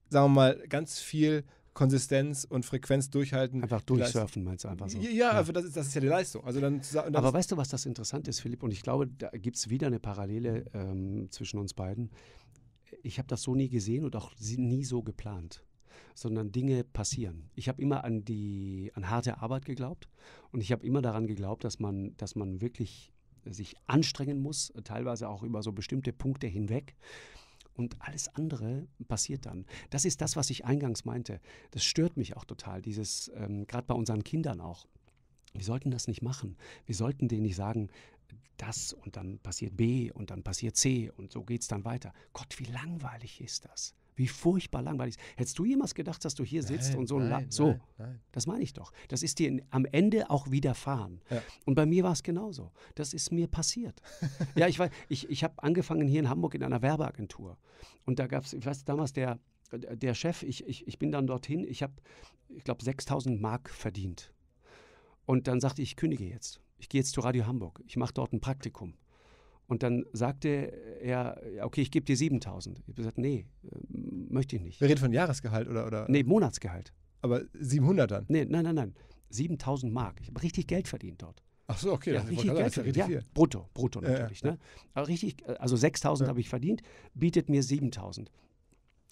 sagen wir mal, ganz viel Konsistenz und Frequenz durchhalten. Einfach durchsurfen, meinst du einfach so? Ja, ja. Also das, ist, das ist ja die Leistung. Also dann, dann Aber weißt du, was das interessant ist, Philipp? Und ich glaube, da gibt es wieder eine Parallele ähm, zwischen uns beiden. Ich habe das so nie gesehen und auch nie so geplant sondern Dinge passieren. Ich habe immer an die an harte Arbeit geglaubt und ich habe immer daran geglaubt, dass man dass man wirklich sich anstrengen muss, teilweise auch über so bestimmte Punkte hinweg, und alles andere passiert dann. Das ist das, was ich eingangs meinte. Das stört mich auch total, dieses, ähm, gerade bei unseren Kindern auch. Wir sollten das nicht machen. Wir sollten denen nicht sagen, das und dann passiert B und dann passiert C und so geht es dann weiter. Gott, wie langweilig ist das? Wie furchtbar langweilig. Hättest du jemals gedacht, dass du hier sitzt nein, und so ein nein, so? Nein, nein. Das meine ich doch. Das ist dir am Ende auch widerfahren. Ja. Und bei mir war es genauso. Das ist mir passiert. <laughs> ja, ich war, ich, ich habe angefangen hier in Hamburg in einer Werbeagentur. Und da gab es, ich weiß damals der der Chef, ich, ich, ich bin dann dorthin, ich habe, ich glaube, 6000 Mark verdient. Und dann sagte ich, ich kündige jetzt. Ich gehe jetzt zu Radio Hamburg. Ich mache dort ein Praktikum. Und dann sagte er, okay, ich gebe dir 7000. Ich habe gesagt, nee, möchte ich nicht. Wir reden von Jahresgehalt oder? oder nee, Monatsgehalt. Aber 700 dann? Nee, nein, nein, nein. 7000 Mark. Ich habe richtig Geld verdient dort. Ach so, okay. Ja, richtig Geld verdient. Ja, viel. brutto, brutto natürlich. Ja, Ne? Aber richtig, also 6000 habe ich verdient, bietet mir 7000.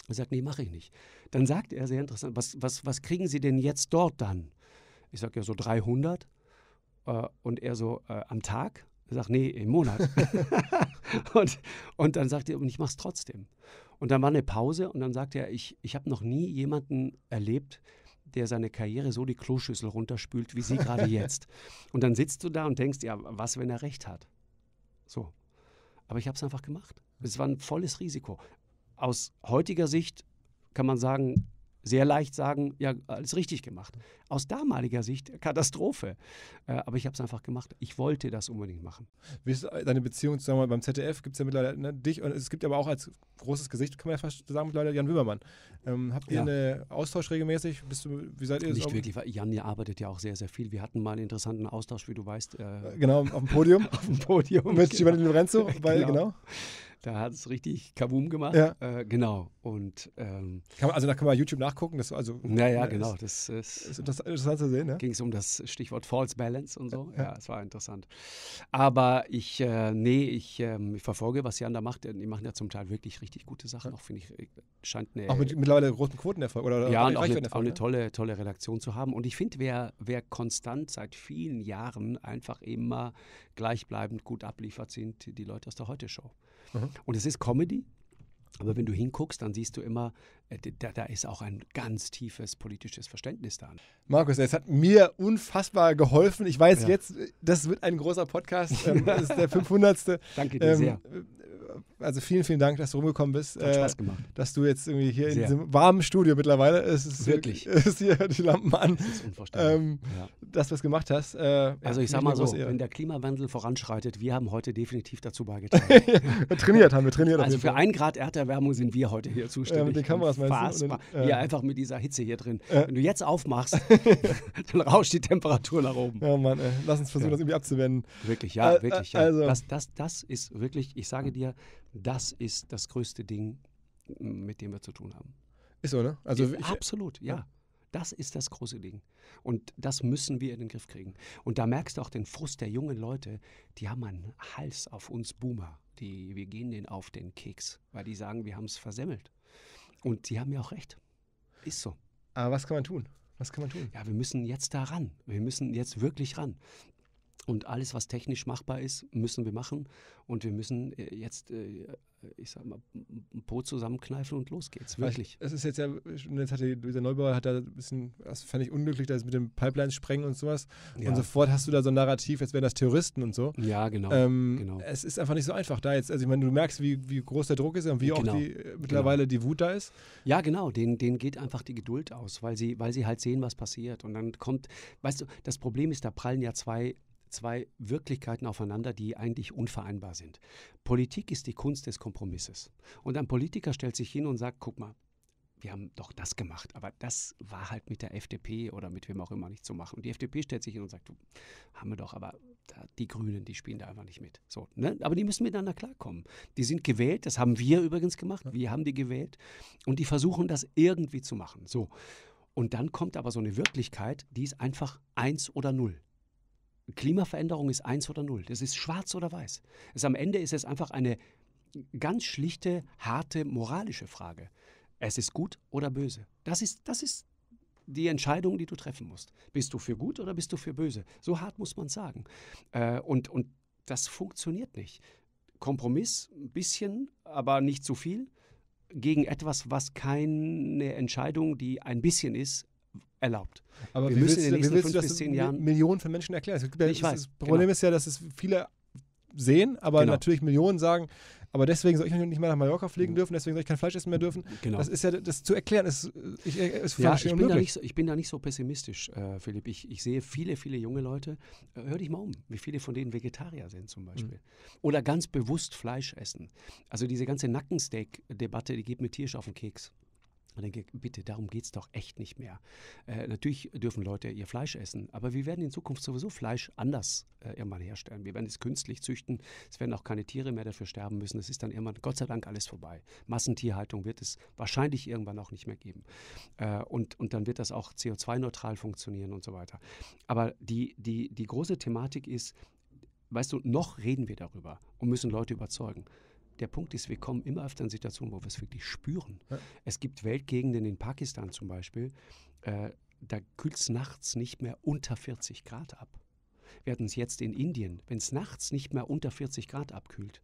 Er sagt, nee, mache ich nicht. Dann sagt er, sehr interessant, was, was, was kriegen Sie denn jetzt dort dann? Ich sage ja so 300. Äh, und er so äh, am Tag. Er sagt, nee, im Monat. <laughs> <laughs> und, und dann sagt er, und ich mache es trotzdem. Und dann war eine Pause und dann sagte er, ich, ich habe noch nie jemanden erlebt, der seine Karriere so die Kloschüssel runterspült, wie sie <laughs> gerade jetzt. Und dann sitzt du da und denkst, ja, was, wenn er recht hat? So. Aber ich habe es einfach gemacht. Es war ein volles Risiko. Aus heutiger Sicht kann man sagen, sehr leicht sagen, ja, alles richtig gemacht. Aus damaliger Sicht Katastrophe. Äh, aber ich habe es einfach gemacht. Ich wollte das unbedingt machen. Wie ist deine Beziehung zusammen beim ZDF? Gibt es ja mittlerweile ne, dich und es gibt aber auch als großes Gesicht, kann man ja fast sagen, mittlerweile Jan Wimmermann. Ähm, habt ihr ja. einen Austausch regelmäßig? Bist du, wie seid ihr? Nicht so? wirklich, weil Jan ja arbeitet ja auch sehr, sehr viel. Wir hatten mal einen interessanten Austausch, wie du weißt. Äh, äh genau, auf dem Podium. <laughs> auf dem Podium. Mit genau. Giovanni Lorenzo, weil, genau. genau. Da hat es richtig Kaboom gemacht. Ja. Äh, genau. Und, ähm, man, also da kann man YouTube nachgucken. Das, also, naja, äh, genau. Das ist, ist interessant zu sehen. Ne? Ging es um das Stichwort False Balance und so. Ja, ja es war interessant. Aber ich, äh, nee, ich, äh, ich, verfolge, was Jan da macht. Äh, die machen ja zum Teil wirklich richtig gute Sachen. Ja. Auch finde ich, äh, scheint eine. Auch mit, mittlerweile großen Quotenerfolg. Oder ja, und auch eine, ne? auch eine tolle, tolle Redaktion zu haben. Und ich finde, wer, wer konstant seit vielen Jahren einfach immer gleichbleibend gut abliefert, sind die Leute aus der Heute-Show. Mhm. Und es ist Comedy. Aber wenn du hinguckst, dann siehst du immer äh, da, da, ist auch ein ganz tiefes politisches Verständnis da. Markus, es hat mir unfassbar geholfen. Ich weiß ja. jetzt, das wird ein großer Podcast. Ähm, das ist der 500. <laughs> Danke dir ähm, sehr. Äh, also vielen, vielen Dank, dass du rumgekommen bist. Hat äh, Spaß gemacht. Dass du jetzt irgendwie hier sehr. in diesem warmen Studio mittlerweile, es ist wirklich, ist <laughs> hier die Lampen an, das ist unvorstellbar. Ähm, ja. dass du es gemacht hast. Äh, also ich sag mal so, wenn der Klimawandel voranschreitet, wir haben heute definitiv dazu beigetragen. <laughs> trainiert haben wir, trainiert. Also für ein Grad Erderwärmung sind wir heute hier ähm, zuständig. Äh, mit den Kameras Unfassbar. Weißt du? Dann, äh, einfach mit dieser Hitze hier drin. Äh, Wenn du jetzt aufmachst, <laughs> dann rauscht die Temperatur nach oben. Ja, Mann, ey. lass uns versuchen, ja. das irgendwie abzuwenden. Wirklich, ja, äh, äh wirklich. Ja. Also. Das, das, das ist wirklich, ich sage dir, das ist das größte Ding, mit dem wir zu tun haben. Ist so, ne? Also ich, äh, absolut, ja. ja. Das ist das große Ding. Und das müssen wir in den Griff kriegen. Und da merkst du auch den Frust der jungen Leute, die haben einen Hals auf uns Boomer. Die, wir gehen denen auf den Keks, weil die sagen, wir haben es versemmelt. Und die haben ja auch recht. Ist so. Aber was kann man tun? Was kann man tun? Ja, wir müssen jetzt da ran. Wir müssen jetzt wirklich ran. Und alles, was technisch machbar ist, müssen wir machen. Und wir müssen äh, jetzt äh, äh, ich sag mal, ein Po zusammenkneifen und los geht's. Wirklich. Es ist jetzt ja, jetzt hatte dieser Neubauer hat da ein bisschen, das fand ich unglücklich, das mit dem Pipeline sprengen und sowas. Ja. Und sofort hast du da so ein Narrativ, jetzt wären das Terroristen und so. Ja, genau. Ähm, genau. Es ist einfach nicht so einfach da jetzt. Also ich meine, du merkst, wie, wie groß der Druck ist und wie genau. auch die, äh, mittlerweile genau. die Wut da ist. Ja, genau. Denen, denen geht einfach die Geduld aus, weil sie, weil sie halt sehen, was passiert. Und dann kommt, weißt du, das Problem ist, da prallen ja zwei zwei Wirklichkeiten aufeinander, die eigentlich unvereinbar sind. Politik ist die Kunst des Kompromisses. Und ein Politiker stellt sich hin und sagt, guck mal, wir haben doch das gemacht, aber das war halt mit der FDP oder mit wem auch immer nicht zu machen. Und die FDP stellt sich hin und sagt, du, haben wir doch, aber die Grünen, die spielen da einfach nicht mit. So, ne? Aber die müssen miteinander klarkommen. Die sind gewählt, das haben wir übrigens gemacht, wir haben die gewählt und die versuchen das irgendwie zu machen. So. Und dann kommt aber so eine Wirklichkeit, die ist einfach eins oder null. Klimaveränderung ist eins oder null. Das ist schwarz oder weiß. Es, am Ende ist es einfach eine ganz schlichte, harte moralische Frage. Es ist gut oder böse. Das ist, das ist die Entscheidung, die du treffen musst. Bist du für gut oder bist du für böse? So hart muss man sagen. Äh, und, und das funktioniert nicht. Kompromiss, ein bisschen, aber nicht zu viel, gegen etwas, was keine Entscheidung, die ein bisschen ist, erlaubt. Aber wir müssen willst, in den nächsten fünf bis zehn Jahren. Millionen von Menschen erklären. Ja, ich weiß, das Problem genau. ist ja, dass es viele sehen, aber genau. natürlich Millionen sagen, aber deswegen soll ich nicht mehr nach Mallorca fliegen genau. dürfen, deswegen soll ich kein Fleisch essen mehr dürfen. Genau. Das ist ja, das zu erklären ist, ich, ist ja, ich, bin da nicht so, ich bin da nicht so pessimistisch, äh, Philipp. Ich, ich sehe viele, viele junge Leute, äh, hör dich mal um, wie viele von denen Vegetarier sind zum Beispiel. Mhm. Oder ganz bewusst Fleisch essen. Also diese ganze Nackensteak-Debatte, die geht mir tierisch auf den Keks. Und denke, bitte, darum geht es doch echt nicht mehr. Äh, natürlich dürfen Leute ihr Fleisch essen, aber wir werden in Zukunft sowieso Fleisch anders äh, irgendwann herstellen. Wir werden es künstlich züchten, es werden auch keine Tiere mehr dafür sterben müssen. Es ist dann irgendwann, Gott sei Dank, alles vorbei. Massentierhaltung wird es wahrscheinlich irgendwann auch nicht mehr geben. Äh, und, und dann wird das auch CO2-neutral funktionieren und so weiter. Aber die, die, die große Thematik ist, weißt du, noch reden wir darüber und müssen Leute überzeugen. Der Punkt ist, wir kommen immer öfter in Situationen, wo wir es wirklich spüren. Ja. Es gibt Weltgegenden in Pakistan zum Beispiel, äh, da kühlt es nachts nicht mehr unter 40 Grad ab. Wir hatten es jetzt in Indien, wenn es nachts nicht mehr unter 40 Grad abkühlt,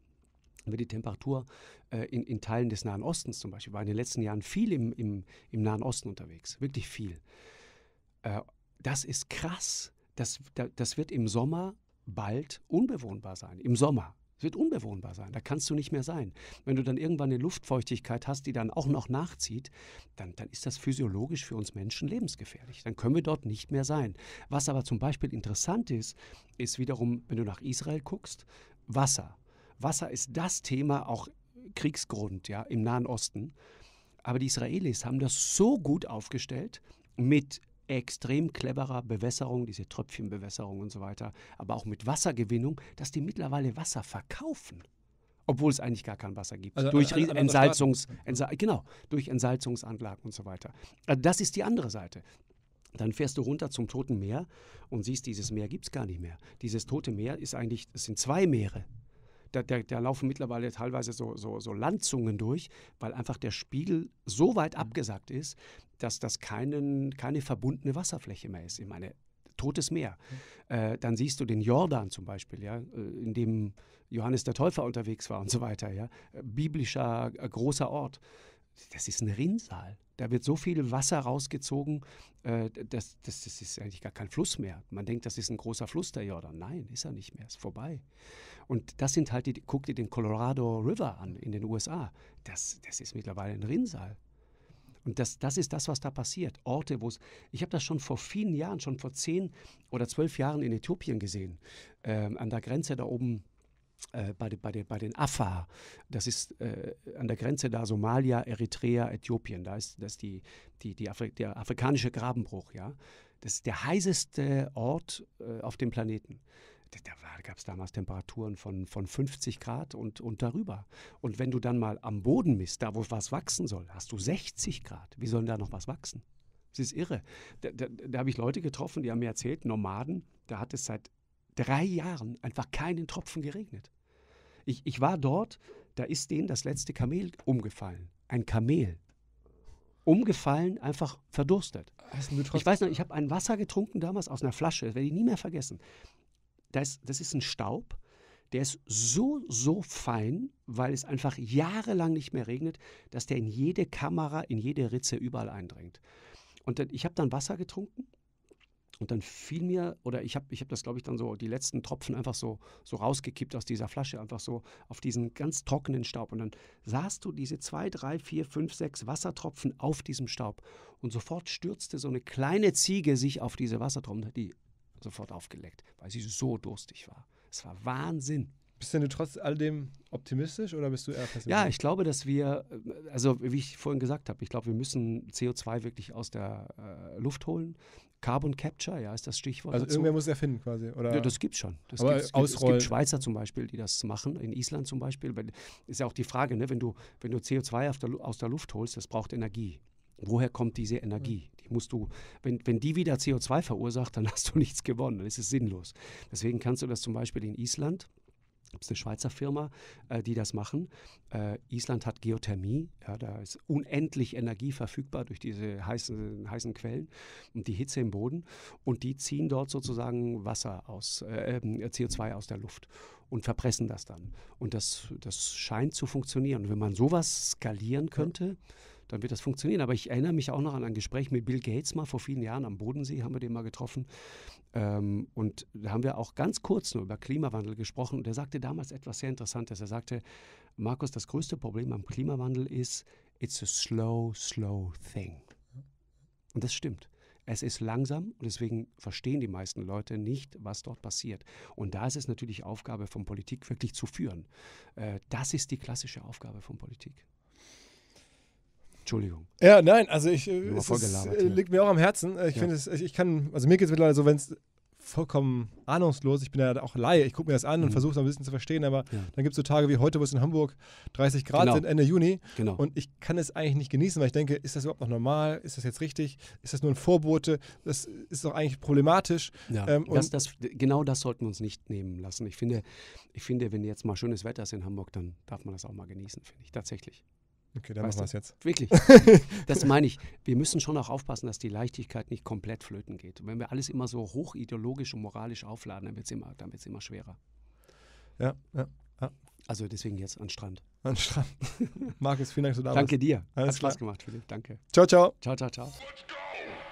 wenn die Temperatur äh, in, in, Teilen des Nahen Ostens zum Beispiel, war in den letzten Jahren viel im, im, im Nahen Osten unterwegs, wirklich viel. Äh, das ist krass. Das, das wird im Sommer bald unbewohnbar sein. Im Sommer. Es wird unbewohnbar sein, da kannst du nicht mehr sein. Wenn du dann irgendwann eine Luftfeuchtigkeit hast, die dann auch noch nachzieht, dann, dann ist das physiologisch für uns Menschen lebensgefährlich. Dann können wir dort nicht mehr sein. Was aber zum Beispiel interessant ist, ist wiederum, wenn du nach Israel guckst, Wasser. Wasser ist das Thema auch Kriegsgrund ja, im Nahen Osten. Aber die Israelis haben das so gut aufgestellt mit extrem cleverer Bewässerung, diese Tröpfchenbewässerung und so weiter, aber auch mit Wassergewinnung, dass die mittlerweile Wasser verkaufen. Obwohl es eigentlich gar kein Wasser gibt. Also durch an, an Entsalzungs, Entsa genau, durch Entsalzungsanlagen und so weiter. Also das ist die andere Seite. Dann fährst du runter zum Toten Meer und siehst, dieses Meer gibt es gar nicht mehr. Dieses Tote Meer ist eigentlich, es sind zwei Meere da, da, da, laufen mittlerweile teilweise so, so, so Landzungen durch, weil einfach der Spiegel so weit mhm. abgesackt ist, dass das keinen, keine verbundene Wasserfläche mehr ist. Ich meine, totes Meer. Mhm. Äh, dann siehst du den Jordan zum Beispiel, ja, äh, in dem Johannes der Täufer unterwegs war und so weiter. Ja. Äh, biblischer äh, großer Ort. Das ist ein Rinnsal. Da wird so viel Wasser rausgezogen, äh, das, das, das, ist eigentlich gar kein Fluss mehr. Man denkt, das ist ein großer Fluss, der Jordan. Nein, ist er nicht mehr, ist vorbei. Und das sind halt die, guck dir den Colorado River an in den USA. Das, das ist mittlerweile ein Rinnsal. Und das, das ist das, was da passiert. Orte, wo es. Ich habe das schon vor vielen Jahren, schon vor zehn oder zwölf Jahren in Äthiopien gesehen. Ähm, an der Grenze da oben äh, bei, bei, bei den Afar. Das ist äh, an der Grenze da Somalia, Eritrea, Äthiopien. Da ist das ist die, die, die Afri der afrikanische Grabenbruch. Ja? Das ist der heißeste Ort äh, auf dem Planeten da gab es damals Temperaturen von, von 50 Grad und, und darüber. Und wenn du dann mal am Boden misst, da wo was wachsen soll, hast du 60 Grad. Wie soll da noch was wachsen? Das ist irre. Da, da, da habe ich Leute getroffen, die haben mir erzählt, Nomaden, da hat es seit drei Jahren einfach keinen Tropfen geregnet. Ich, ich war dort, da ist denen das letzte Kamel umgefallen. Ein Kamel. Umgefallen, einfach verdurstet. Ich weiß noch, ich habe ein Wasser getrunken damals aus einer Flasche, das werde ich nie mehr vergessen das, das ist ein Staub, der ist so, so fein, weil es einfach jahrelang nicht mehr regnet, dass der in jede Kamera, in jede Ritze überall eindringt. Und dann, ich habe dann Wasser getrunken und dann fiel mir, oder ich habe ich hab das, glaube ich, dann so, die letzten Tropfen einfach so, so rausgekippt aus dieser Flasche, einfach so auf diesen ganz trockenen Staub. Und dann sahst du diese zwei, drei, vier, fünf, sechs Wassertropfen auf diesem Staub. Und sofort stürzte so eine kleine Ziege sich auf diese Wassertropfen. Die sofort aufgeleckt, weil sie so durstig war. Es war Wahnsinn. Bist denn du trotz all dem optimistisch oder bist du eher pessimistisch? Ja, ich glaube, dass wir, äh, also wie ich vorhin gesagt habe, ich glaube, wir müssen CO2 wirklich aus der äh, Luft holen. Carbon Capture, ja, ist das Stichwort. Also dazu. irgendwer muss erfinden quasi, oder? Ja, das gibt's schon. Das Aber gibt's, ausrollen. Es gibt Schweizer zum Beispiel, die das machen, in Island zum Beispiel. Ist ja auch die Frage, ne, wenn du, wenn du CO2 aus der, aus der Luft holst, das braucht Energie. Woher kommt diese Energie? Die musst du, wenn, wenn die wieder CO2 verursacht, dann hast du <laughs> nichts gewonnen, dann ist es sinnlos. Deswegen kannst du das zum Beispiel in Island, gibt es eine Schweizer Firma, äh, die das machen. Äh, Island hat Geothermie, ja, da ist unendlich Energie verfügbar durch diese heißen, heißen Quellen und die Hitze im Boden. Und die ziehen dort sozusagen Wasser aus, äh, äh CO2 aus der Luft und verpressen das dann. Und das, das scheint zu funktionieren. Wenn man sowas skalieren könnte, ja dann wird das funktionieren. Aber ich erinnere mich auch noch an ein Gespräch mit Bill Gates mal vor vielen Jahren am Bodensee, haben wir den mal getroffen. Ähm, und da haben wir auch ganz kurz nur über Klimawandel gesprochen. Und er sagte damals etwas sehr Interessantes. Er sagte, Markus, das größte Problem am Klimawandel ist, it's a slow, slow thing. Und das stimmt. Es ist langsam und deswegen verstehen die meisten Leute nicht, was dort passiert. Und da ist es natürlich Aufgabe von Politik, wirklich zu führen. Äh, das ist die klassische Aufgabe von Politik. Entschuldigung. Ja, nein, also ich äh, es, es, äh, liegt mir auch am Herzen. Äh, ich ja. finde es, ich, ich, kann, also mir geht es mittlerweile so, wenn es vollkommen ahnungslos, ich bin ja auch Laie, ich gucke mir das an mhm. und versuche es ein bisschen zu verstehen, aber ja. dann gibt es so Tage wie heute, wo es in Hamburg 30 Grad genau. sind, Ende Juni genau. und ich kann es eigentlich nicht genießen, weil ich denke, ist das überhaupt noch normal, ist das jetzt richtig, ist das nur ein Vorbote, das ist doch eigentlich problematisch. Ja. Ähm, das, das, genau das sollten wir uns nicht nehmen lassen. Ich finde, ich finde, wenn jetzt mal schönes Wetter ist in Hamburg, dann darf man das auch mal genießen, finde ich, tatsächlich. Okay, dann machen wir es jetzt. Wirklich. <laughs> Das meine ich. Wir müssen schon auch aufpassen, dass die Leichtigkeit nicht komplett flöten geht. wenn wir alles immer so hoch ideologisch und moralisch aufladen, dann wird es immer, immer schwerer. Ja, ja, ja. Also deswegen jetzt an Strand. An Strand. <laughs> Markus, vielen Dank, dass du da Danke bist. dir. Alles Hat Spaß klar. gemacht, Philipp. Danke. Ciao, ciao. Ciao, ciao, ciao.